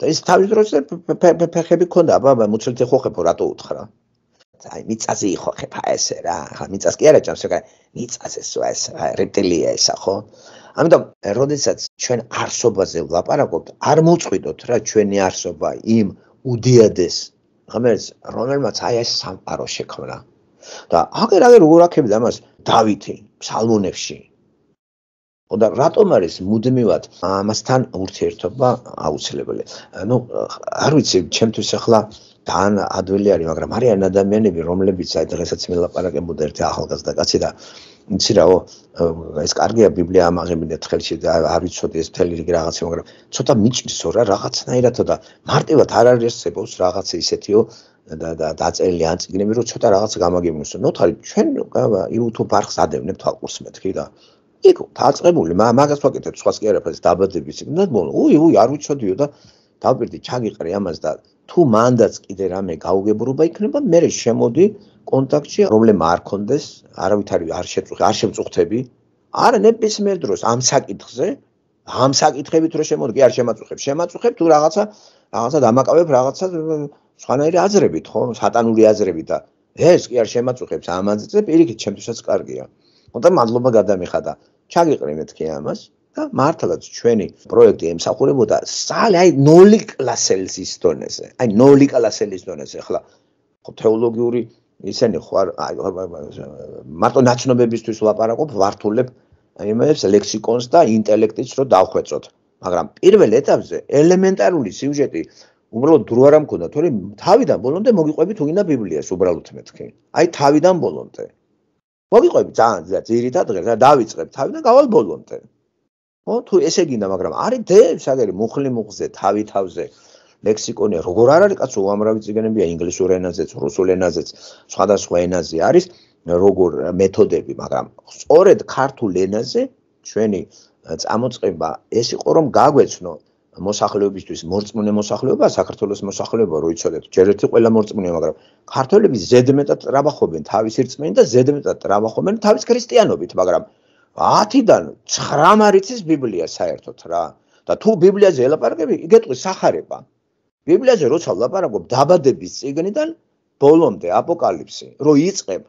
და ის თავის დროზე ფეხები ქონდა აბა მოცელთე ხო ხებო რატო უთხრა აი მიწაზე იხო ხეფა ესე რა ხა მიწას კი არა ჭამს ეგა მიწას ესო ეს რეპტილია ესა ხო ამიტომ, როდესაც ჩვენ არსობაზე ვლაპარაკობთ, არ მოწყვიდოთ რა ჩვენი არსობა იმ უდიადეს, რომელიც რომელმაც აი ეს სამყარო შექმნა. და აგერ აგერ როგორ აქებდა მას დავითი სალმონებში. ოდა რატომ არის მუდმივად ამასთან ურთიერთობა აუცილებელი? ნუ არ ვიცი, ჩემთვის ახლა თან ადვილი არის, მაგრამ არიან ადამიანები, რომლებიც აი დღესაც მელაპარაკებოდა ერთ ახალგაზრდა კაცი და იცი რაო ეს კარგია ბიბლია ამაღებინეთ ხელში და არ ვიცოდი ეს თელი რიგ რაღაცა მაგრამ ცოტა მიჭრისო რა რაღაცნაირადო და მარტივად არ არის ესებს რაღაცა ისეთიო და და დაწერილი ან წიგნები რომ ცოტა რაღაცა გამაგებინოს ნოთარი ჩვენ YouTube არხს ადევნებ თვალყურს მეთქი და იქო დაწყებული მაგას ვაკეთებ სხვას კი არაფერს დაბადების იქ და ბოლო უი უი არ ვიცოდიო და დავპირდი ჩაგიყრე ამას და თუ მანდაც კიდე რამე გაუგებრობა იქნება მე შემოდი კონტაქტში, პრობლემა არ კონდეს, არავითარი არ შეწუხე, არ შემწუხთები. არა, ნებისმიერ დროს ამ საკითხზე, ამ საკითხებით რო შემოდგე, არ შემაწუხებ, შემაწუხებ თუ რაღაცა, რაღაცა დამაკავებ, რაღაცა სხვანაირი აზრებით, ხო, სატანური აზრები და ეს კი არ შემაწუხებს ამაზეზე, პირიქით, ჩემთვისაც კარგია. მოდა მადლობა გადამიხადა. ჩაგიყრინე თქვი ამას. და მართლაც ჩვენი პროექტი ემსახურებოდა სალ აი 0 კლასელის დონეზე. აი 0 კლასელის დონეზე ხლა ხო თეოლოგიური ისენი ხარ მარტო ნაცნობებისთვის ვლაპარაკობ, ვართულებ იმებს ლექსიკონს და ინტელექტის რო დავხვეწოთ. მაგრამ პირველ ეტაპზე ელემენტარული სიუჟეტი უბრალოდ დრო არ მქონდა, თორე თავიდან ბოლომდე მოგიყვები თუ გინდა ბიბლიას უბრალოდ მეთქი. აი თავიდან ბოლომდე. მოგიყვები ძალიან ძა ძირითად დღეს და დავიწყებ თავიდან გავალ ბოლომდე. ხო, თუ ესე გინდა, მაგრამ არის დე, საერთოდ მუხლი მუხზე, თავი თავზე. ლექსიკონი როგორ არ არის კაცო უამრავი ციგნებია ინგლისურ ენაზეც რუსულ ენაზეც სხვადასხვა ენაზე არის როგორ მეთოდები მაგრამ სწორედ ქართულ ენაზე ჩვენი წამოწება ეს იყო რომ გაგვეცნო მოსახლეობისთვის მორწმუნე მოსახლეობა საქართველოს მოსახლეობა რო იცოდეთ ჯერ ერთი ყველა მორწმუნეა მაგრამ ქართველები ზედმეტად ტრაბახობენ თავის რწმენით და ზედმეტად ტრაბახობენ თავის ქრისტიანობით მაგრამ 10-დან 9 არის ის ბიბლია საერთოდ რა და თუ ბიბლიაზე ელაპარაკები იგეთყვი სახარება ბიბლიაზე როცა ვლაპარაკობ დაბადების წიგნიდან ბოლომდე აპოკალიფსი რო იწებ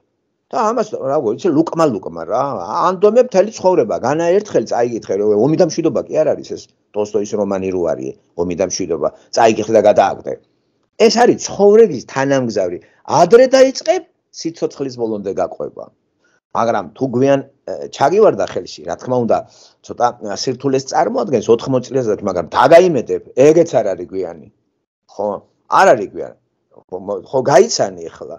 და ამას რა გვიცი ლუკმა ლუკმა რა ანდომებ თელი ცხოვრება განაერთხელ წაიგითხე რომ ომი და მშვიდობა კი არ არის ეს ტოლსტოის რომანი რო არის ომი და მშვიდობა წაიგითხე და გადააგდე ეს არის ცხოვრების თანამგზავრი ადრე დაიწებ სიცოცხლის ბოლომდე გაყვება მაგრამ თუ გვიან ჩაგივარდა ხელში რა თქმა უნდა ცოტა სირთულეს წარმოადგენს 80 წელს მაგრამ დაგაიმედებ ეგეც არ არის გვიანი ხო არ არის გვიან ხო გაიცანი ახლა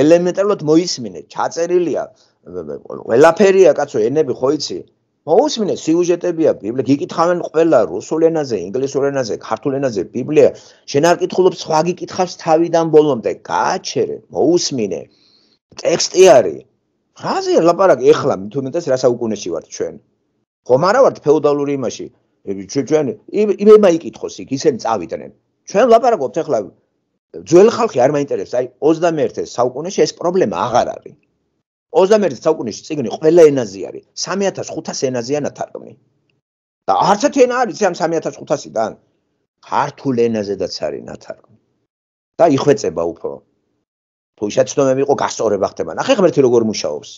ელემენტარულად მოისმინე ჩაწერილია ყველაფერია კაცო ენები ხო იცი მოისმინე სიუჟეტებია ბიბლია გიკითხავენ ყველა რუსულ ენაზე ინგლისურ ენაზე ქართულ ენაზე ბიბლია შენ არ კითხულობ სხვა გიკითხავს თავიდან ბოლომდე გააჩერე მოისმინე ტექსტი არის ხაზე ლაპარაკი ახლა თუმცა რა საუკუნეში ვართ ჩვენ ხომ არა ვართ ფეოდალური იმაში ჩვენ იმემა იკითხოს იქ ისინი წავიდნენ ჩვენ ვაპარაკობთ ახლა ძველ ხალხი არ მაინტერესებს, აი 21-ე საუკუნეში ეს პრობლემა აღარ არის. 21-ე საუკუნეში ციგნი ყველა ენაზე არის, 3500 ენაზეა ნათარგმნი. და არც ერთი ენა არის ამ 3500-დან ქართულ ენაზედაც არის ნათარგმნი. და იხვეწება უფრო. თუ შეცდომები იყო გასწორება ხდება. ნახე ღმერთი როგორ მუშაობს.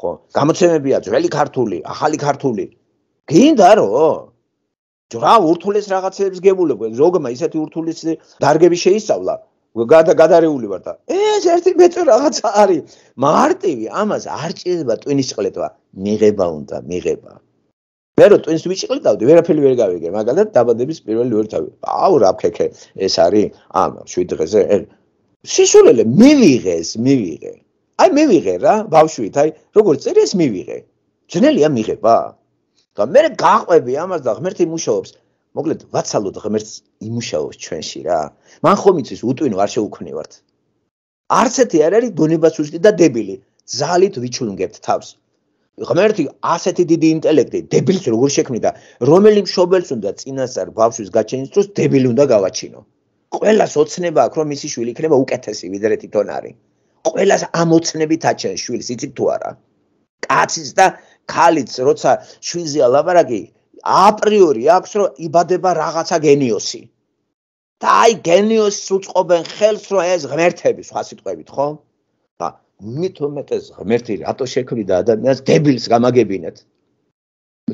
ხო, გამოცემებია ძველი ქართული, ახალი ქართული. გინდა რომ რა ურთულეს რაღაცებს გემულებო ზოგმა ისეთი ურთულის დარგები შეისწავლა გადა გადარეული ვარ და ეს ერთი მეწე რაღაცა არის მარტივი ამას არ ჭირდება ტვინის ყლეტვა მიღება უნდა მიღება მე რო ტვინს ვიჭიყლდავდი ვერაფერი ვერ გავიგე მაგალითად დაბადების პირველი ვერ თავი აუ რა ქეკე ეს არის ამ 7 დღეზე ე სიშულელე მივიღეს მივიღე აი მივიღე რა ბავშვით აი როგორ წერი ეს მივიღე ძნელია მიღება და მე გაყვები ამას და ღმერთი მუშაობს. მოკლედ ვაცალოთ ღმერთს იმუშაოს ჩვენში რა. მან ხომ იცის უტვინო არ შეუქმნივართ. არც ერთი არ არის დონებას უშტი და დებილი. ზალით ვიჩუნგებთ თავს. ღმერთი ასეთი დიდი ინტელექტი დებილს როგორ შექმნიდა? რომელი მშობელს უნდა წინასწარ ბავშვის გაჩენის დროს დებილი უნდა გავაჩინო? ყველას ოცნება აქვს რომ მისი შვილი იქნება უკეთესი ვიდრე თვითონ არის. ყველას ამოცნებით აჩენს შვილს, იცით თუ არა? კაცის და ქალიც როცა შვილზეა ლაპარაკი აპრიორი აქვს რომ იბადება რაღაცა გენიოსი და აი გენიოსს უწყობენ ხელს რომ ეს ღმერთები სხვა სიტყვებით ხო და მითუმეტეს ღმერთი რატო შექმნა ადამიანს დებილს გამაგებინათ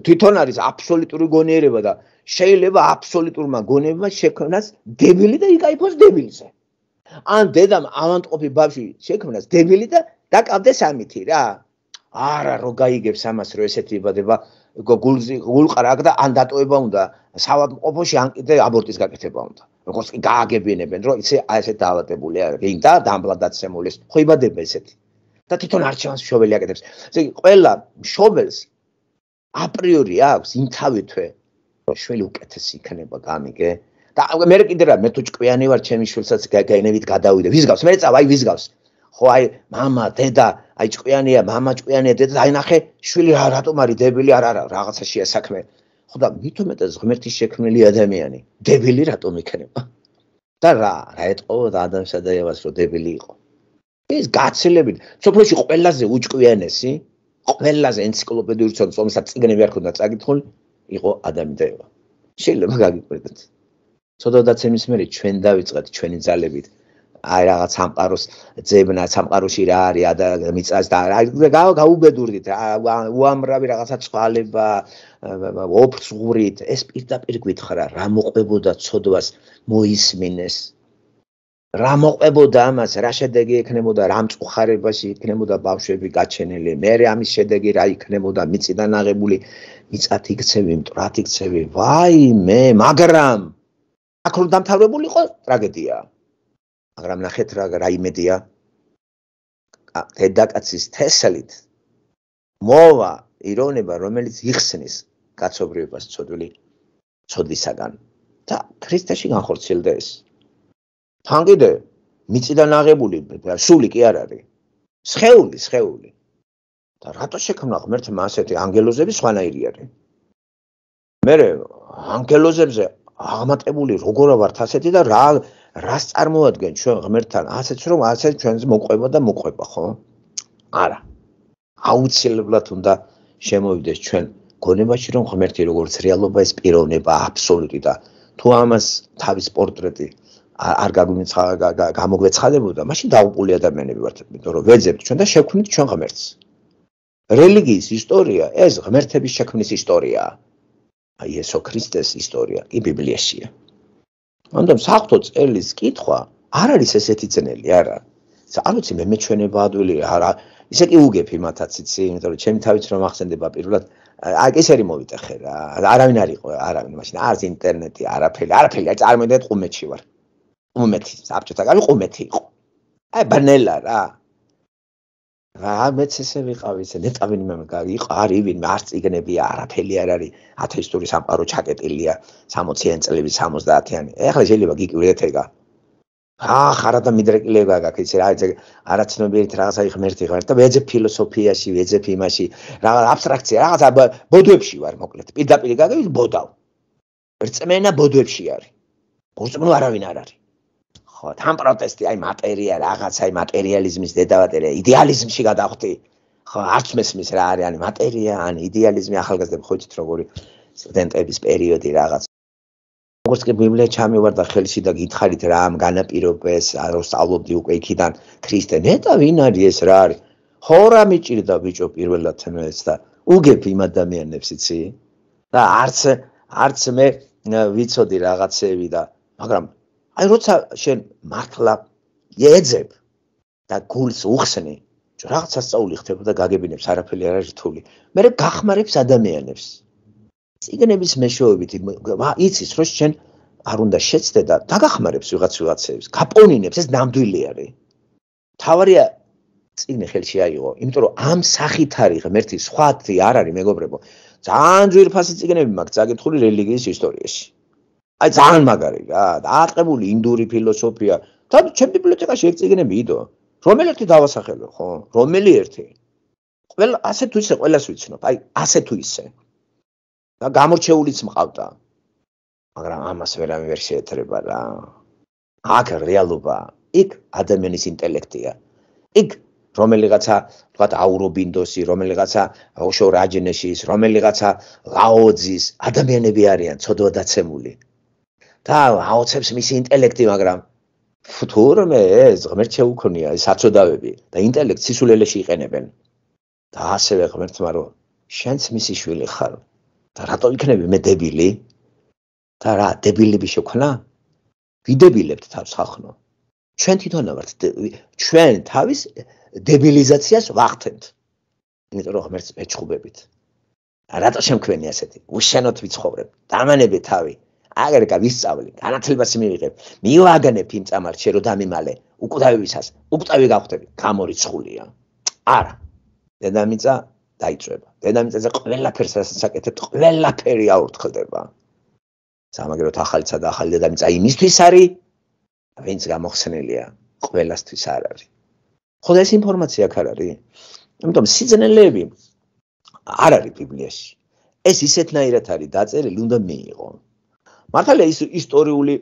თვითონ არის აბსოლუტური გონიერება და შეიძლება აბსოლუტურმა გონებმა შექმნას დებილი და იკაიფოს დებილზე ან დედამ ამანტყოფი ბავშვი შექმნას დებილი და დაკავდეს ამითი რა არა რო გაიგებს ამას რომ ესეთი ვადება გულზე გულყრაკ და ან დატოება უნდა სავადმყოფოში ან კიდე აბორტის გაკეთება უნდა როგორც კი გააგებინებენ რომ ისე ესე დაავადებულია გინდა დამბლადაცემულის ხო იბადება ესეთი და თვითონ არჩევანს შოველი აკეთებს ესე იგი ყველა შობელს აპრიორი აქვს ინთავითვე რომ შველი უკეთესი იქნება გამიგე და მე კიდე რა მე თუ ჭკვიანი ვარ ჩემი შვილსაც გენევით გადავიდე ვისგავს მე წავ აი ვისგავს ხო აი мама დედა აი ჭკვიანია мама ჭკვიანია დედა აი ნახე შვილი რა რატომ არის დებილი არ არა რაღაცა შეასაქმე ხო და მithu მეტეს ღმერთის შექმნილი ადამიანი დებილი რატომ იქნება და რა რა ეტყობა და ადამიანსა და ევას რომ დებილი იყო ეს გაცილებით სოფლოში ყველაზე უჭკვიანესი ყველაზე ენციკლოპედიური ცოდნა რომელსაც წიგნები არ ქონდა წაკითხული იყო ადამი და ევა შეიძლება გაგიკვირდეთ ცოდოდაც ემის მერე ჩვენ დავიწყეთ ჩვენი ძალებით აი რაღაც სამყაროს ძებნა სამყაროში რა არის და მიწას და აი გაუბედურდით უამრავი რაღაცა წვალება ოფცღურით ეს პირდაპირ გითხრა რა მოყვებოდა ცოდვას მოისმინეს რა მოყვებოდა ამას რა შედეგი ექნებოდა რა მწუხარებაში ექნებოდა ბავშვები გაჩენილი მე რე ამის შედეგი რა იქნებოდა მიწიდან აღებული მიწათ იქცევი მტრათ იქცევი ვაი მე მაგრამ აქ რომ დამთავრებული იყო ტრაგედიაა მაგრამ ნახეთ რა რა იმედია დედაკაცის თესლით მოვა ირონება რომელიც იხსნის კაცობრიობას ცოდვილი ცოდვისაგან და ქრისტეში განხორციელდა ეს თან კიდე მიწიდან აღებული სული კი არ არის შეეული შეეული და რატო შექმნა ღმერთ მასეთი ანგელოზები სხვანაირი არის მე ანგელოზებზე აღმატებული როგორ ვართ ასეთი და რა რას წარმოადგენ ჩვენ ღმერთთან ასეც რომ ასე ჩვენს მოყვება და მოყვება ხო? არა. აუცილებლად უნდა შემოვიდეს ჩვენ გონებაში რომ ღმერთი როგორც რეალობა ეს პიროვნება აბსოლუტი და თუ ამას თავის პორტრეტი არ გამოგვეცხადებოდა, მაშინ დაუყული ადამიანები ვართ, იმიტომ რომ ვეძებთ ჩვენ და შექმნით ჩვენ ღმერთს. რელიგიის ისტორია, ეს ღმერთების შექმნის ისტორიაა. აი ესო ქრისტეს ისტორია, კი ბიბლიაშია. ანუ საფთო წელის კითხვა არ არის ესეთი ძნელი, არა. არ ვიცი მე მეჩვენება ადვილი არა. ისე კი უგებ იმათაც იცი, იმიტომ რომ ჩემი თავიც რომ ახსენდება პირველად, აი ესერი მოვიტახე რა. არავინ არ იყო, არავინ, მაშინ არც ინტერნეტი, არაფერი, არაფერი, აი წარმოიდეთ ყუმეთში ვარ. ყუმეთში, საბჭოთა კარი ყუმეთი იყო. აი ბნელა რა. რა მეც ესე ვიყავი ესე ნეტავინ მე არი ვინ არ წიგნები არაფერი არ არის ათეისტური სამყარო ჩაკეტილია 60-იან წლები 70-იანი ეხლა შეიძლება გიკვირდეთ ეგა აა ხარადა მიდრეკილება გაქვს ისე რა ეს არაცნობიერი რაღაცა იღმერთი ღარ და ვეძებ ფილოსოფიაში ვეძებ იმაში რაღაც აბსტრაქცია რაღაცა ბოდვებში ვარ მოკლედ პირდაპირ გაგვი ბოდავ ერთმენა ბოდვებში არის ბოდვებში არავინ არ არის ხო თან პროტესტი აი მატერია რაღაც აი მატერიალიზმის დედავატერია იდეალიზმში გადახვდი ხო არც მესმის რა არის ან მატერია ან იდეალიზმი ახალგაზრდებ ხოჭით როგორი სტუდენტების პერიოდი რაღაც როგორც კი ბიბლია ჩამივარ და ხელში და გითხარით რა ამ განაპირობეს რომ სწავლობდი უკვე იქიდან ქრისტე ნეტა ვინ არის ეს რა არის ხო რა მიჭირდა ბიჭო პირველად თმეს და უგებ იმ ადამიანებს იცი და არც არც მე ვიცოდი რაღაცები და მაგრამ აი როცა შენ მართლა ეძებ და გულს უხსნი რაღაცა სწაული ხდება და გაგებინებს არაფერი არ არის თული მე რა გახმარებს ადამიანებს ციგნების მეშვეობით იცის რომ შენ არ უნდა შეცდე და დაგახმარებს ვიღაც ვიღაცებს გაპონინებს ეს ნამდვილი არის თავარია წინ ხელში აიღო იმიტომ რომ ამ სახით არის ღმერთი სხვათი არ არის მეგობრებო ძალიან ძვირფასი ციგნები მაქვს წაკითხული რელიგიის ისტორიაში აი ძალიან მაგარი რა დააყებული ინდური ფილოსოფია და ჩემ ბიბლიოთეკაში ერთ წიგნები იდო რომელთი დავასახელო ხო რომელი ერთი ყველა ასე თუ ისე ყველას ვიცნობ აი ასე თუ ისე და გამორჩეულიც მყავდა მაგრამ ამას ვერავინ ვერ შეეთრება რა აქ რეალობა იქ ადამიანის ინტელექტია იქ რომელიღაცა ვთქვათ აურობინდოსი, რომელიღაცა ოშო რაჯენეშის, რომელიღაცა ლაოძის ადამიანები არიან ცოდვადაცემული. და აოცებს მის ინტელექტი, მაგრამ თურმე ეს ღმერთ შეუქონია ეს საწოდავები და ინტელექტს სისულელეში იყენებენ. და ასევე ღმერთმა რომ შენც მისი შვილი ხარ. და რატო იქნები მე დებილი? და რა, დებილები შექვნა? ვიდებილებთ თავს ხახნო. ჩვენ თვითონა ვართ ჩვენ თავის დებილიზაციას ვახთენთ. იმიტომ რომ ღმერთს მეჩხუბებით. რატო შემქმენი ასეთი? უშენოთ ვიცხოვრებ. დამანები თავი. აგერ გავისწავლე, განათლებაც მიიღებ, მილაგნებ იმ წამალს შე რომ დამიმალე, უკვდავებისას, უკვდავი გავხდები, გამორიცხულია. არა. დედამიწა დაიწება. დედამიწაზე ყველაფერს ასაკეთებ, ყველაფერი აურთხდება. სამაგერო თახალიცა და ახალი დედამიწა იმისთვის არის, ვინც გამოხსნელია, ყველასთვის არ არის. ხო და ეს ინფორმაცია ქ არის? ამიტომ სიძნელეები არ არის ბიბლიაში. ეს ისეთნაირად არის დაწერილი, უნდა მეიღო. მართალია ის ისტორიული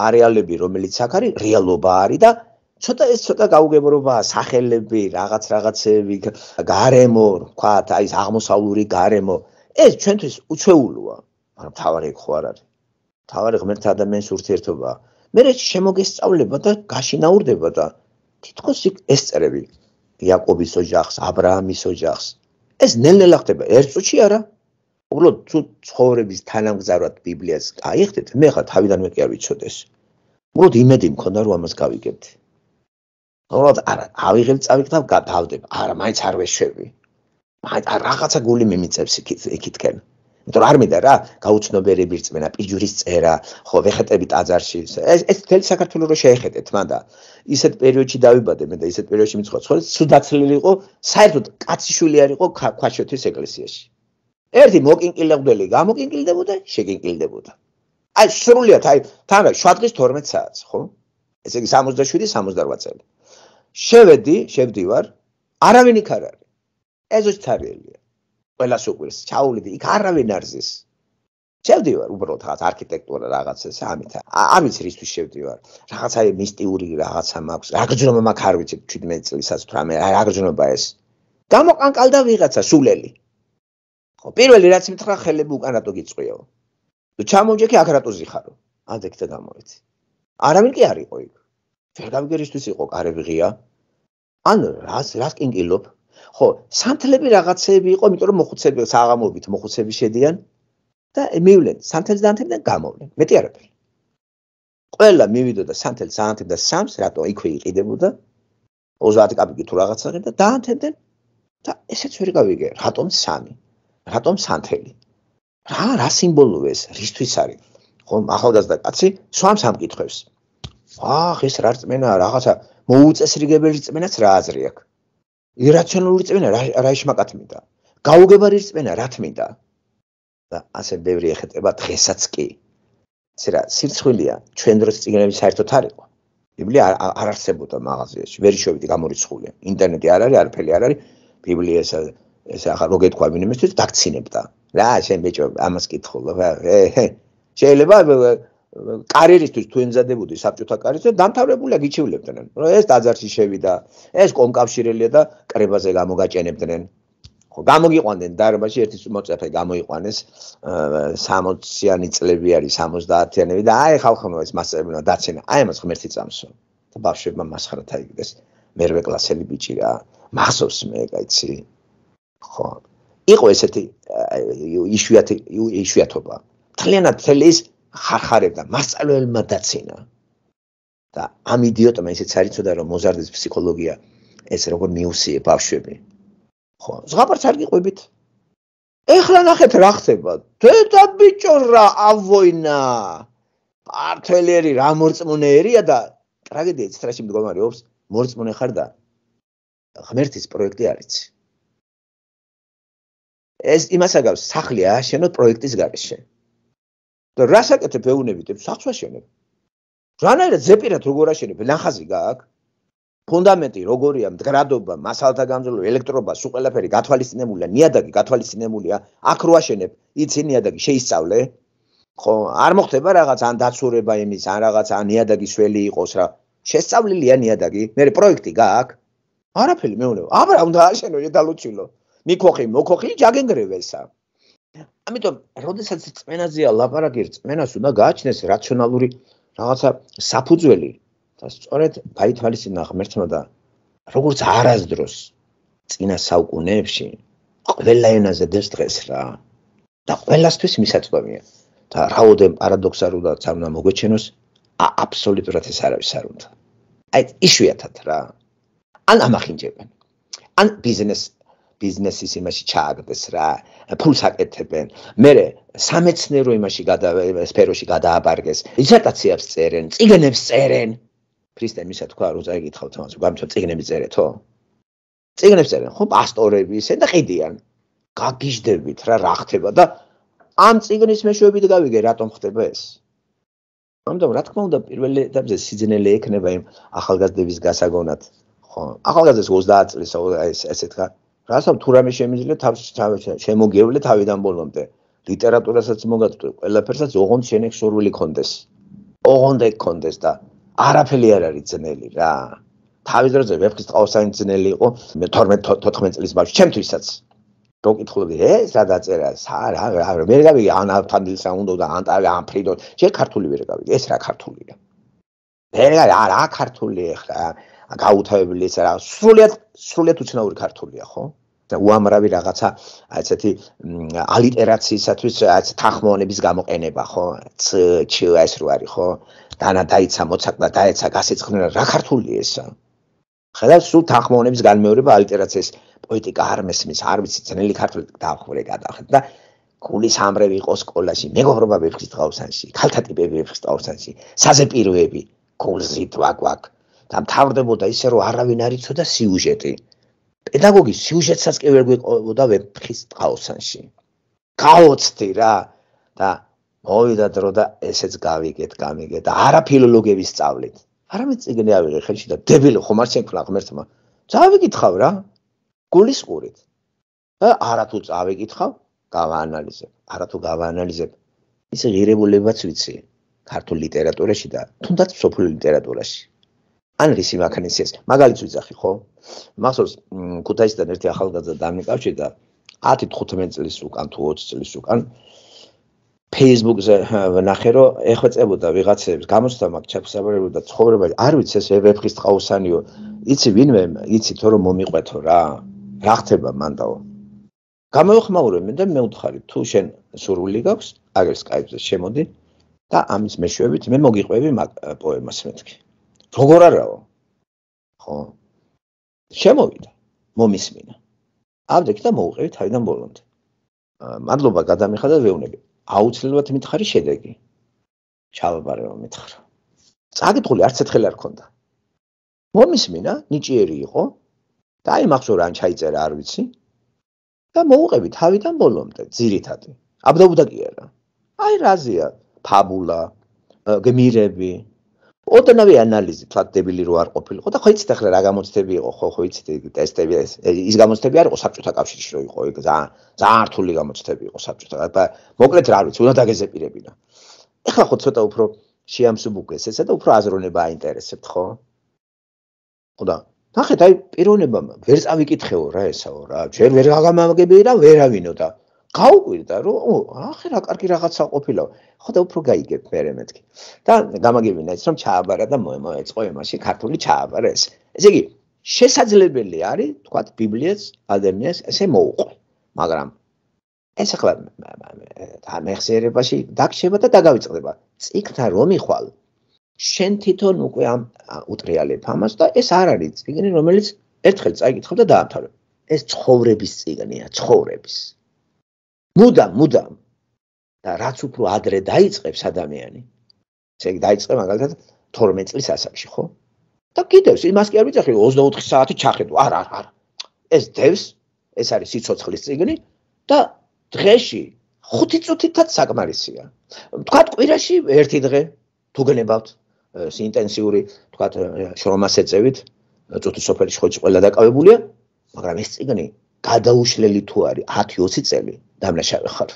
არეალები, რომელიც აქ არის, რეალობა არის და ცოტა ეს ცოტა გაუგებრობა, სახელები, რაღაც რაღაცები, გარემო, თქვა, აი ეს აღმოსავლური გარემო, ეს ჩვენთვის უცეულოა, მაგრამ თავარი ხო არ არის. თავარი ღმერთ ადამიანის ურთიერთობაა. მე რე შემოგესწავლება და გაშინაურდება და თითქოს ეს წერები, იაკობის ოჯახს, ა ブラ ამის ოჯახს. ეს ნელ-ნელა ხდება, ერთ წუთში არა, უბრალოდ თუ ცხოვრების თანამგზავრად ბიბლიას აიხდით, მე ხა თავიდანვე კი არ ვიცოდეს. უბრალოდ იმედი მქონდა რომ ამას გავიგებთ. უბრალოდ არა, ავიღებ წავიკთავ, გავდებ. არა, მაინც არ ვეშები. მაინც რაღაცა გული მიმიწევს იქითკენ. იმიტომ არ მინდა რა, გაუცნობიერები რწმენა, პიჯურის წერა, ხო, ვეხეთები ტაძარში. ეს ეს თელი საქართველოს რო შეეხეთეთ, მანდა. ისეთ პერიოდში დავიბადე მე და ისეთ პერიოდში მიცხოვრე, ცუდაცლილი იყო, საერთოდ კაცი შვილი არ იყო ქვაშოთის ეკლესიაში. ერთი მოკინკილებული გამოკინკილდებოდა, შეკინკილდებოდა. აი სრულიად აი თან რა შვადღის 12 საათს, ხო? ესე იგი 67-68 წელი. შევედი, შევდივარ, არავინ იქ არ არის. ეზოშიც არ არის. ყველას უყურს, ჩაულიდი, იქ არავინ არ ზის. შევდივარ უბრალოდ რაღაც არქიტექტურა რაღაცა სამით. ამის რისთვის შევდივარ? რაღაც აი მისტიური რაღაცა მაქვს. რაგრძნობა მაქვს არ ვიცი 17 წელიწადს თქვა მე. აი რაგრძნობა ეს. გამოყანკალდა ვიღაცა სულელი. ხო პირველი რაც მითხრა ხელები უკან რატო გიწვიეო თუ ჩამოჯექი აქ რატო ზიხარო ანდექ და გამოიცი არავინ კი არ იყო იქ ვერ გავიგერისთვის იყო კარები ღია ან რას რას კინკილობ ხო სამთლები რაღაცები იყო იმიტომ რომ მოხუცები საღამოებით მოხუცები შედიან და მეივლენ სამთელს დაანთებდნენ გამოვლენ მეტი არაფერი ყველა მივიდოდა სამთელს დაანთებდა სამს რატო იქვე იყიდებოდა 30 კაპიკი თუ რაღაცა ღირდა დაანთებდნენ და ესეც ვერ გავიგე რატომ სამი რატომ სანთელი? რა რა სიმბოლოა ეს? რისთვის არის? ხომ ახალგაზრდა კაცი სვამს ამკითხებს. აх, ეს რა რწმენაა? რაღაცა მოუწესრიგებელი რწმენაც რა აზრი აქვს? ირაციონალური რწმენა რა შემაკათმინდა? გაუგებარი რწმენა რა თმინდა? და ასე ბევრი ეხეთება დღესაც კი. ესე რა, სირცხვილია, ჩვენ დროს წიგნები საერთოდ არ იყო. ბიბლია არ არსებობდა მაღაზიაში, ვერ შევიდი გამორიცხულია. ინტერნეტი არ არის, არაფერი არ არის. ბიბლია ესაა ეს ახლა რო გეთქვა მინიმისტვის დაგცინებდა რა შენ ბიჭო ამას კითხულობ ე შეიძლება კარიერისთვის თუ ემზადებოდი საბჭოთა კარიერზე დამთავრებულია გიჩივლებდნენ რომ ეს დაძარში შევიდა ეს კომკავშირელია და კრებაზე გამოგაჭენებდნენ ხო გამოიყვანდნენ დარბაზში ერთი მოწაფე გამოიყვანეს 60-იანი წლები არის 70-იანები და აი ხალხო ეს მასწავლებელმა დაცენა აი ამას ღმერთი წამსო და ბავშვებმა მასხრათა იგდეს მერვე კლასელი ბიჭი რა მახსოვს მე კაიცი ხო იყო ესეთი იშვიათი იშვიათობა თლიანად თელის ხარხარებდა მასწავლებელმა დაცინა და ამ იდიოტმა ისეც არის ცოდა რომ მოზარდის ფსიქოლოგია ეს როგორ მიუსიე ბავშვები ხო ზღაპარს არ გიყვებით ეხლა ნახეთ რა ხდება დედა ბიჭო რა ავოინა პარტელერი რა მორწმუნეერია და ტრაგედია ცხრაში მდგომარეობს მორწმუნე ხარ და ღმერთის პროექტი არის ეს ეს იმას აგავს სახლი აშენო პროექტის გარეშე. და რა საკეთებ ეუნებიდებ სახლს აშენებ. რანაირად ზეპირად როგორ აშენებ ნახაზი გააქვს? ფუნდამენტი როგორია? მდგრადობა, მასალთა გამძლეობა, ელექტრობა, სულ ყველაფერი გათვალისწინებულია, ნიადაგი გათვალისწინებულია. აქ რო აშენებ, იცი ნიადაგი შეისწავლე. ხო, არ მოხდება რაღაც ან დაცურება იმის, ან რაღაც ან ნიადაგი შველი იყოს რა. შესწავლილია ნიადაგი? მე პროექტი გააქვს. არაფერი მეუნება. აბა რა უნდა აშენო, ედალოჩილო. მიქოხი მოქოხი ჯაგენგრევესა ამიტომ როდესაც წმენაზეა ლაპარაკი წმენას უნდა გააჩნდეს რაციონალური რაღაცა საფუძველი და სწორედ ფაითვალის ნახმერთმა და როგორც არასდროს წინა საუკუნეებში ყველა ენაზე დღეს დღეს რა და ყველასთვის მისაწვდომია და რაოდენ პარადოქსარ უნდა წარმნა მოგეჩენოს აბსოლუტურად ეს არის არ უნდა აი ისუიათად რა ან ამახინჯებენ ან ბიზნეს ბიზნესის იმაში ჩააგდეს რა. ფულს აკეთებენ. მე სამეცნიერო იმაში გადა სფეროში გადააბარგეს. დისერტაციებს წერენ, წიგნებს წერენ. ფრისტე მისა თქვა რომ წაიკითხავთ მას, გამიწო წიგნები წერეთო? წიგნებს წერენ, ხო, პასტორები ისე და ყიდიან. გაგიჟდებით რა, რა ხდება და ამ წიგნის მეშვეობით გავიგე რატომ ხდება ეს. ამიტომ რა თქმა უნდა პირველ ეტაპზე სიძნელე ექნება იმ ახალგაზრდების გასაგონად. ხო, ახალგაზრდეს 30 წელი საუბარია ესე თქვა რასაც თუ რამე შემიძლია თავს შემოგევლე თავიდან ბოლომდე ლიტერატურასაც მოგატვი ყველაფერსაც ოღონდ შენ ეგ სურვილი კონდეს ოღონდ ეგ კონდეს და არაფერი არ არის ძნელი რა თავის დროზე ვეფხის ყავსანი ძნელი იყო მე 12 14 წლის ბავშვი ჩემთვისაც დაკითხული ე სა დაწერა სა რა ვერ გავიგე ან ავთანდილს აუნდო და ან თავი ან ფრიდო შე ქართული ვერ გავიგე ეს რა ქართულია ვერ გავიგე რა ქართული ხარ გაუთავებელი ეს რა სრულიად სრულიად უცნაური ქართულია ხო და უამრავი რაღაცა აი ესეთი ალიტერაციისათვის აი თახმოვანების გამოყენება ხო ც ჩ ეს რო არის ხო დანა დაიცა მოცაკლა დაეცა გასეცხნელა რა ქართულია ესა ხედა სულ თახმოვანების განმეორება ალიტერაციის პოეტიკა არ მესმის არ ვიცი ძნელი ქართული დაახვრე გადახეთ და გულის ამრევი იყო სკოლაში მეგობრობა ვეფხისტყაოსანში ქალთა ტიპები ვეფხისტყაოსანში საზე პირვეები გულზით ვაკვაკ და მთავრდებოდა ისე რომ არავინ არ იცოდა სიუჟეტი. პედაგოგი სიუჟეტსაც კი ვერ გვეყოლოდა ვეფხის ყაოსანში. გაოცდი რა და მოვიდა დრო და ესეც გავიგეთ, გამიგეთ და არა ფილოლოგების სწავლით. არამედ წიგნი ავიღე ხელში და დებილი ხომ არ შეკლა ღმერთმა. წავიკითხავ რა. გულისყურით. და არა თუ წავიკითხავ, გავაანალიზებ. არა თუ გავაანალიზებ, ისე ღირებულებაც ვიცი ქართულ ლიტერატურაში და თუნდაც სოფლო ლიტერატურაში. ანრი სიმაქნისეს მაგალითს ვიძახი ხო მახსოვს ქუთაისიდან ერთი ახალგაზრდა დამიკავშირდა 10-15 წლის უკან თუ 20 წლის უკან Facebook-ზე ნახე რომ ეხვეწებოდა ვიღაცებს გამოსთან მაგ ჩაფსაბრებული და ცხოვრებაში არ ვიცი ეს ვებფის ტყავსანიო იცი ვინმე იცი თორე მომიყვეთო რა რა ხდება მანდაო გამოეხმაურე მე და მე ვთხარი თუ შენ სურვილი გაქვს აგერ Skype-ზე შემოდი და ამის მეშვეობით მე მოგიყვევი მაგ პოემას მეთქი როგორ არაო? ხო. შემოვიდა, მომისმინა. ავდექ და მოუყევი თავიდან ბოლომდე. მადლობა გადამიხადა ვეუნები. აუცილებლად მითხარი შედეგი. ჩავაბარეო მითხრა. წაგიტყული არც ერთხელ არ ქონდა. მომისმინა, ნიჭიერი იყო. დაი მახსოვ რა ჩაიწერა, არ ვიცი. და მოუყევი თავიდან ბოლომდე, ძირითადად. აბდაუბდა კი არა. აი რაზია, ფაბულა, გმირები, ოდნავი ანალიზი ფაქტებილი რო არ ყოფილიყო და ხოიცით ახლა რა გამოცდები იყო ხო ხოიცით ტესტები ის გამოცდები არ იყო საბჭოთა კავშირში რო იყო ეგ ზა ზაა რთული გამოცდები იყო საბჭოთა და მოკლედ რა ვიცი უნდა დაგეზეპირებინა ეხლა ხო ცოტა უფრო შეამსუბუქეს ესე და უფრო აზროვნება აინტერესებთ ხო ხოდა ნახეთ აი პიროვნებამ ვერ წავიკითხეო რა ესაო რა ჩვენ ვერ გამამაგები რა ვერავინო და გაუკვირდა რომ ახე რა კარგი რაღაცა ყოფილა ხო და უფრო გაიგებ მერე მეთქი და გამაგებინა ის რომ ჩააბარა და მოემოეწყო იმაში ქართული ჩააბარა ეს ესე იგი შესაძლებელი არის თქვა ბიბლიას ადამიანს ესე მოუყვი მაგრამ ეს ახლა და მეხსიერებაში დაგშება და დაგავიწყდება წიგნთან რომ იხვალ შენ თვითონ უკვე ამ უტრიალებ ამას და ეს არ არის წიგნი რომელიც ერთხელ წაიკითხავ და დაამთავრებ ეს ცხოვრების წიგნია ცხოვრების მუდამ მუდამ და რაც უფრო ადრე დაიწყებს ადამიანი ესე იგი დაიწყე მაგალითად 12 წლის ასაკში ხო და კიდევ იმას კი არ ვიცახი 24 საათი ჩახედო არა არა ეს დევს ეს არის სიცოცხლის წიგნი და დღეში 5 წუთითაც საკმარისია თქვათ კვირაში ერთი დღე თუ გნებავთ ეს ინტენსიური თქვათ შრომას ეწევით წუთის სოფელში ხო ის ყველა დაკავებულია მაგრამ ეს წიგნი გადაუშლელი თუ არის 10-20 წელი დამნაშავე ხარ.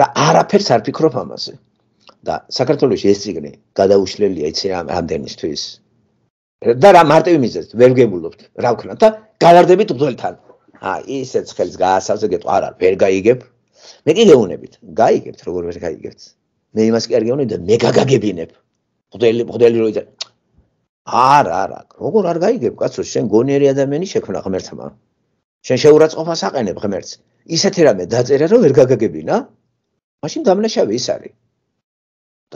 და არაფერს არ ფიქრობ ამაზე. და საქართველოს ეს ციგნი გადაუშლელია ეს რამდენისთვის. და რა მარტივი მიზეზს ვერ გებულობთ, რა ვქნა და გავარდებით ძველთან. აი ესეც ხელს გაასავზე გეტყვი არ არის, ვერ გაიგებ. მე კი გეუნებით, გაიგებთ როგორ ვერ გაიგებთ. მე იმას კი არ გეუნები და მე გაგაგებინებ. ღდელი ღდელი როიცა არ არა როგორ არ გაიგებ კაცო შენ გონიერი ადამიანი შექმნა ღმერთმა შენ შეურაცხყოფას აყენებ ღმერთს ისეთი რამე დაწერე რომ ვერ გაგაგებინა მაშინ დამნაშავე ის არის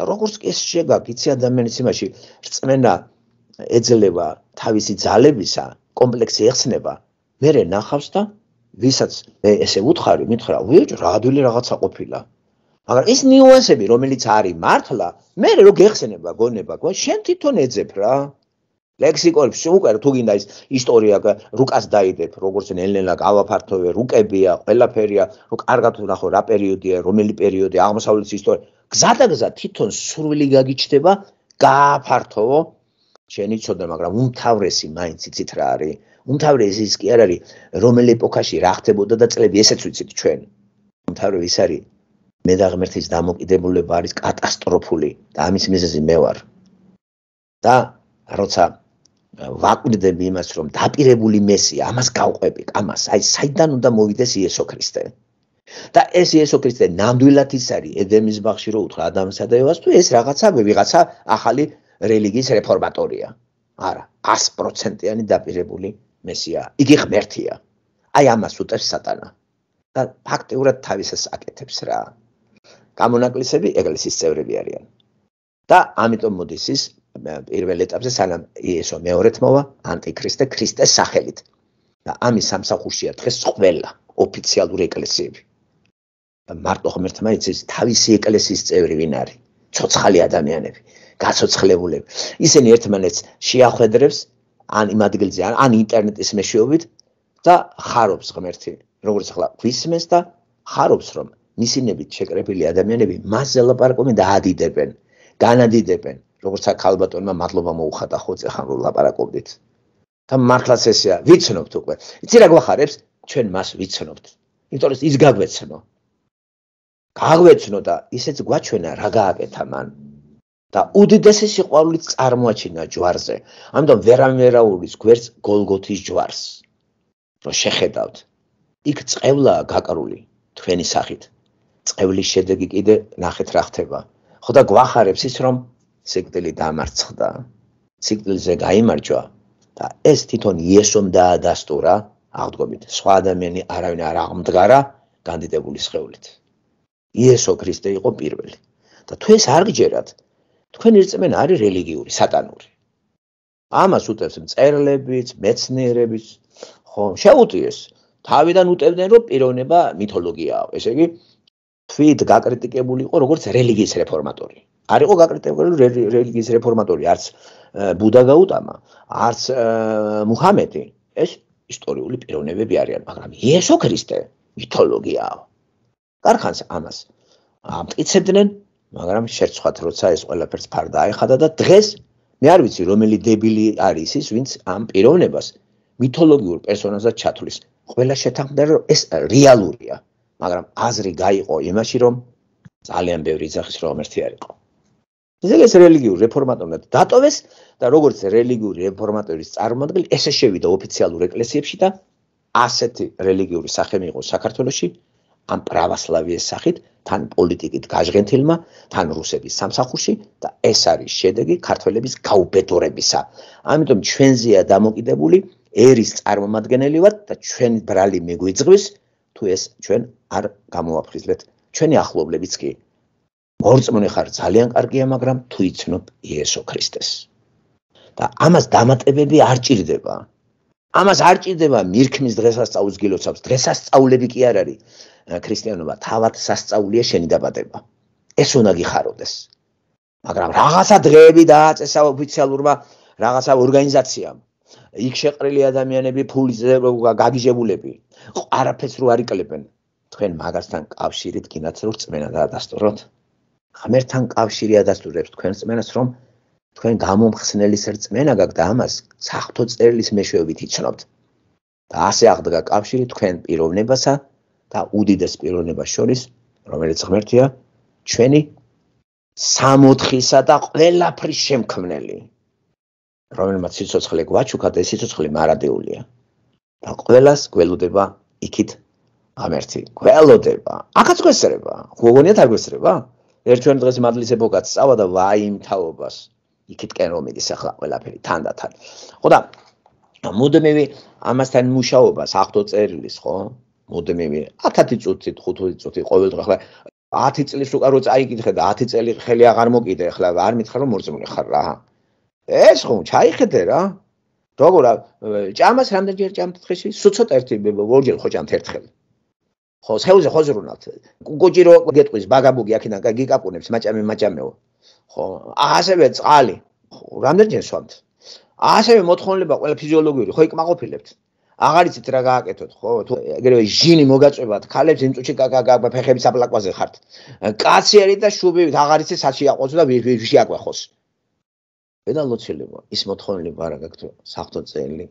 და როგორც ის შეგაკიცი ადამიანის იმაში რწმენა ეძლევა თავისი ძალებისა კომპლექსი ეხსნება მერე ნახავს და ვისაც მე ესე ვუთხარი მითხრა ვიეჭ რადვილი რაღაცა ყოფილა მაგრამ ის ნიუანსები რომელიც არის მართლა მე როგ ეხსენება გონება გვა შენ თვითონ ეძებ რა ლექსიკონში უკვე თუ გინდა ის ისტორია რუკას დაიდებ როგორც ნელ-ნელა გავაფართოვე რუკებია ყველაფერია რომ კარგად ვნახო რა პერიოდია რომელი პერიოდი აღმოსავლეთის ისტორია გზადაგზა თვითონ სრულილი გაგიჩდება გააფართოვო შენი ცოდნა მაგრამ უმთავრესი მაინც იცით რა არის უმთავრესი ის კი არ არის რომელ ეპოქაში რა ხდებოდა და წლები ესეც ვიცით ჩვენ უმთავრესი ის არის მე და ღმერთის დამოკიდებულება არის კატასტროფული და ამის მიზეზი მე ვარ და როცა ვაკვირდები იმას რომ დაპირებული მესი ამას გავყვები ამას აი საიდან უნდა მოვიდეს იესო ქრისტე და ეს იესო ქრისტე ნამდვილად ის არის ედემის ბაღში რო უთხრა ადამიანსა და ევას თუ ეს რაღაცა ვიღაცა ახალი რელიგიის რეფორმატორია არა 100%-იანი დაპირებული მესია იგი ღმერთია აი ამას უტებს სატანა და ფაქტიურად თავისას აკეთებს რა გამონაკლისები ეგლესის წევრები არიან და ამიტომ მოდის ის პირველ ეტაპზე სანამ ესო მეორე თმოვა ანტიქრისტე ქრისტეს სახელით და ამის სამსახურშია დღეს ყველა ოფიციალური ეკლესიები მარტო ხომ ერთმანეთს ის თავისი ეკლესიის წევრი ვინ არის ცოცხალი ადამიანები გაცოცხლებულები ისინი ერთმანეთს შეახვედრებს ან იმ ადგილზე ან ინტერნეტის მეშვეობით და ხარობს ღმერთი როგორც ახლა ვისმენს და ხარობს რომ მისინებით შეკრებილი ადამიანები მასზე ლაპარაკობენ და ადიდებენ განადიდებენ როგორც აქ ალბატონმა მადლობა მოუხადა ხო წახან რომ ლაპარაკობდით და მართლაც ესეა ვიცნობთ უკვე იცი რა გвахარებს ჩვენ მას ვიცნობთ იმიტომ რომ ის გაგვეცნო გაგვეცნო და ისეც გვაჩვენა რა გააკეთა მან და უდიდესი სიყვარულით წარმოაჩინა ჯვარზე ამიტომ ვერამერაულის გვერდს გოლგოთის ჯვარს რომ შეხედავთ იქ წევლაა გაკრული თქვენი სახით წევლის შედეგი კიდე ნახეთ რა ხდება ხო და გвахარებს ის რომ სიკტილი დამარცხდა სიკტილზე გამოიმარჯვა და ეს თვითონ იესომ დაადასტურა აღდგომით სხვა ადამიანი არავინ არ აღმდგარა განდიდებული შეეულით იესო ქრისტე იყო პირველი და თუ ეს არ გჯერათ თქვენ ერთმენ არის რელიგიური სატანური ამას უტევს მწერლებიც მეცნიერებიც ხო შეუტიეს თავიდან უტევდნენ რომ პიროვნება მითოლოგიაა ესე იგი თვით გაკრიტიკებული იყო როგორც რელიგიის რეფორმატორი არ იყო გაკრიტიკული რელიგიის რეფორმატორი არც ბუდა გაუტამა არც მუჰამედი ეს ისტორიული პიროვნებები არიან მაგრამ იესო ქრისტე მითოლოგიაა კარხანს ამას ამტკიცებდნენ მაგრამ შეცხვათ როცა ეს ყველაფერს ფარდა აიხადა და დღეს მე არ ვიცი რომელი დებილი არის ის ვინც ამ პიროვნებას მითოლოგიურ პერსონაჟად ჩათვლის ყველა შეთანხმდა რომ ეს რეალურია მაგრამ აზრი გაიყო იმაში რომ ძალიან ბევრი ძახის რომ ერთი არისო ზელეს რელიგიურ რეფორმატორად დატოვეს და როგორც რელიგიური რეფორმატორის წარმომადგენელი ესე შევიდა ოფიციალურ ეკლესიებში და ასეთი რელიგიური სახე მიიღო საქართველოსში ან პრავასლავიეს სახით თან პოლიტიკით გაჟღენთილმა თან რუსების სამსახურში და ეს არის შედეგი ქართველების გაუბედურებისა. ამიტომ ჩვენზეა დამოკიდებული ერის წარმომადგენელი ვართ და ჩვენ ბრალი მიგვიძღვის თუ ეს ჩვენ არ გამოაფხიზლეთ ჩვენი ახლობლებიც კი მორწმუნე ხარ ძალიან კარგია, მაგრამ თუ იცნობ იესო ქრისტეს. და ამას დამატებები არ ჭირდება. ამას არ ჭირდება მირქმის დღესასწაულს გილოცავს. დღესასწაულები კი არ არის ქრისტიანობა, თავად სასწაულია შენი დაბადება. ეს უნდა გიხაროდეს. მაგრამ რაღაცა დღეები დააწესა ოფიციალურმა რაღაცა ორგანიზაციამ. იქ შეყრილი ადამიანები ფულზე გაგიჟებულები, არაფერს რო არიკლებენ. თქვენ მაგასთან კავშირით გინაცროთ წმენა და დადასტუროთ. ღმერთთან კავშირი ადასტურებს თქვენ წმენას, რომ თქვენ გამომხსნელის რწმენა გაქვთ და ამას სახთო წერილის მეშვეობით იცნობთ. და ასე აღდგა კავშირი თქვენ პიროვნებასა და უდიდეს პიროვნებას შორის, რომელიც ღმერთია, ჩვენი 64-ისა და ყველაფრის შემქმნელი. რომელმაც სიცოცხლე გვაჩუქა და სიცოცხლე მარადეულია. და ყველას გველოდება იქით ღმერთი. გველოდება. ახაც გესერება. გვგონიათ არ გესერება? ერთვენ დღეს მადლის ეპოქაც წავა და ვაიმთავობას იქითკენ რომ მიდის ახლა ყველაფერი თანდათან ხო და მუდმივი ამასთან მუშაობას ახთო წერილის ხო მუდმივი 10 წუთი 15 წუთი ყოველდღე ხო 10 წელი სულკარო წაიკითხე და 10 წელი ხელი აღარ მოკიდე ახლა არ მითხრა რომ მოძმული ხარ რა ეს ხო ჩაიხედე რა როგორ ჭამას რამდენჯერ ჭამთ დღეში სულ ცოტა ერთი ორჯერ ხო ჭამთ ერთხელ ხო შეუზე ხო ზრუნავთ გოჭირო გეტყვის ბაგაბუგი აქედან გიკაპუნებს მაჭამე მაჭამეო ხო ასევე წყალი რამდენჯერ სვამთ ასევე მოთხოვნილება ყველა ფიზიოლოგიური ხო იქ მაყოფილებთ აღარ იცით რა გააკეთოთ ხო თუ ეგრევე ჟინი მოგაწვევათ ქალებს იმ წუთში გაგაგა ფეხების აპლაკვაზე ხართ კაცი არის და შუბივით აღარ იცით საჩი აყოს და ვიში აკვახოს ვედა ლოცილება ის მოთხოვნილება რა გაქვთ საფთო წელი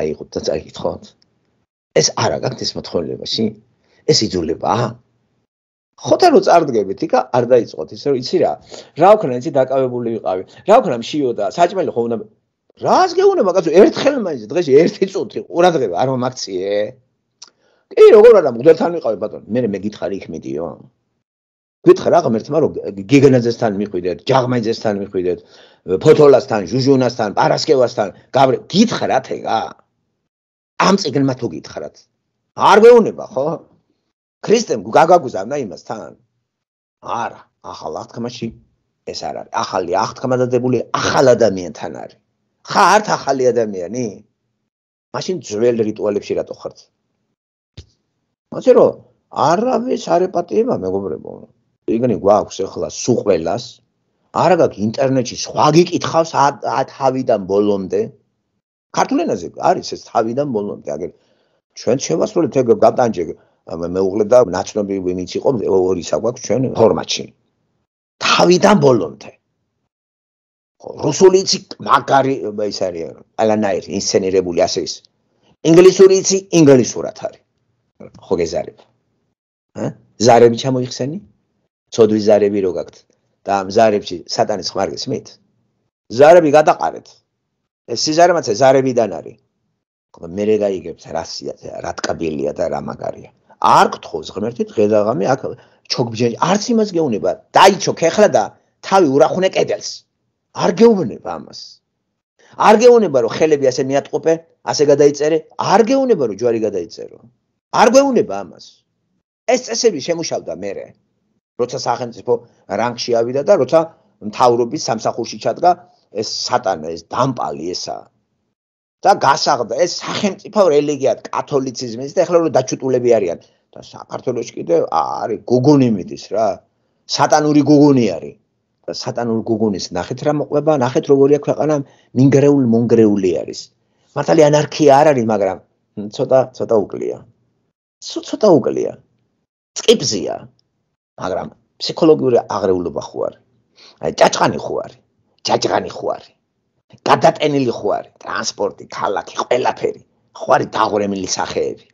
აიღოთ და წაიკითხოთ ეს არა გაქვთ ეს მოთხოვნილებაში ეს იძულებაა ხოთა რო წარდგებით იქა არ დაიწყოთ ისე რომ იცი რა რა ვქნა იცი დაკავებული ვიყავი რა ვქნა მშიოდა საჭმელი ხო უნდა რას გეუნება კაცო ერთხელ მაინც დღეში ერთი წუთი ყურადღება არ მომაქციე კი როგორ არა მგდელთან ვიყავი ბატონო მე მე გითხარი იქ მიდიო გითხარ რა ღმერთმა რომ გიგანაძესთან მიყვიდეთ ჯაღმაძესთან მიყვიდეთ ფოთოლასთან ჟუჟუნასთან პარასკევასთან გავრე გითხრათ ეგა ამ წიგნმა თუ გითხრათ არ გეუნება ხო ქრისტემ გაგაგუზავნა იმას თან. არა, ახალ აღთქმაში ეს არ არის. ახალი აღთქმა დადებული ახალ ადამიანთან არის. ხართ ახალი ადამიანი? მაშინ ძველ რიტუალებში რატო ხართ? მოცე რომ არავის არ ეპატიება მეგობრებო. იგი გვაქვს ახლა სუყველას. არა გაკ ინტერნეტში სხვა გიკითხავს თავიდან ბოლომდე. ქართულენაზე არის ეს თავიდან ბოლომდე. აგერ ჩვენ შევასრულეთ ეგ გატანჯე. მეუღლე და ნაცნობი ვინც იყო ორი საკვაკ ჩვენ ფორმატში თავიდან ბოლომდე რუსული იცი მაგარი ეს არის ალანაირი ინსცენირებული ასე ის ინგლისური იცი ინგლისურად არის ხო გეზარებ ა ზარები ჩამოიხსენი ცოდვი ზარები რო გაქვთ და ამ ზარებში სატანის ხმარგის მით ზარები გადაყარეთ ეს სიზარე მაცა ზარებიდან არის მე მე რაიგებს რა სიათა რა თკბილია და რა მაგარია არ გთხოვს ღმერთი დღედაღამე აქ ჩოგბჯერი არც იმას გეუბნება დაიჩო ხეხლა და თავი ურახუნე კედელს არ გეუბნება ამას არ გეუბნება რომ ხელები ასე მეატყოფე ასე გადაიწერე არ გეუბნება რომ ჯვარი გადაიწერო არ გეუბნება ამას ეს წესები შემუშავდა მე როცა სახელმწიფო რანგში ავიდა და როცა მთავრობის სამსახურში ჩადგა ეს სატანა ეს დამპალი ესა და გასაღდა ეს სახელმწიფო რელიგიად კათოლიციზმის და ეხლა რომ დაჩუტულები არიან და საქართველოს კიდე არის გუგუნი მიდის რა სატანური გუგუნი არის და სატანურ გუგუნის ნახეთ რა მოყვება ნახეთ როგორია ქვეყანა მინგრეულ მონგრეული არის მართალი ანარქია არ არის მაგრამ ცოტა ცოტა უკლია ცოტა უკლია წკიპზია მაგრამ ფსიქოლოგიური აღრეულობა ხო არის აი ჭაჭყანი ხო არის ჭაჭყანი ხო არის გადატენილი ხო არის ტრანსპორტი ქალაქი ყველაფერი ხო არის დაღრემილი სახეები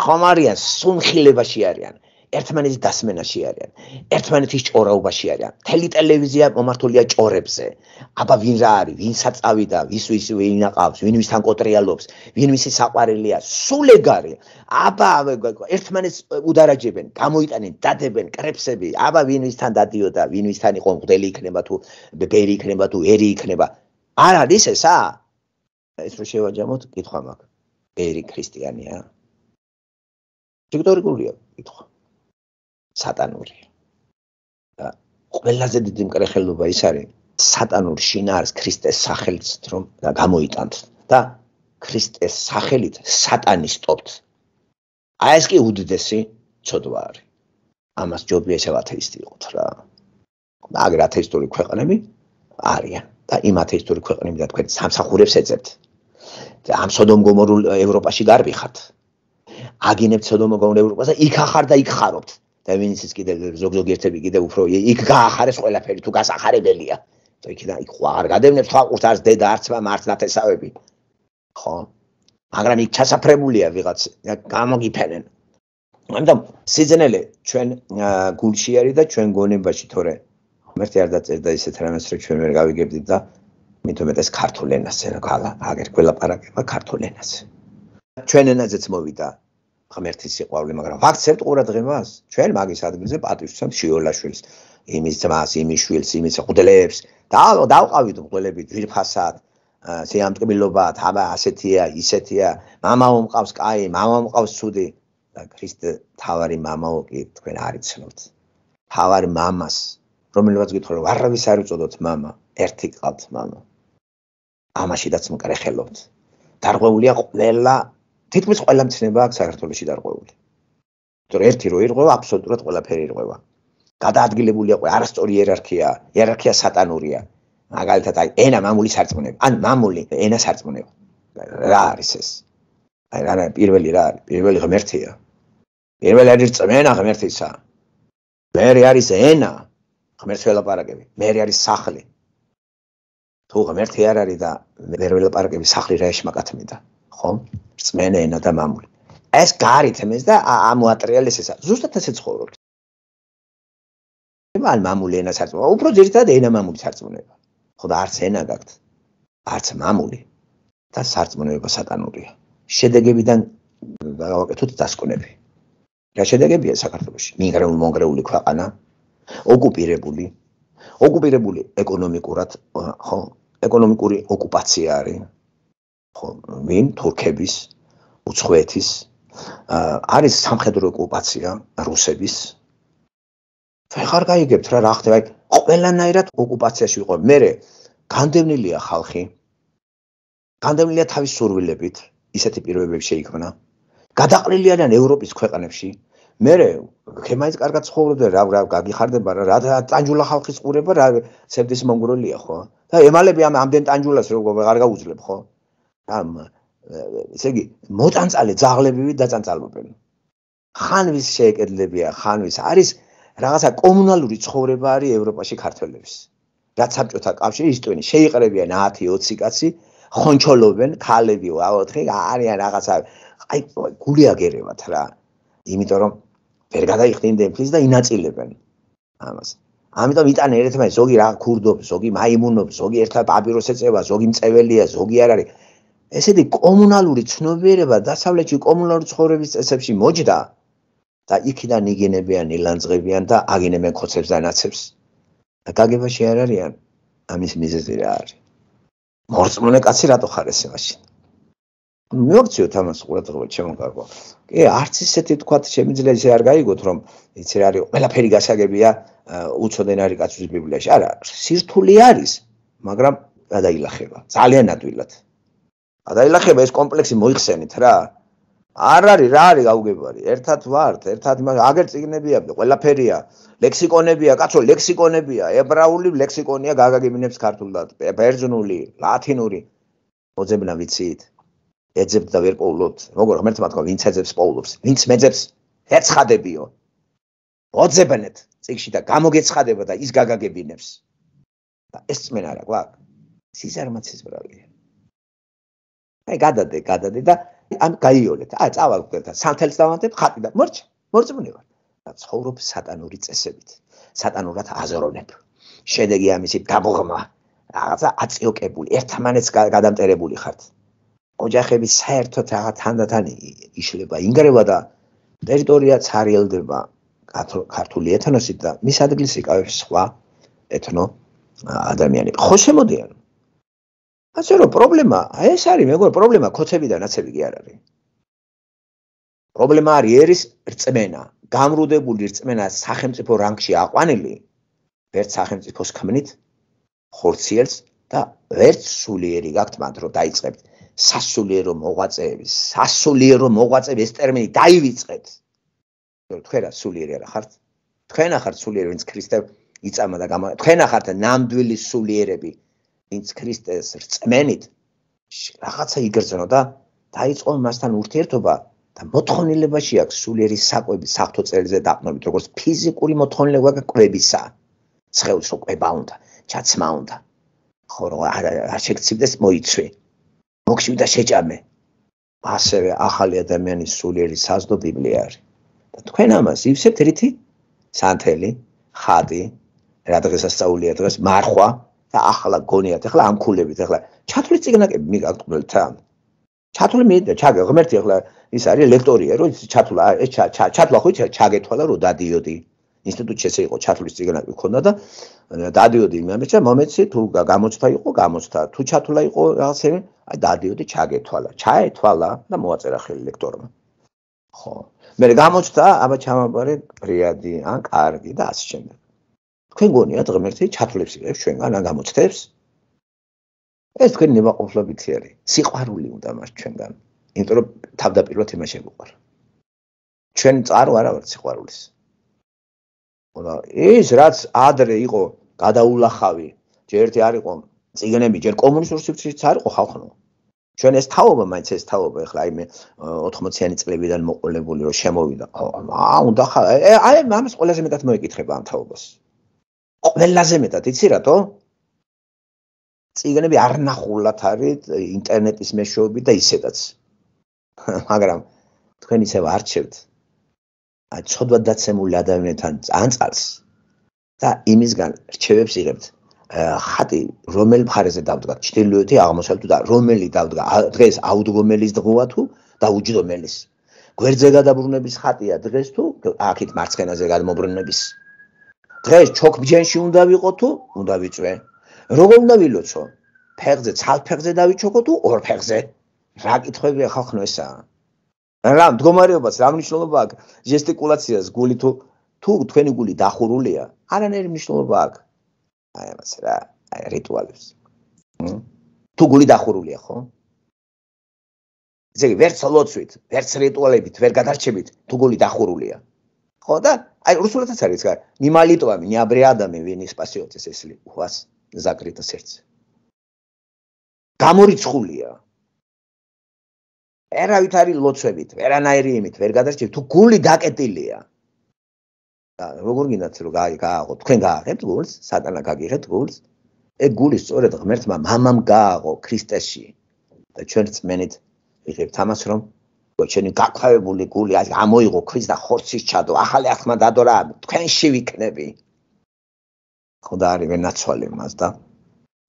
ხომ არიან სუნხილებაში არიან ერთმანეთის დასმენაში არიან ერთმანეთის ჭორაობაში არიან თელი ტელევიზია მომართულია ჭორებზე აბა ვინ რა არის ვინსაც წავიდა ვის ვის ვინაყავს ვინ ვისთან კოტრიალობს ვინ ვისი საყვარელია სულეგარი აბა ერთმანეთს უდარაჯებენ გამოიტანენ დადებენ კრებსები აბა ვინ ვისთან დადიოდა ვინ ვისთან იყო მგდელი იქნება თუ ბერი იქნება თუ ერი იქნება არ არის ესა ეს რო შევაჯამოთ კითხვა მაქვს ბერი ქრისტიანია ისტორიკულია კითხვა სატანური და ყველაზე დიდი მკრეხელობა ის არის სატანურ შინაარს ქრისტეს სახელით რომ გამოიტანთ და ქრისტეს სახელით სატანისტობთ აი ეს კი უდდესი ცოდვა არის ამას ჯობია ესე ათეისტი იყოთ რა აგერ ათეისტური ქვეყნები არიან და იმ ათეისტური ქვეყნები და თქვენ სამსახურებს ეძებთ და ამ სოდომ გომორულ ევროპაში გარბიხართ აგინებთ სოდომოგონ ევროპას და იქ ახარ და იქ ხარობთ. და ვინც ის კიდე ზოგ-ზოგი ერთები კიდე უფრო იქ გაახარეს ყველაფერი თუ გასახარებელია. თუ იქიდან იქ ხوار გადევნებს ხალხურს არც დედა არც მამა არც ნათესავები. ხო. მაგრამ იქ ჩასაფრებულია ვიღაც და გამოგიფენენ. ანუ სიძნელე ჩვენ გულში არის და ჩვენ გონებაში თორე მერე არ დაწერდა ისეთ რამეს რომ ჩვენ ვერ გავიგებდით და მეტომეტეს ქართულენაზე რა გალა აგერ ყველა პარაგრაფა ქართულენაზე. ჩვენ ენაზეც მოვიდა ღმერთის სიყვარული, მაგრამ ვაქცევთ ყურადღე მას. ჩვენ მაგის ადგილზე პატივცემთ შიოლაშვილს, იმის ძმას, იმის შვილს, იმის ყვდლებს და დავყავით ყველები ძირფასად სიამტკბილობად, აბა ასეთია, ისეთია, мама მომყავს კაი, мама მომყავს ცუდი და ქრისტე თავარი мамаო კი თქვენ არიცნობთ. თავარი мамаს, რომელიც გითხრა, არავის არ უწოდოთ мама, ერთი ყავთ мама. ამაში დაც მკრეხელობთ. დარღვეულია ყველა თითქმის ყველა მცნება აქვს საქართველოსი დარყეული. ანუ ერთი რო ირღვევა, აბსოლუტურად ყველაფერი ირღვევა. გადაადგილებულია ყველა არასწორი იერარქია, იერარქია სატანურია. მაგალითად, აი, ენა მამული სარწმუნოება, ან მამული ენა სარწმუნოება. რა არის ეს? აი, რა პირველი რა არის? პირველი ღმერთია. პირველი არის წმენა ღმერთისა. მე არის ენა ღმერთს ველაპარაკები. მე არის სახლი. თუ ღმერთი არ არის და ვერ ველაპარაკები სახლი რა შემაკათმიდა? ხო? წმენა ენა და მამული. ეს გარითმეს და ამოატრიალეს ესა. ზუსტად ასე ცხოვრობს. მან მამული ენა საწმო. უფრო ძირითადად ენა მამული საწმოება. ხო და არც ენა გაქვთ, არც მამული და საწმოება სატანურია. შედეგებიდან გავაკეთოთ დასკვნები. რა შედეგებია საქართველოში? მიგრაციული მონგრეული ქვეყანა, ოკუპირებული, ოკუპირებული ეკონომიკურად, ხო? ეკონომიკური ოკუპაცია არის. ხო, ვინ თურქების, უცხოეთის არის სამხედრო ოკუპაცია რუსების. ვეღარ გაიგებთ რა, რა ხდება, აი, ყველანაირად ოკუპაციაში ვიყო. მე განდევნილია ხალხი. განდევნილია თავის სურვილებით, ისეთი პირობები შეიქმნა. გადაყრილი არიან ევროპის ქვეყნებში. მე ქემაის კარგად ცხოვრობდა, რა რა გაგიხარდება, რა რა ტანჯულა ხალხის ყურება, რა ცებდის მონგროლია ხო? და ემალები ამ ამდენ ტანჯულას როგორ აღარ გაუძლებ ხო? ამ ესე იგი მოტანწალე ძაღლებივით დაწანწალობენ. ხანვის შეეკედლებია, ხანვის არის რაღაცა კომუნალური ცხოვრება არის ევროპაში ქართველების. და საბჭოთა კავშირი ისტვენი შეიყრებიან 10-20 კაცი, ხონჩოლობენ ქალები ვაოთხი, არიან რაღაცა აი გულიაგერევათ რა. იმიტომ რომ ვერ გადაიხდინდნენ ფლის და ინაწილებენ ამას. ამიტომ იტან ერთმანეთს ზოგი რა ქურდობს, ზოგი მაიმუნობს, ზოგი ერთად აბიროს ეწევა, ზოგი მწეველია, ზოგი არ არის. ესე იგი კომუნალური ცნობიერება დასავლეთში კომუნალური ცხოვრების წესებში მოჯდა და იქიდან იგინებიან ილანძღებიან და აგინებენ ხოცებს და ნაცებს და გაგებაში არ არიან ამის მიზეზი რა არის მორწმუნე კაცი რატო ხარ ესე მაშინ მიოქციოთ ამას ყურადღება ჩემო კარგო კი არც ისეთი თქვათ შემიძლია ისე არ გაიგოთ რომ იცი რა არის ყველაფერი გასაგებია უცოდენ არის კაცის ბიბლიაში არა სირთული არის მაგრამ გადაილახება ძალიან ადვილად ადაილახება ეს კომპლექსი მოიხსენით რა. არ არის რა არის გაუგებარი. ერთად ვართ, ერთად აგერ ციგნებია და ყველაფერია. ლექსიკონებია, კაცო, ლექსიკონებია, ებრაული ლექსიკონია, გაგაგებინებს ქართულად, ბერძნული, ლათინური. მოძებნა ვიციით. ეძებთ და ვერ პოულობთ. როგორ ღმერთმა თქვა, ვინც ეძებს პოულობს, ვინც მეძებს ეცხადებიო. მოძებნეთ ციგში და გამოგეცხადება და ის გაგაგებინებს. და ეს წმენა რა გვაქვს? სიზარმაცის ბრალია. აი გადადე გადადე და ან გაიოლეთ აი წავალგეთ სანთელს დავანთებ ხატი და მორჩ მორწმუნე ვარ და ცხოვრობ სატანური წესებით სატანურად აზროვნებ შედეგი ამისი დაბღმა რაღაცა აწიოკებული ერთმანეთს გადამტერებული ხართ ოჯახები საერთოდ რაღა თანდათან იშლება ინგრევა და ტერიტორია ცარიელდება ქართული ეთნოსით და მის ადგილს იკავებს სხვა ეთნო ადამიანები ხო შემოდიან ასე რომ პრობლემა ეს არის მეგონა პრობლემა ხოცები და ნაცები კი არ არის პრობლემა არის ერის რწმენა გამრუდებული რწმენა სახელმწიფო რანგში აყვანილი ვერც სახელმწიფოს ქმნით ხორციელს და ვერც სულიერი გაქვთ მათ რომ დაიწყებთ სასულიერო მოღვაწეები სასულიერო მოღვაწეები ეს ტერმინი დაივიწყეთ თქვენ რა სულიერი არ ხართ თქვენ ახართ სულიერი ვინც ქრისტე იწამა და გამა თქვენ ახართ ნამდვილი სულიერები ვინც ქრისტეს რწმენით რაღაცა იგრძნო და დაიწყო მასთან ურთიერთობა და მოთხოვნილებაში აქვს სულიერი საკვები საფთო წელზე დაყნობით როგორც ფიზიკური მოთხოვნილება კვებისა ცხელს რო კვება უნდა ჩაცმა უნდა ხო რა არ შეგცივდეს მოიცვი მოკშივი და შეჭამე ასევე ახალი ადამიანის სულიერი საზდო ბიბლია არის და თქვენ ამას ივსებთ რითი სანთელი ხატი რა დღესასწაულია დღეს მარხვა და ახლა გონიათ ახლა ამქულებით ახლა ჩათვლი ციგნაკები მიგაქვთ ყველთან ჩათვლი მე და ჩაგე ღმერთი ახლა ის არის ლექტორია რომ ჩათვლა ეს ჩათვლა ხო ჩაგეთვალა რომ დადიოდი ინსტიტუტში ესე იყო ჩათვლის ციგნაკი ქონდა და დადიოდი მეამეჭა მომეცი თუ გამოცდა იყო გამოცდა თუ ჩათვლა იყო რაღაცე აი დადიოდი ჩაგეთვალა ჩაეთვალა და მოაწერა ხელი ლექტორმა ხო მე გამოცდა აბა ჩამაბარე პრიადი ან კარგი და ასე შემდეგ თქვენ გონიათ ღმერთი ჩათვლებს იღებს ჩვენგან ან გამოცდებს ეს თქვენი ნებაყოფლობითი არის სიყვარული უნდა მას ჩვენგან იმიტომ რომ თავდაპირველად იმას შეგვიყვარ ჩვენ წარო არა ვარ სიყვარულის ხოლო ის რაც ადრე იყო გადაულახავი ჯერ ერთი არ იყო ციგნები ჯერ კომუნისტურ სივრცეშიც არ იყო ხალხო ჩვენ ეს თაობა მაინც ეს თაობა ახლა იმე 80-იანი წლებიდან მოყოლებული რომ შემოვიდა აა უნდა ხა აი ამას ყველაზე მეტად მოიკითხება ამ თაობას ყველაზე მეტად იცი რატო? ციგნები არ ნახულათ არის ინტერნეტის მეშვეობით და ისედაც. (laughs) მაგრამ თქვენ ისევ არჩევთ აი ცოდვა დაცემული ადამიანთან ანწალს და იმისგან რჩევებს იღებთ. ხატი რომელ მხარეზე დავდგა? ჩtildeოთი აღმოსავლეთ და რომელი დავდგა? დღეს აუდგომელის დღოა თუ და უჯდომელის? გვერდზე გადაბრუნების ხატია დღეს თუ აქეთ მარცხენაზე გადმობრუნების? დღეს ჩოკბჯენში უნდა ვიყო თუ უნდა ვიწვე? როგორ უნდა ვილოცო? ფეხზე, ცალ ფეხზე დავიჩოკო თუ ორ ფეხზე? რა კითხებია ხალხო ესა? რა მდგომარეობაც რა მნიშვნელობა აქვს ჟესტიკულაციას გული თუ თუ თქვენი გული დახურულია? არანაირი მნიშვნელობა აქვს. აი ამას რა, აი რიტუალებს. თუ გული დახურულია ხო? ზეგ ვერც ლოცვით, ვერც რიტუალებით, ვერ გადარჩებით თუ გული დახურულია. ხო და აი რუსულათაც არის რა ნიმალიტოვი ნიაბრე ადამი ვინი სპასიოცეს ესლი უას ზაგრიტა სერც გამორიცხულია ერავით არის ლოცვებით ვერანაირი იმით ვერ გადარჩევ თუ გული დაკეტილია და როგორ გინდათ რომ გააღო თქვენ გააღეთ გულს სატანა გაგიღეთ გულს ეგ გული სწორედ ღმერთმა მამამ გააღო ქრისტეში და ჩვენ წმენით იღებთ ამას რომ ჩვენი გაქვავებული გული ამოიღო ქვის და ხორცის ჩადო ახალი ახმა დადო რა თქვენში ვიქნები ხოდა არის ვენაცვალე მას და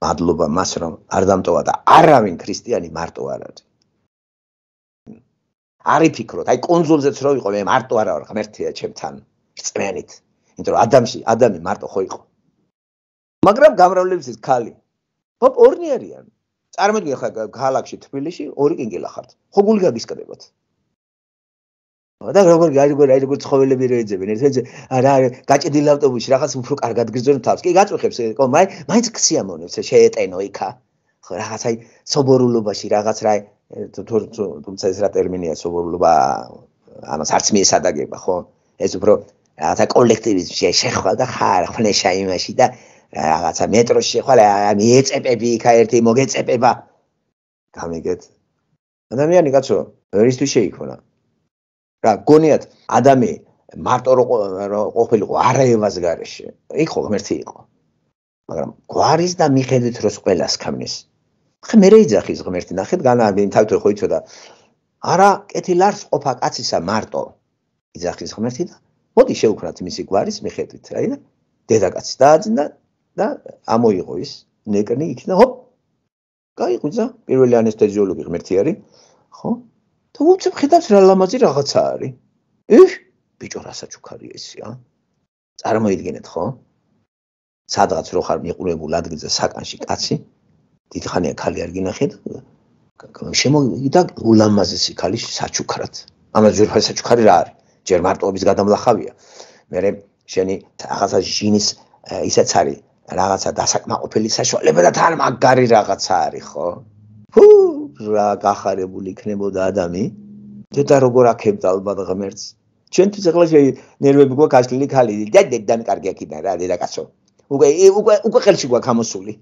მადლობა მას რომ არ დამტოვა და არავინ ქრისტიანი მარტო არ არის არი ფიქროთ აი კონსოლზეც რო იყო მე მარტო არა ვარ ღმერთია ჩემთან წმენით იმიტომ რომ ადამიანი ადამი მარტო ხო იყო მაგრამ გამრავლების ის ხალი პოპ ორნიერიანი წარმოიდგინე ხა galaxy თბილისში ორი კინგილა ხართ. ხო გული გაგისკდებათ? და როგორ როგორ როგორ ცხოველები როეძებენ ერთხელ რა გაჭედილ ავტობუსში რაღაც უფრო კარგად გრძნობ თავს კი გაწუხებს ხო მაინც მაინც ქციამონებს შეეტენო იქა ხო რაღაც აი სობორულობაში რაღაც რა თუმცა ეს რა ტერმინია სობორულობა ანუ არც მიესადაგება ხო ეს უფრო რაღაცა კოლექტივიზმში შეხვალ და ხარ ხნეშა იმაში და რაღაცა მეტროში ხვალე მიეწებები იქა ერთი მოგეწებება გამიგეთ ადამიანი კაცო ერთისთვის შეიქონა რა გონიათ ადამი მარტო რო ყოფილიყო არაევას გარეშე იქო ღმერთი იყო მაგრამ გვარის და მიხედვით რო ყველას ქმნის ხა მე რეიძახის ღმერთი ნახეთ განაბენ თავთვე ხო იცოდა არა კეთილ არს ყოფა კაცისა მარტო იძახის ღმერთი და მოდი შეუკრათ მისი გვარის მიხედვით აი და დედაკაცი დააძინა და ამოიღო ის ნეკრი იქნა ხო გაიყვიძა პირველი ანესთეზიოლოგი ღმერთი არის ხო თუ უცებ ხედავს რა ლამაზი რაღაცა არის ეჰ ბიჭო რასაც უქარია ესია წარმოიდგინეთ ხო სადღაც რო ხარ მიყურებული ადგილზე საკანში კაცი დიდხანია ქალი არ გინახეთ შემოიდა ლამაზესი ქალი საჩუქრად ამას ჯერ საჩუქარი რა არის ჯერ მარტოობის გადამლახავია მე შენი რაღაცა ჟინის ისაც არის რაღაცა დასაკმაყოფილი საშუალება და თან მაგარი რაღაცა არის ხო? ჰუ, რა გახარებული იქნებოდა ადამი? თეთა როგორ აქებდა ალბათ ღმერთს? ჩვენთვის ახლა შეიძლება ნერვები გვაქაშლილი ხალი და დედან კარგი აქიდან რა დედაკაცო. უკვე უკვე უკვე ხელში გვაქამოსული.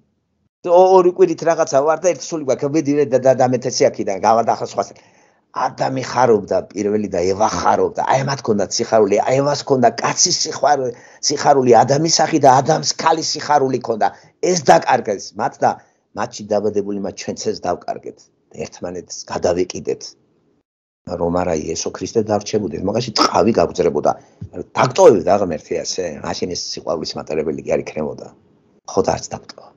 ორი კვირით რაღაცა ვარ და ერთი სული გვაქვს მედი და დამეთესი აქიდან გავადახა სხვასთან. ადამი ხარობდა პირველი და ევა ხარობდა აი მათ ქონდა სიხარული აი ევას ქონდა კაცის სიხარული სიხარული ადამის ახი და ადამს ქალის სიხარული ქონდა ეს დაკარგეს მათ და მათში დაბადებული მათ ჩვენცეს დავკარგეთ და ერთმანეთს გადავეკიდეთ რომ არა იესო ქრისტე დარჩებოდეთ მაგაში წყავი გაგძრებოდა დაკტოვებს და ღმერთი ასე მაშინ ეს სიყვარულის მატერებელი კი არ იქნებოდა ხო დარც დაკტო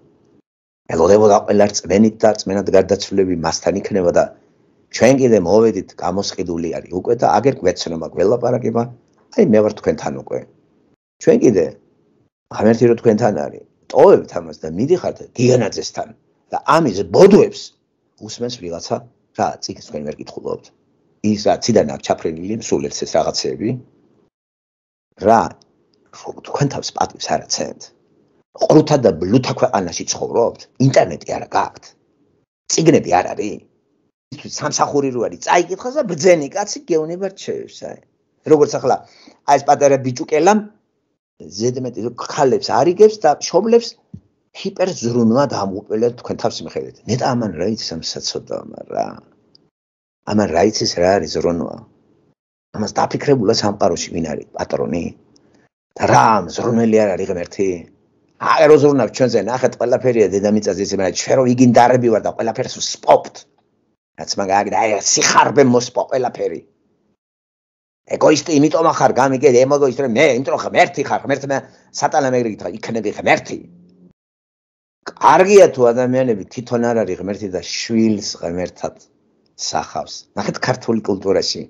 ელოდებოდა ყველა წმენით და წმენად გარდაცვლები მასთან იქნებოდა და ჩვენ კიდე მოведით გამოსყიდული არის უკვე და აგერ გვეცნობა გველაპარაკება აი მე ვარ თქვენთან უკვე ჩვენ კიდე ამერთი რო თქვენთან არის ტოვებთ ამას და მიდიხართ გიგანაძესთან და ამის ბოდვებს უსმენს ვიღაცა რა წიგ თქვენ ვერ გითხულობთ ის რა ციდანაა ჩაფრენილი მსულებს ეს რაღაცები რა თქვენ თავს პატვის არ აცენთ ყრუთა და ბლუთა ქვეყანაში ცხოვრობთ ინტერნეტი არა გაქვთ ციგნები არ არის ისთვის სამსახური რო არის წაიკითხავს და ბრძენი კაცი გეუნება რჩევს აი როგორც ახლა აი ეს პატარა ბიჭუკელამ ზედმეტი ხალებს არიგებს და შობლებს ჰიპერზრუნვა დამოუყველა თქვენ თავს მიხედეთ ნეტა ამან რა იცი სამსაცოდო მარა ამან რა იცი რა არის ზრუნვა ამას დაფიქრებულა სამყაროში ვინ არის პატრონი და რა ამ ზრუნველი არ არის ღმერთი აი როზრუნავ ჩვენზე ნახეთ ყველაფერია დედამიწაზე ისე მაგრამ ჩვენ რო იგინ დარები ვარ და ყველაფერს ვსპობთ რაც მაგარი და აი სიხარბე მოსპო ყველაფერი ეგოისტი იმიტომ ახარ გამიგედი ემოგოისტი რომ მე იმიტომ ხარ მერტი ხარ მერტმე სატანა მეგრე გითხარ იქნები ხარ მერტი კარგია თუ ადამიანები თვითონ არ არის ღმერთი და შვილს ღმერთად სახავს ნახეთ ქართული კულტურაში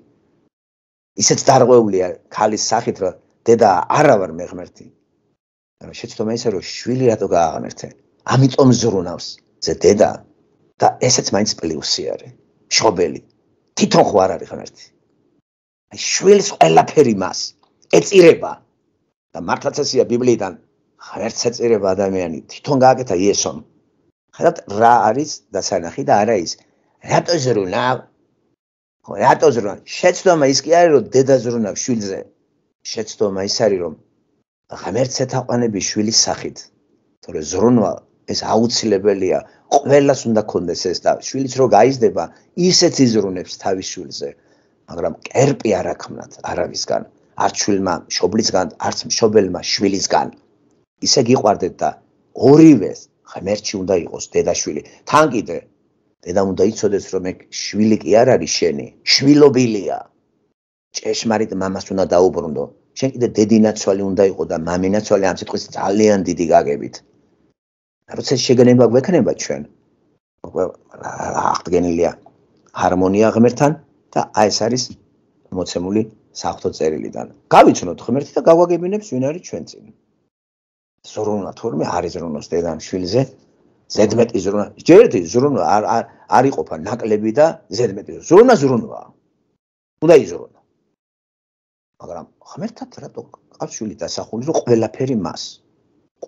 ისეთ დარღვეულია ქალის სახით რომ დედა არა ვარ მე ღმერთი შეცდომა ისე რომ შვილი რატო გააღმერთე ამიტომ ზრუნავს ზე დედა და ესეც მაინც პლუსი არის. შობელი. თვითონ ხوار არის ხმართ. აი შვილს ყველაფერი მას ეწირება. და მართლაც ესია ბიბლიიდან ხერც ეწირება ადამიანი თვითონ გააკეთა იესონ. ხედავთ რა არის და სანახი და არა ის. რატო ზრუნა? ხო რატო ზრუნა? შეცდომა ის კი არის რომ დედა ზრუნა შვილზე. შეცდომა ის არის რომ ღმერთს ეთაყვანები შვილის სახით. თორე ზრუნვა ეს აუცილებელია. ყველას უნდა კონდეს ეს და შვილიც რო გაიზდება ისეთ იზრუნებს თავის შვილზე მაგრამ კერპი არაქმნათ არავისგან არც შვილმა შობლისგან არც შობელმა შვილისგან ისე გიყვარდეთ და ორივეს ღმერთი უნდა იყოს დედაშვილი თან კიდე დედა უნდა იცოდეს რომ ეგ შვილი კი არ არის შენი შვილობილია ჭეშმარიტ მამას უნდა დაუბრუნდო შენ კიდე დედინაცვალი უნდა იყო და მამინაცვალი ამ სიტყვის ძალიან დიდი გაგებით როცა ეს შეგნება გვექნება ჩვენ ყველა აღდგენილია ჰარმონია ღმერთთან და აი ეს არის მოცემული საფთო წერილიდან. გავიცნოთ ღმერთი და გავაგებინებს ვინ არის ჩვენ წინ. ზრუნვა თორმე არის ზრუნოს დედან შვილზე. ზედმეტი ზრუნვა. ჯერეთი ზრუნვა არ არ იყოფა ნაკლები და ზედმეტი. ზრუნვა ზრუნვაა. უნდა იზრუნო. მაგრამ ღმერთთან რატო ყავს შვილი დასახული, რომ ყველაფერი მას.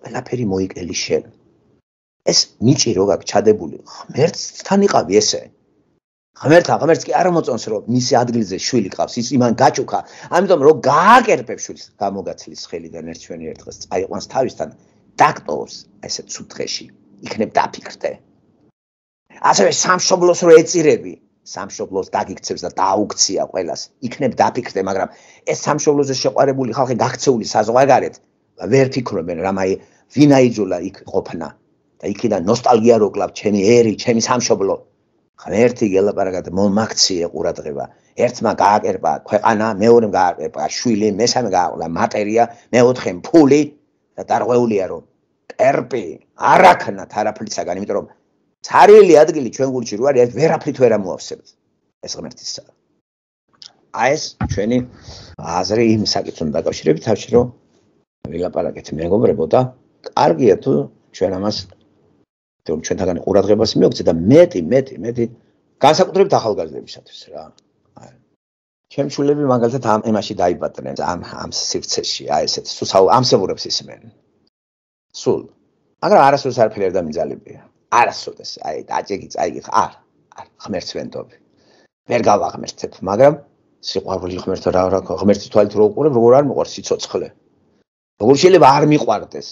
ყველაფერი მოიკელი შენ. ეს ნიჭი რო გაკ ჩადებული ღმერთთან იყავი ესე ღმერთთან ღმერთს კი არ მოწონს რომ მისი ადგილზე შვილი ყავს ის იმან გაჩუქა ამიტომ რო გააკერფებს შვილს გამოგაცლის ხელიდან ერთვენი ერთხელ წაიყვანს თავისთან დაკტოვს ესე ცუფხეში იქნებ დაფიქრდე ასევე სამშობლოს რო ეწირები სამშობლოს დაგიქცევს და დააუქცია ყველას იქნებ დაფიქრდე მაგრამ ეს სამშობლოზე შეყარებული ხალხი გაქცეული საზღვარგარეთ ვერ ფიქრობენ რამაი ვინაიძულა იქ ყოფნა და იქიდან ნოსტალგია როკლავ ჩემი ერი, ჩემი სამშობლო. ღერთი გელაპარაკად მომაქციე ყურადღება. ერთმა გააკერპა ქვეყანა, მეორემ გააკერპა შვილი, მესამე გააკვლა მატერია, მეოთხემ ფული და დარღვეულია რომ კერპი არაქნათ არაფრისაგან, იმიტომ რომ царили ადგილი ჩვენ გულში რო არის, ვერაფრით ვერ ამოავსებს. ეს ღმერთისა. აი ეს ჩვენი აზრი იმ საკითხთან დაკავშირებით, თავში რომ ვილაპარაკეთ მეგობრებო და კარგია თუ ჩვენ ამას რომ ჩვენთანგან ყურადღებას მიოქცე და მეტი მეტი მეტი განსაკუთრებით ახალგაზრდებისათვის რა ჩემ შვილები მაგალითად ამ ემაში დაიბადნენ ამ ამ სივრცეში აი ესეთ სულ ამსებურებს ისმენ სულ მაგრამ არასოდეს არ ფილერ დამიძალებია არასოდეს აი დაჭიგი წაიგიხ არ არ ღმერთს ვენდობ ვერ გავაღმერთებ მაგრამ სიყვარული ღმერთო რა რა ღმერთი თვალით რო უყურებ როგორ არ მოყვარს სიцоცხლე როგორ შეიძლება არ მიყვარდეს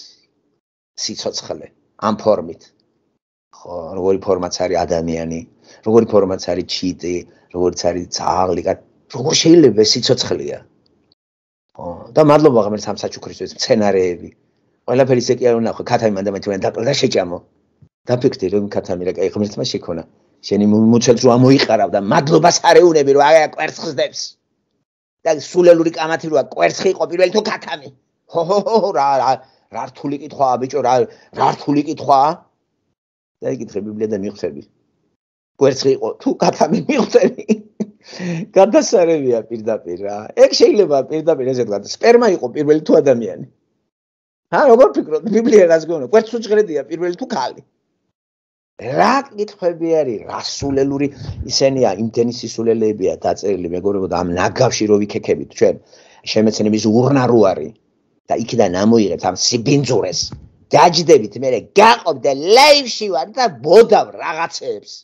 სიцоცხლე ამ ფორმით ხო როგორი ფორმაც არის ადამიანი როგორი ფორმაც არის ჩიტი როგორც არის ძაღლი როგორ შეიძლება სიცოცხლეა ხო და მადლობა ღმერთ სამსაჩუ ქრისტეს მცენარეები ყველაფერი ისე კი არ უნდა ხო ქათამი მანდა მე თვითონ დაყლა და შეჭამო დაფიქრდი რომ ქათამი რა კაი ღმერთმა შექონა შენი მუცელს რომ ამოიყარავ და მადლობა სარეუნები რომ აი აკვერცხდებს და სულელური კამათი როა კვერცხი იყო პირველი თო ქათამი ხო ხო რა რა რთული კითხვაა ბიჭო რა რთული კითხვაა დაიკითხე ბიბლია და მიხვდები. კვერცხი იყო, თუ კათამი მიხვდები. (laughs) გადასარევია პირდაპირ რა. ეგ შეიძლება პირდაპირ ესე თქვა, სპერმა იყო პირველი თუ ადამიანი. ა როგორ ფიქრობ ბიბლია რას გეუბნება? კვერცხუჭღრედია პირველი თუ ქალი. რა კითხები არის რასულელური ისენია იმდენი სისულელეებია დაწერილი მეგობრებო ამ ნაგავში რო ვიქეკებით ჩვენ შემეცნების ურნა რო არის და იქიდან ამოიღებთ ამ სიბინძურეს დაждებით მე გაყობ და ლაივში ვარ და ბოდავ რაღაცებს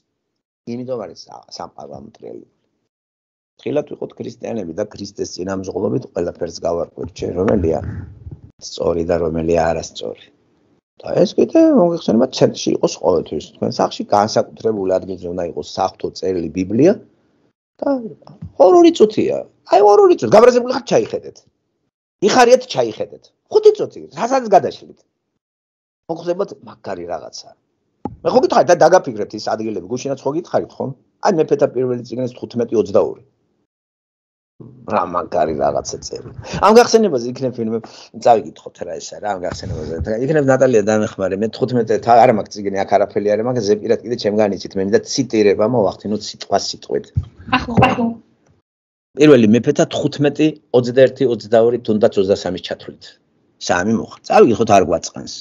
იმიტომ არის სამყარო მტრელი ხილათ ვიყოთ ქრისტიანები და ქრისტეს წინამძღოლობით ყველაფერს გავარკვევ ჩვენ რომელია სწორი და რომელია არასწორი და ეს კიდე მოიხსენება ცენტრში იყოს ყოველთვის თქვენ სახში განსაკუთრებული ადგილზე უნდა იყოს საფთო წერილი ბიბლია და ორი წუთია აი ორი წუთი გაბრაზებული ხარ ჩაიხედეთ იხარიათ ჩაიხედეთ ხუთი წუთი რასაც გადაშლით მოხდებოდ მაგარი რაღაცა. მე ხო გითხარით და დაგაფიქრებთ ის ადგილები, გუშინაც ხო გითხარით ხო? აი მეფეთა პირველი წიგნის 15-22. რა მაგარი რაღაცა წერი. ამ გახსენებაზე იქნებ ფილმ წავიკითხოთ რა ესა რა ამ გახსენებაზე. იქნებ ნატალია დამეხმარე მე 15 არ მაქვს წიგნი აქ არაფერი არ მაქვს ზეპირად კიდე ჩემგან იცით მე მინდა ციტირება მოვახდინო სიტყვა სიტყვით. ახო ახო პირველი მეფეთა 15 21 22 თუნდაც 23-ის ჩათვლით. 3 მოხდა. წავიგეთ ხოთ არ გვაწყენს.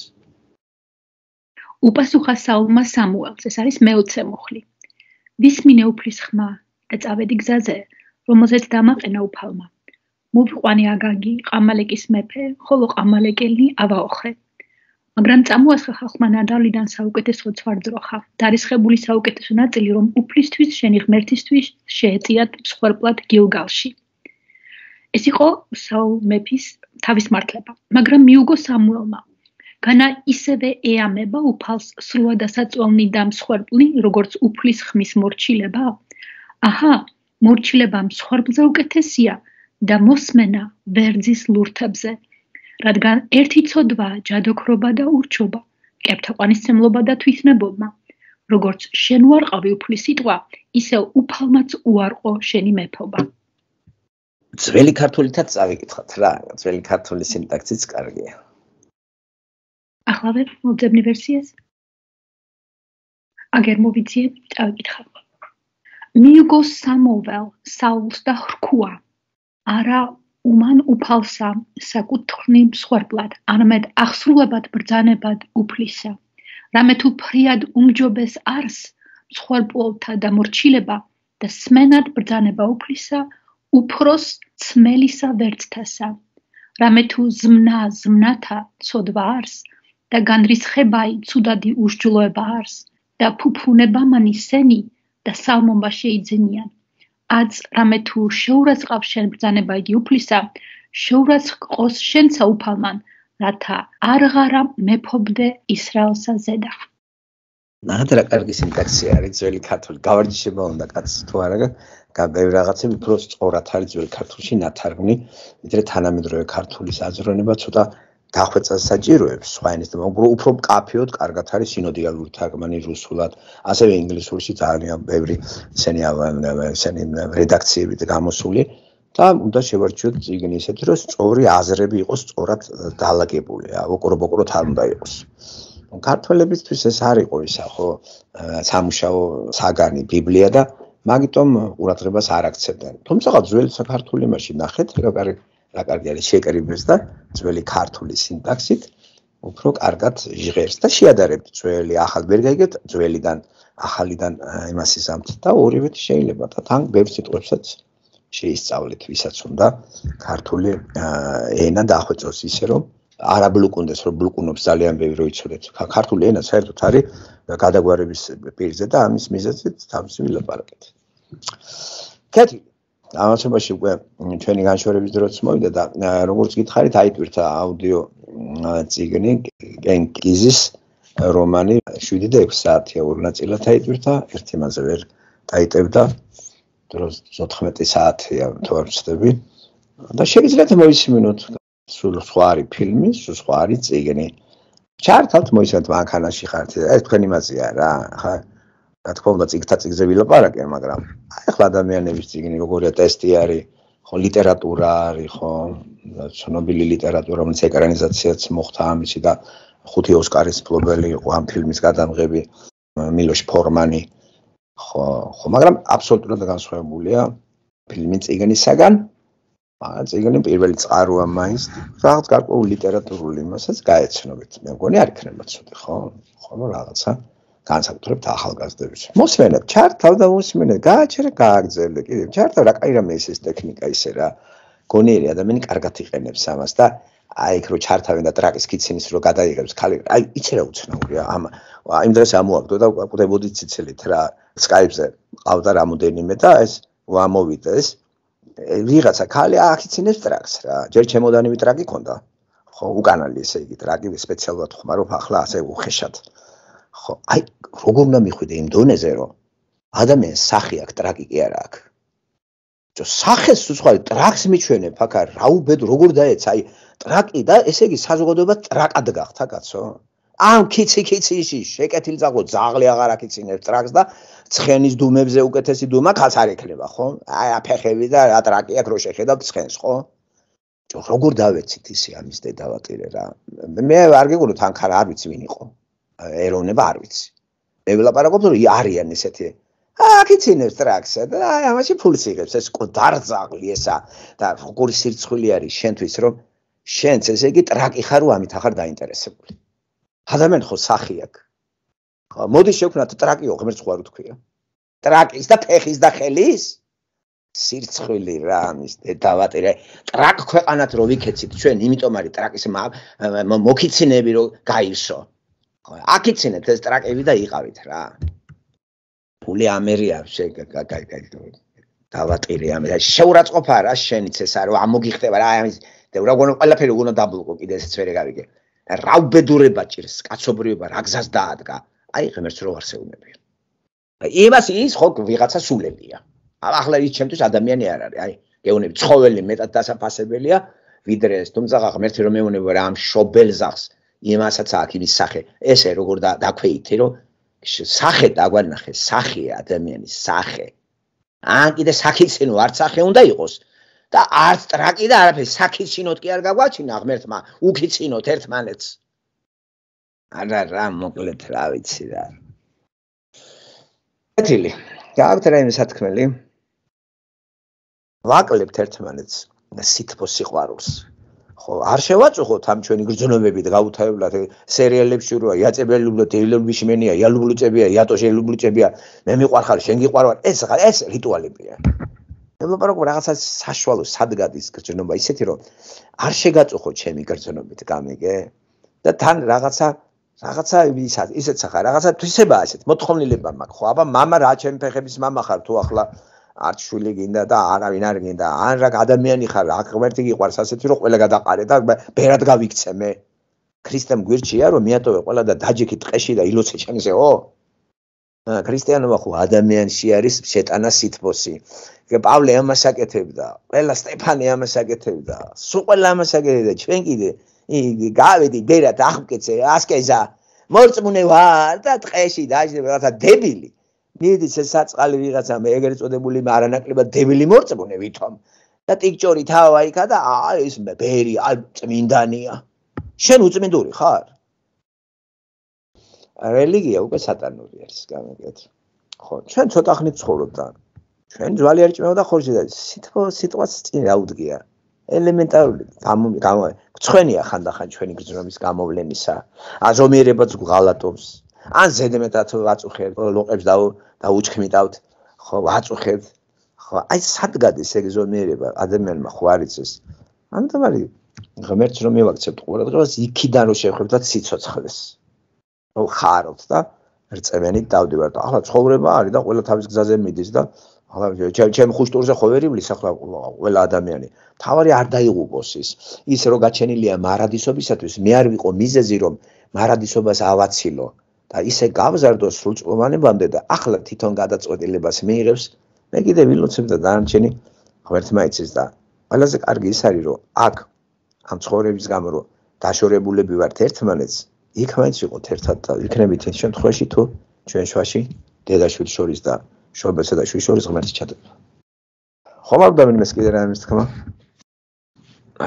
უპასუხა საულმა სამუელს ეს არის მეოცე მოხლი ვისმინე უფლის ხმა და წავედი გზაზე რომელზეც დამაყენა უფალმა მოვიყვანე აგაგი ყამალეკის მეფე ხოლო ყამალეკელი ავაოხრე მაგრამ წამოასხა ხალხმა ნადავლიდან საუკეთესო ცვარძროხა დარისხებული საუკეთესო ნაწილი რომ უფლისთვის შენი ღმერთისთვის შეეწიათ მსხვერპლად გილგალში ეს იყო საულ მეფის თავის მართლება მაგრამ მიუგო სამუელმა განა ისევე ეამება უფალს სრულად ასაწოლნი და მსხვერპლი, როგორც უფლის ხმის მორჩილება? აჰა, მორჩილება მსხვერპლზე უკეთესია და მოსმენა ვერძის ლურთებზე, რადგან ერთი ცოდვა ჯადოქრობა და ურჩობა, კეთთაყვანისმლობა და თვითნებობა. როგორც შენ უარყავი უფლის სიტყვა, ისე უფალმაც უარყო შენი მეფობა. ძველი ქართულითაც წავიკითხოთ რა, ძველი ქართული სინტაქსიც კარგია. ახლავე მოძებნე ვერსიას. აგერ მოვიციებ, წავკითხავ. მიუგო სამოველ საულს და ხრქუა. არა უმან უფალსა საკუთხნი მსხვერპლად, არამედ ახსრულებად ბრძანებად უფლისა. რამე თუ ფრიად უმჯობეს არს მსხვერპლთა დამორჩილება და სმენად ბრძანება უფლისა, უფროს ცმელისა ვერცთასა. რამე თუ ზმნა ზმნათა ცოდვა არს და განრისხებაი ცუდადი უშჯულოება არს და ფუფუნება მანისენი და სამომბა შეიძენიან აც რამე თუ შეურაცხავ შენ ბრძანება იგი უფლისა შეურაცხყოს შენცა უფალმან რათა არღარა მეფობდე ისრაელსა ზედა ნახეთრა კარგი სინტაქსი არის ძველი ქართული გავარჯიშება უნდა კაც თუ არა გაბევრ რაღაცები უფრო სწორად არის ძველი ქართულში ნათარგმნი ვიდრე თანამედროვე ქართულის აზროვნება ცოტა დახვეწა საჭიროებს სხვა ენებზე უფრო უფრო კაფეოდ კარგად არის სინოდიალური თარგმანი რუსულად ასევე ინგლისურში ძალიან ბევრი ესენი ესენი რედაქციები გამოსული და უნდა შევარჩიოთ ციგნი ისეთი რომ სწორი აზრები იყოს სწორად დაალაგებული რა ოკრობოკროთ არ უნდა იყოს ქართველებისთვის ეს არ იყო ისა ხო სამუშაო საგანი ბიბლია და მაგიტომ ყურადღებას არ აქცევდნენ თუმცა ძველი საქართველოს იმაში ნახეთ რა გარკვეულ რა კარგი არის შეკრიბეს და ძველი ქართული სინტაქსით უფრო კარგად ჟღერს და შეადარებ ძველი ახალ ვერ გაიგებთ ძველიდან ახალიდან იმას იზამთ და ორივე შეიძლება და თან ბევრ სიტყვებსაც შეისწავლეთ ვისაც უნდა ქართული ენა დახვეწოს ისე რომ არაბლუკუნდეს რომ ბლუკუნობს ძალიან ბევრი რო იცოდეთ ქართული ენა საერთოდ არის გადაგვარების პირზე და ამის მიზეზით თავს ვილაპარაკეთ კეთილი ამასებაში უკვე ჩვენი განშორების დროც მოვიდა და როგორც გითხარით აიტვირთა აუდიო ციგნი კენკიზის რომანი 7 და 6 საათი ორ ნაწილად აიტვირთა ერთ იმაზე ვერ დაიტევდა დროს 14 საათია თუ არ ვცდები და შეიძლება თუ მოისმინოთ სულ სხვა არის ფილმი სულ სხვა არის ციგნი ჩართალთ მოისმინოთ მანქანაში ხართ ეს თქვენი მასია რა ხა რა თქმა უნდა ციგთა ციგზე ვილაპარაკე მაგრამ აი ხლა ადამიანების ციგნი როგორია ტესტი არის ხო ლიტერატურა არის ხო ცნობილი ლიტერატურა რომელიც ეკრანიზაციაც მოხდა ამისი და ხუთი ოსკარის მფლობელი იყო ამ ფილმის გადამღები მილოშ ფორმანი ხო ხო მაგრამ აბსოლუტურად განსხვავებულია ფილმი ციგნისაგან აა ციგნი პირველი წყაროა მაინც რაღაც გარკვეული ლიტერატურული იმასაც გაეცნობით მე მგონი არ იქნება ცოტი ხო ხო რაღაცა განსაკუთრებით ახალგაზრდებს. მოსმენებ, ჩართ თავ და მოსმენე, გააჩერე, გააგზავნე კიდევ. ჩართ რა კაი რამე ეს ეს ტექნიკა ისე რა. გონიერი ადამიანი კარგად იყენებს ამას და აი იქ რო ჩართავენ და ტრაკის კიცინის რო გადაიღებს ხალი, აი იცი რა უცნაურია ამ იმ დღეს ამოაგდო და უკვდებოდი ციცილით რა Skype-ზე ყავდა რამოდენიმე და ეს ვამოვიდეს. ვიღაცა ხალი აქ იცინებს ტრაკს რა. ჯერ ჩემოდანი ვიტრაკი ქონდა. ხო, უკანალი ესე იგი ტრაკი სპეციალურად ხმარობ ახლა ასე უხეშად. ხო, აი, როგორ უნდა მიხვიდე იმ დონეზე, რომ ადამიანს სახე აქვს, ტრაგიკი არა აქვს. ჯო სახეს თუ სხვა ტრაგს მიჩვენებ, აკა რა უბედ როგორ დაეც, აი, ტრაკი და ესე იგი საზოგადოება ტრაკად გახთა, კაცო. ამ კიცი კიცი ისი შეკეთილ წაღო ზაღლი აღარ აკიცინებს ტრაკს და ცხენის დუმებზე უკეთესი დუმა კაც არ ეკლება, ხო? აი, აფეხები და რა ტრაკი აქვს რო შეხედავ ცხენს, ხო? როგორ დავეცით ისე ამის დედავატირე რა? მე არ გიყუროთ ან ხარ არ ვიცი ვინ იყო. ეროვნება არ ვიცი. მე ვილაპარაკობ რომ არიან ესეთი აქ იცინებს ტრაქსა და აი ამაში ფულს იღებს ეს კო დარძაღლი ესა და ხუკური სირცხვილი არის შენთვის რომ შენც ესე იგი ტრაკი ხარ ამით ახარ დაინტერესებული ადამიანი ხო სახი აქვს ხო მოდი შევქნათ ტრაკიო ღმერთს ხوار უთქვია ტრაკის და ფეხის და ხელის სირცხვილი რა ამის დავატირე ტრაკ ქვეყანად რო ვიქეცით ჩვენ იმიტომ არის ტრაკის მოქიცინები რო გაიშო აკიცინეთ ეს ტრაკები და იყავით რა. ფული ამერია დავატირე ამ და შეურაცხყოფა რა შენიც ეს არ ამოგიხდება რა აი ამის და როგორ ყველაფერი უნდა დაბლოკო კიდე ეს წერე გავიგე. და რა უბედურება ჭირს კაცობრიობა რა გზას დაადგა. აი ღმერთს რო ვარ セ ულები. იმას ის ხო ვიღაცა სულებია. ახლა ის ჩემთვის ადამიანი არ არის. აი გეუნები ცხოველი მეტად დასაფასებელია ვიდრე ეს. თუმცა ღმერთი რომ მეუნება რა ამ შობელზახს იმასაც აქ იმის სახე ესე როგორ დაქვეითი რომ სახე დაგვანახე სახე ადამიანის სახე ან კიდე სახიცინო არც სახე უნდა იყოს და არც ტრაკი და არაფერი სახიცინოთ კი არ გაგვაჩინა ღმერთმა უკიცინოთ ერთმანეთს არა რა მოკლეთ რა ვიცი რა კეთილი გააქვთ რა იმის სათქმელი ვაკლებთ ერთმანეთს სითფოს სიყვარულს ხო არ შევაწუხოთ ამ ჩვენი გრძნობებით გაუთავებლად სერიალებში როა იაწებელი ლუბლუჩი მენია იალუბლუჭებია იატოშე ლუბლუჭებია მე მიყვარხარ შენ გიყვარვარ ეს ეს რიტუალებია ელაპარაკო რაღაცა საშუალო სადგადის გრძნობა ისეთი რომ არ შეგაწუხოთ ჩემი გრძნობით გამიგე და თან რაღაცა რაღაცა ისაც ისეც ახლა რაღაცა თვისება ასეთ მოთხოვნილება მაქვს ხო აბა мама რა ჩემ ფეხების мама ხარ თუ ახლა არც შვილი გინდა და არავინ არ გინდა. ან რა ადამიანი ხარ, აქ ღმერთი გიყვარს ასეთი რომ ყველა გადაყარე და ბერად გავიქცე მე. ქრისტემ გვირჩია რომ მეატოვე ყველა და დაჯიქი ტყეში და ილოცე ჩემზე, ო? ქრისტიანობა ხო ადამიანში არის შეტანა სითბოსი. პავლე ამას აკეთებდა, ყველა სტეფანე ამას აკეთებდა, სულ ამას აკეთებდა, ჩვენ კიდე გავედი ბერად აღმკეცე ასკეზა. მორწმუნე ვარ და ტყეში დაჯდები, რათა დებილი. მიდის ეს საწყალი ვიღაცამ ეგრეთ წოდებული არანაკლებად დებილი მოწმუნე ვითომ და ტიკჭორი თავა იქა და აა ეს ბერი ალ წმინდანია შენ უწმინდური ხარ რელიგია უკვე სატანური არის გამიგეთ ხო ჩვენ ცოტა ხნით ცხოვრობთ და ჩვენ ძვალი არ ჭმევა და ხორცი და სიტყვა სიტყვას წინ რა უდგია ელემენტარული გამოგვცხენია ხანდახან ჩვენი გზრომის გამოვლენისა აზომიერებაც გღალატობს ან ზედმეთად ვაწუხებ, ლოყებს და დაუჩქმიტავთ, ხო, ვაწუხებ. ხო, აი სად გადის ეგ ზონერება ადამიანმა ხო არ იცის. ან თავი ღმერთს რომ მივაქცევთ ყურად დღეს იქიდან რომ შეხვდეთ სიცოცხლეს. რომ ხაროთ და რწმენით დავდივართ. ახლა ცხოვრება არის და ყველა თავის გზაზე მიდის და ახლა ჩემ ხუშტურზე ხო ვერ იმლის ახლა ყველა ადამიანი. თავი არ დაიღუპოს ის. ის რომ გაჩენილია მარადისობისათვის, მე არ ვიყო მიზეზი რომ მარადისობას ავაცილო. და ისე გავზარდოს სრულწლოვანებამდე და ახლა თვითონ გადაწყვეტილებას მიიღებს, მე კიდე ვილოცებ და დანარჩენი ღმერთმაიცის და ყველაზე კარგი ის არის, რომ აქ ამ ცხოვრების გამო რომ დაშორებულები ვართ ერთმანეთს, იქაც იყოთ ერთად და იქნებით ეს შემთხვევაში თუ ჩვენ შვაში დედაშვილ შორის და შობესა და შვილ შორის ღმერთი ჩადებთ. ხომ არ დამინდა მეს კიდე რა იმის თქმა?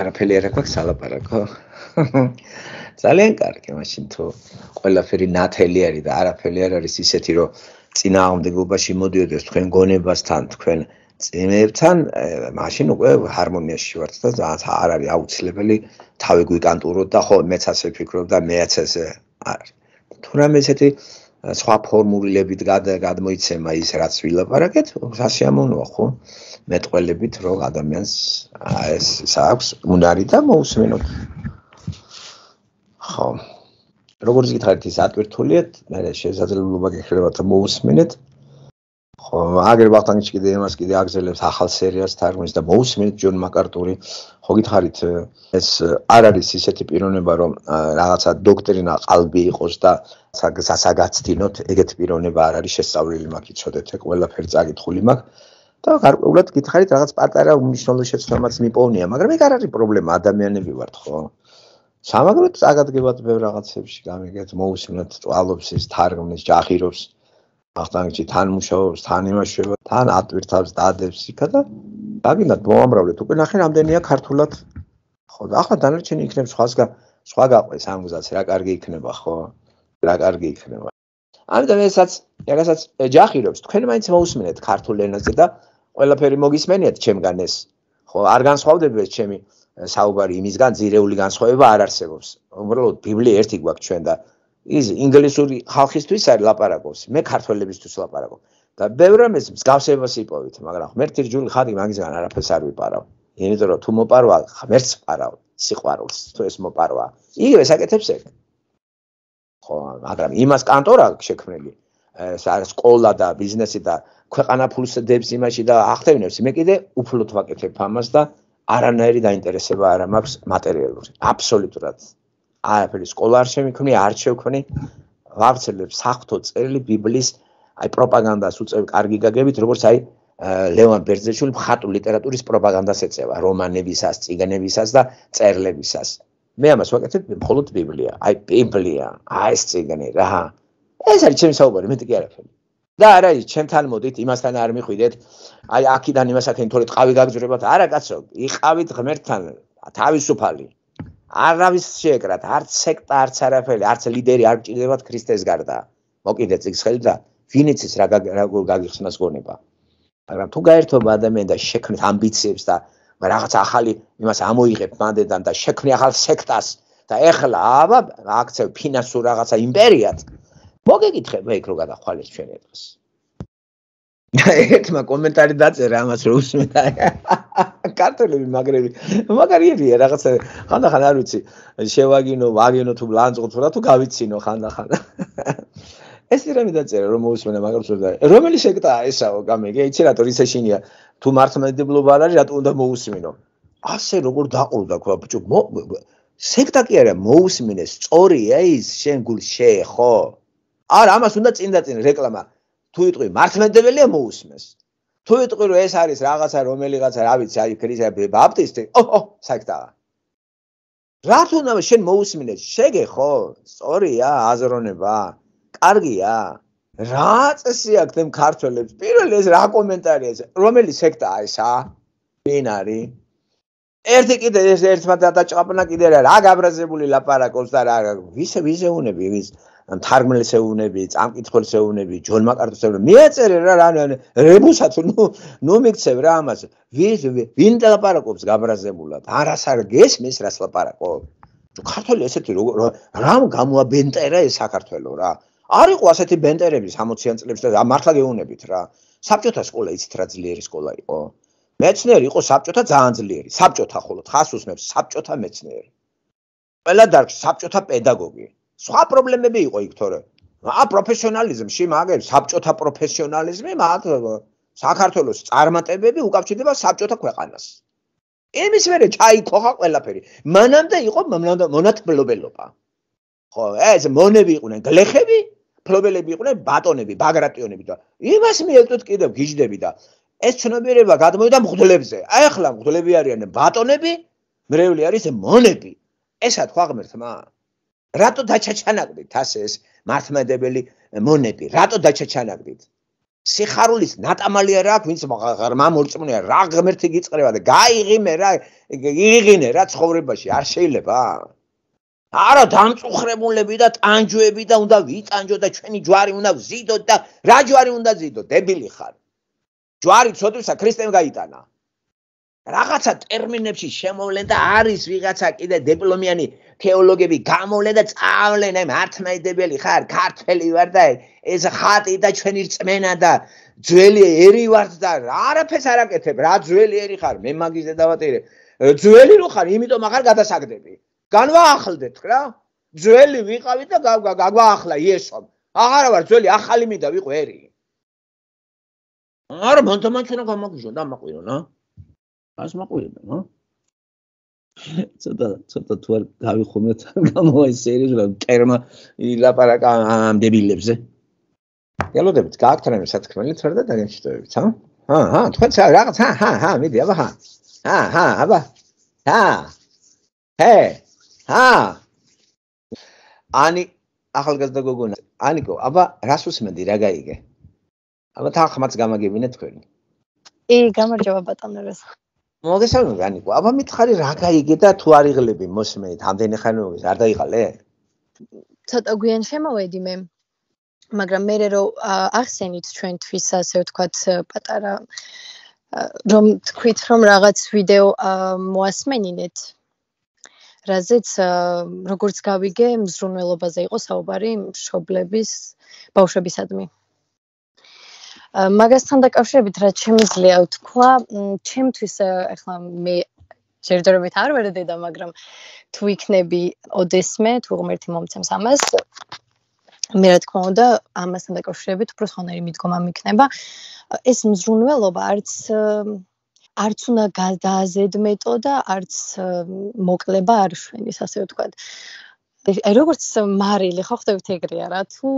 არაფერი არ აქვს ალაპარაკო. ძალიან კარგი, მაშინ თუ ყველაფერი ნათელი არის და არაფერი არ არის ისეთი, რომ წინააღმდეგობაში მოდიოდეს თქვენ გონებასთან, თქვენ წინებთან, მაშინ უკვე ჰარმონიაში ვართ და ძალიან არ არის აუცილებელი თავი გვიკანტუროთ და ხო, მეც ასე ვფიქრობ და მეც ასე არის. თუნდაც ესეთი სხვა ფორმულირებით გადმოიცემა ის რაც ვილაპარაკეთ, სასიამოვნოა ხო? მეტყველებით რომ ადამიანს ეს აქვს უნარი და მოусმენოთ. ხო როგორც გითხარით ის ატვირთულიეთ მე შესაძლებლობა გიხრება თუ მოусმინეთ ხო აგერ ბახტანიჩი კიდე იმას კიდე აგზელებს ახალ სერიას თარგმნის და მოусმინეთ ჯონ მაკარტური ხო გითხარით ეს არ არის ისეთი პიროვნება რომ რაღაცა დოქტრინა ყალბი იყოს და სასაგაცდინოთ ეგეთ პიროვნება არ არის შესწავლილი მაგ იცოდეთ ეგ ყველაფერი წაკითხული მაგ და გარკვეულად გითხარით რაღაც პატარა უნიშნულო შეცდომაც მიპოვნია მაგრამ ეგ არ არის პრობლემა ადამიანები ვართ ხო სამაგრად წაგადგებად ბევრ რაღაცებში გამიგეთ მოუსმინოთ ტვალობს ის თარგმნის ჯახიროს ახთანჭი თან მუშაობს თან იმაშება თან ატვირთავს დადებს იქა და დაგინდა მოამრავლეთ უკვე ნახე რამდენია ქართულად ხო და ახლა დანარჩენი იქნება სხვა სხვა გაყვეს ამ გზაზე რა კარგი იქნება ხო რა კარგი იქნება ამიტომ ესაც რაღაცაც ჯახიროს თქვენ მაინც მოუსმინეთ ქართულ ენაზე და ყველაფერი მოგისმენიათ ჩემგან ეს ხო არ განსხვავდება ეს ჩემი საუბარი იმისგან ძირეული განსხვავება არ არსებობს. უბრალოდ ბიბლია ერთი გვაქვს ჩვენ და ის ინგლისური ხალხისთვის არის ლაპარაკობს, მე ქართველებისთვის ლაპარაკობ. და ბევრ ამის მსგავსებას იპოვით, მაგრამ ღმერთი რჯული ხარ იმისგან არაფერს არ ვიპარავ. იმიტომ რომ თუ მოპარვა ღმერთს პარავ, სიყვარულს თუ ეს მოპარვა. იგივე საკეთებს ეგ. ხო, მაგრამ იმას კანტორა შექმნელი, სკოლა და ბიზნესი და ქვეყანა ფულს დებს იმაში და ახთენებს, მე კიდე უფლოთ ვაკეთებ ამას და არანაირი დაინტერესება არ მაქვს მატერიალური. აბსოლუტურად. არაფერი სკოლა არ შემიქმნი, არ შევქმნი. ვავწერებ საფრთო წერილი ბიბლის, აი პროპაგანდას უწევ კარგი გაგებით, როგორც აი ლევან ბერძეშვილი მხატვრული ლიტერატურის პროპაგანდას ეწევა, რომანებისას, ციგნებისას და წერლებისას. მე ამას ვაკეთებ მხოლოდ ბიბლია, აი ბიბლია, აი ეს ციგნი რა. ეს არის ჩემი საუბარი, მეტი კი არაფერი. და არა ის ჩემთან მოდით იმასთან არ მიხვიდეთ აი აქიდან იმასთან თორე ტყავი გაგძვრებათ არა კაცო იყავით ღმერთთან თავისუფალი არავის შეეკრათ არც სექტა არც არაფერი არც ლიდერი არ გჭირდებათ ქრისტეს გარდა მოკიდეთ ის ხელი და ვინიცის რა როგორ გაგიხსნას გონება მაგრამ თუ გაერთობა ადამიანთან შექმნით ამბიციებს და რაღაც ახალი იმას ამოიღებ მანდედან და შექმნი ახალ სექტას და ეხლა აბა აქცევ ფინანსურ რაღაცა იმპერიად მოგეკითხე მე იქ რო გადახვალეს ჩვენ ერთს და ერთმა კომენტარი დაწერა ამას რო უსმენა კარტელები მაგრები მაგარია რაღაცა ხანდახან არ ვიცი შევაგინო ვაგინო თუ ლანძღო თუ რა თუ გავიცინო ხანდახან ეს რამე დაწერა რომ მოუსმენა მაგრამ შევდა რომელი შეკტაა ესაო გამიგე იცი რატო ის ეშინია თუ მართლმადიდებლობა არ არის რატო უნდა მოუსმინო ასე როგორ დაყურდა ქვა ბჭო სექტა კი არა მოუსმინეს სწორია ის შენ გულ შეხო არა ამას უნდა წინდაწინ რეკლამა თუ იტყვი მართლმადებელია მოусმეს თუ იტყვი რომ ეს არის რაღაცა რომელიღაცა რა ვიცი აი ქრისტე ბაპტისტი ოჰო საქტაა რატო უნდა შენ მოусმინე შეგე ხო სწორია აზროვნება კარგია რა წესი აქვს თემ ქართველებს პირველ ეს რა კომენტარია რომელი სექტაა ესა ვინ არის ერთი კიდე ერთმა დაჭყაბნა კიდე რა გაბრაზებული ლაპარაკობს და რა ვისე ვიზეუნები ვის თარგმნელი შეუნები, წამკითხველი შეუნები, ჯონ მაკარტის შეუნები. მეაწერე რა რა რებუსა თუ ნუ ნუ მიქცევ რა ამას. ვის ვინ დაлаპარაკობს გაბრაზებულად? არას არ გესმის რას ლაპარაკო? ქართველი ესეთი როგორ რამ გამოაბენტერა ეს საქართველო რა? არ იყო ასეთი ბენტერები 60-იან წლებში და მართლა გეუნებით რა. საბჭოთა სკოლა იცით რა ძლიერი სკოლა იყო. მეცნიერი იყო საბჭოთა ძალიან ძლიერი. საბჭოთა ხოლო ხასუსნებს საბჭოთა მეცნიერი. ყველა დარგში საბჭოთა პედაგოგი. სხვა პრობლემები იყო იქ თორე ა პროფესიონალიზმში მაგერ საბჭოთა პროფესიონალიზმი მათ საქართველოს წარმატებები უკავშირდება საბჭოთა ქვეყანას იმის მერე ჩაიქოხა ყველაფერი მანამდე იყო მონათმფლობელობა ხო ეს მონები იყვნენ გლეხები ფლობელები იყვნენ ბატონები ბაგრატიონები და იმას მიეწოთ კიდევ გიჟდები და ეს ცნობიერება გადმოვიდა მღვდლებზე აი ახლა მღვდლები არიან ბატონები მრევლი არის მონები ესა თქვა ღმერთმა რატო დაჩაჩანაგდით ასე ეს მართმადებელი მონები? რატო დაჩაჩანაგდით? სიხარულის ნატამალი არ აქვს, ვინც ღრმა მოწმუნეა, რა ღმერთი გიწყრება და გაიღიმე რა, იღინე რა ცხოვრებაში, არ შეიძლება? არა დამწუხრებულები და ტანჯვეები და უნდა ვიტანჯო და ჩვენი ჯვარი უნდა ვზიდოთ და რა ჯვარი უნდა ვზიდოთ? დებილი ხარ. ჯვარი ცოტვისა ქრისტემ გაიტანა. რაღაცა ტერმინებში შემოვლენ და არის ვიღაცა კიდე დიპლომიანი თეოლოგები გამოვლენ და წავლენ აი მართლმადიდებელი ხარ ქართველი ვარ და ეს ხატი და ჩვენი რწმენა და ძველი ერი ვარ და არაფერს არ აკეთებ რა ძველი ერი ხარ მე მაგის დავატირე ძველი რო ხარ იმიტომ აღარ გადასაგდები განვაახლდეთ რა ძველი ვიყავით და გავაახლა იესომ აღარა ვარ ძველი ახალი მინდა ვიყო ერი არ მონთომანცენა გამაგიჟო და მაყვირონა აა ას მაყურებ, ხო? ცოტა ცოტა თუ არ გავიხომეთ გამოა ეს სერიოზულად ტერმა ილაპარაკა ამ დებილებზე. ელოდებით, გააქვთ რამე სათქმელი წერ და დაგეჩიტოებით, ხა? ჰა, ჰა, თქვენ ცა რაღაც ჰა, ჰა, ჰა, მიდი, აბა ჰა. ჰა, ჰა, აბა. ჰა. ჰე. ჰა. ანი ახალგაზრდა გოგონა, ანიკო, აბა რას უსმენდი რა გაიგე? აბა თანხმაც გამაგებინე თქვენი. კი, გამარჯობა ბატონო, რას. მოგესალმებით ანიკო აბა მითხარი რა გაიგე და თუ არ იღლები მოსმენით ამდენი ხანი მოვიდა არ დაიღალე ცოტა გვიან შემოვედი მე მაგრამ მე რო ახსენით ჩვენთვის ასე ვთქვათ პატარა რომ თქვით რომ რაღაც ვიდეო მოასმენინეთ რაზეც როგორც გავიგე მზრუნველობაზე იყო საუბარი მშობლების ბავშვებისადმი მაგასთან დაკავშირებით რა შემიძლია ვთქვა, ჩემთვის ახლა მე ჯერჯერობით არ ვერ დედა, მაგრამ თუ იქნები ოდესმე, თუ ღმერთი მომცემს ამას, მე რა თქმა უნდა ამასთან დაკავშირებით უფრო სხვანაირი მიდგომა მიქნება. ეს მზრუნველობა არც არც უნდა გადააზედმეტო და არც მოკლება არ შვენის, ასე ვთქვათ. აი როგორც მარილი ხო ხდებით ეგრე არა თუ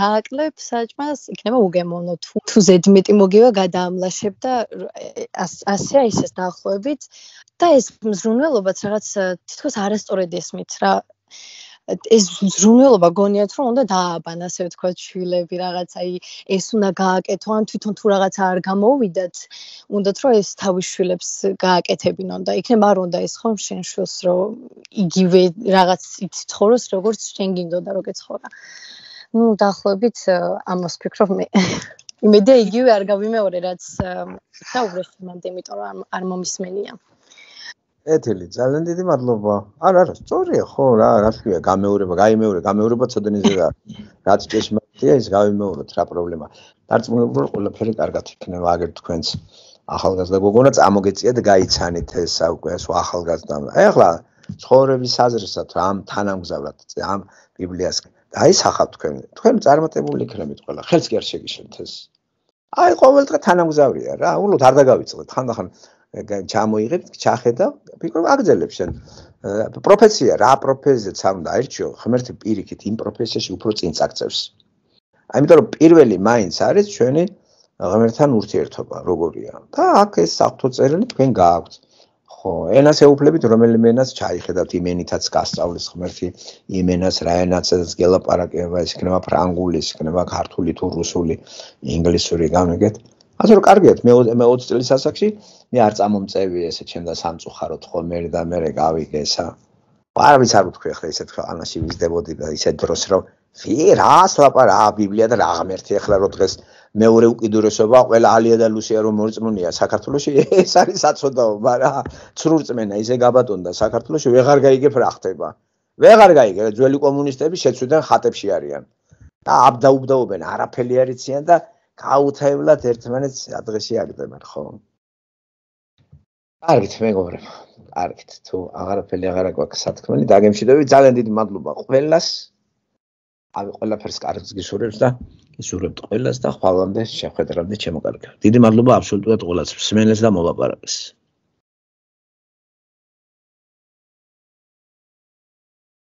დააკლებ საჭმას იქნება უგემოვნო თუ თუ ზედმეტი მოგივა გადაამლაშებ და ასე აი ეს დაახლოებით და ეს მზრუნველობაც რაღაც თითქოს არასწორედ ესმით რა ეს ზრუნველობა გონიათ რომ უნდა დააბან ასე ვთქვა ჩვილები რაღაცა აი ეს უნდა გააკეთო ან თვითონ თუ რაღაცა არ გამოვიდათ უნდათ რომ ეს თავის შვილებს გააკეთებინონ და იქნებ არ უნდა ეს ხომ შენ შვილს რომ იგივე რაღაც ითხოვოს როგორც შენ გინდოდა რო გეცხოვრა ну დაახლოებით ამას ფიქრობ მე იმედია იგივე არ გავიმეორე რაც და უბრალოდ მანდ მე მეტყვი არ მომისმენია ეთილი ძალიან დიდი მადლობა. არა, არა, სწორია ხო, რა, რა თქვია, გამეორება, გამეორება, გამეორება ცოდნეზე რა. რაც ჭეშმარიტია, ის გამეორებოთ რა პრობლემა. დარწმუნებული ვარ, ყველაფერი კარგად იქნება, აგერ თქვენს ახალგაზრდა გოგონა წამოგეწია და გაიცანით ეს საუკვე ეს ახალგაზრდა. ეხლა ცხოვრების აზრსაც ამ თანამგზავრად ამ ბიბლიას დაისახავთ თქვენ. თქვენ წარმატებული იქნებით ყველა, ხელს კი არ შეგიშლით ეს. აი ყოველდღე თანამგზავრია რა, უნდა არ დაგავიწყდეთ თანდახან. ჩამოიღებთ, ჩახედავ, ფიქრობ აგძელებს შენ. პროფესია რა პროფესია სამ დაერჩიო, ღმერთი პირიქით იმ პროფესიაში უფრო წინ წაგწევს. აიმიტომ რომ პირველი მაინც არის ჩვენი ღმერთთან ურთიერთობა, როგორია. და აქ ეს საფთოწერილი თქვენ გააქვთ. ხო, ენას ეუფლებით, რომელიმე ენას ჩაიხედავთ იმ ენითაც გასწავლის ღმერთი, იმ ენას რა ენასაც გელაპარაკება, ის იქნება ფრანგული, ის იქნება ქართული თუ რუსული, ინგლისური, გამიგეთ. აა ასე რომ კარგიათ მე 20 წელს ასაკში მე არ წამომწევი ესე ჩემდა სამწუხაროდ ხო მე და მე გავიგე ესა არა ვიცი არ გქვია ხლა ესეთ ქვეყანაში ვიზდებოდი და ისე დროს რომ ვი რა ლაპარაკა ბიბლია და რა ღმერთი ახლა რო დღეს მეორე უკიდურესობა ყველა ალია და ლუსია რომ მოწმუნია საქართველოში (laughs) ეს არის საწოდაო მარა ცრურწმენა ისე გაბატონდა საქართველოში ვეღარ გაიგებ რა ხდება ვეღარ გაიგე ძველი კომუნისტები შეცვიდან ხატებში არიან და აბდაუბდაობენ არაფერი არიციან და გაუთევლად ერთმანეთს ადრესი აგდებენ, ხო? კარგით, მეგობრებ. კარგით. თუ აღარაფერი აღარა გვაქვს სათქმელი, დაგემშვიდები. ძალიან დიდი მადლობა ყველას. აი, ყველაფერს კარგს გისურვებს და გისურვებთ ყველას და ხვალამდე შეხვედრამდე ჩემო კარგი. დიდი მადლობა აბსოლუტურად ყველას, მსმენელს და მოვაპარაკეს.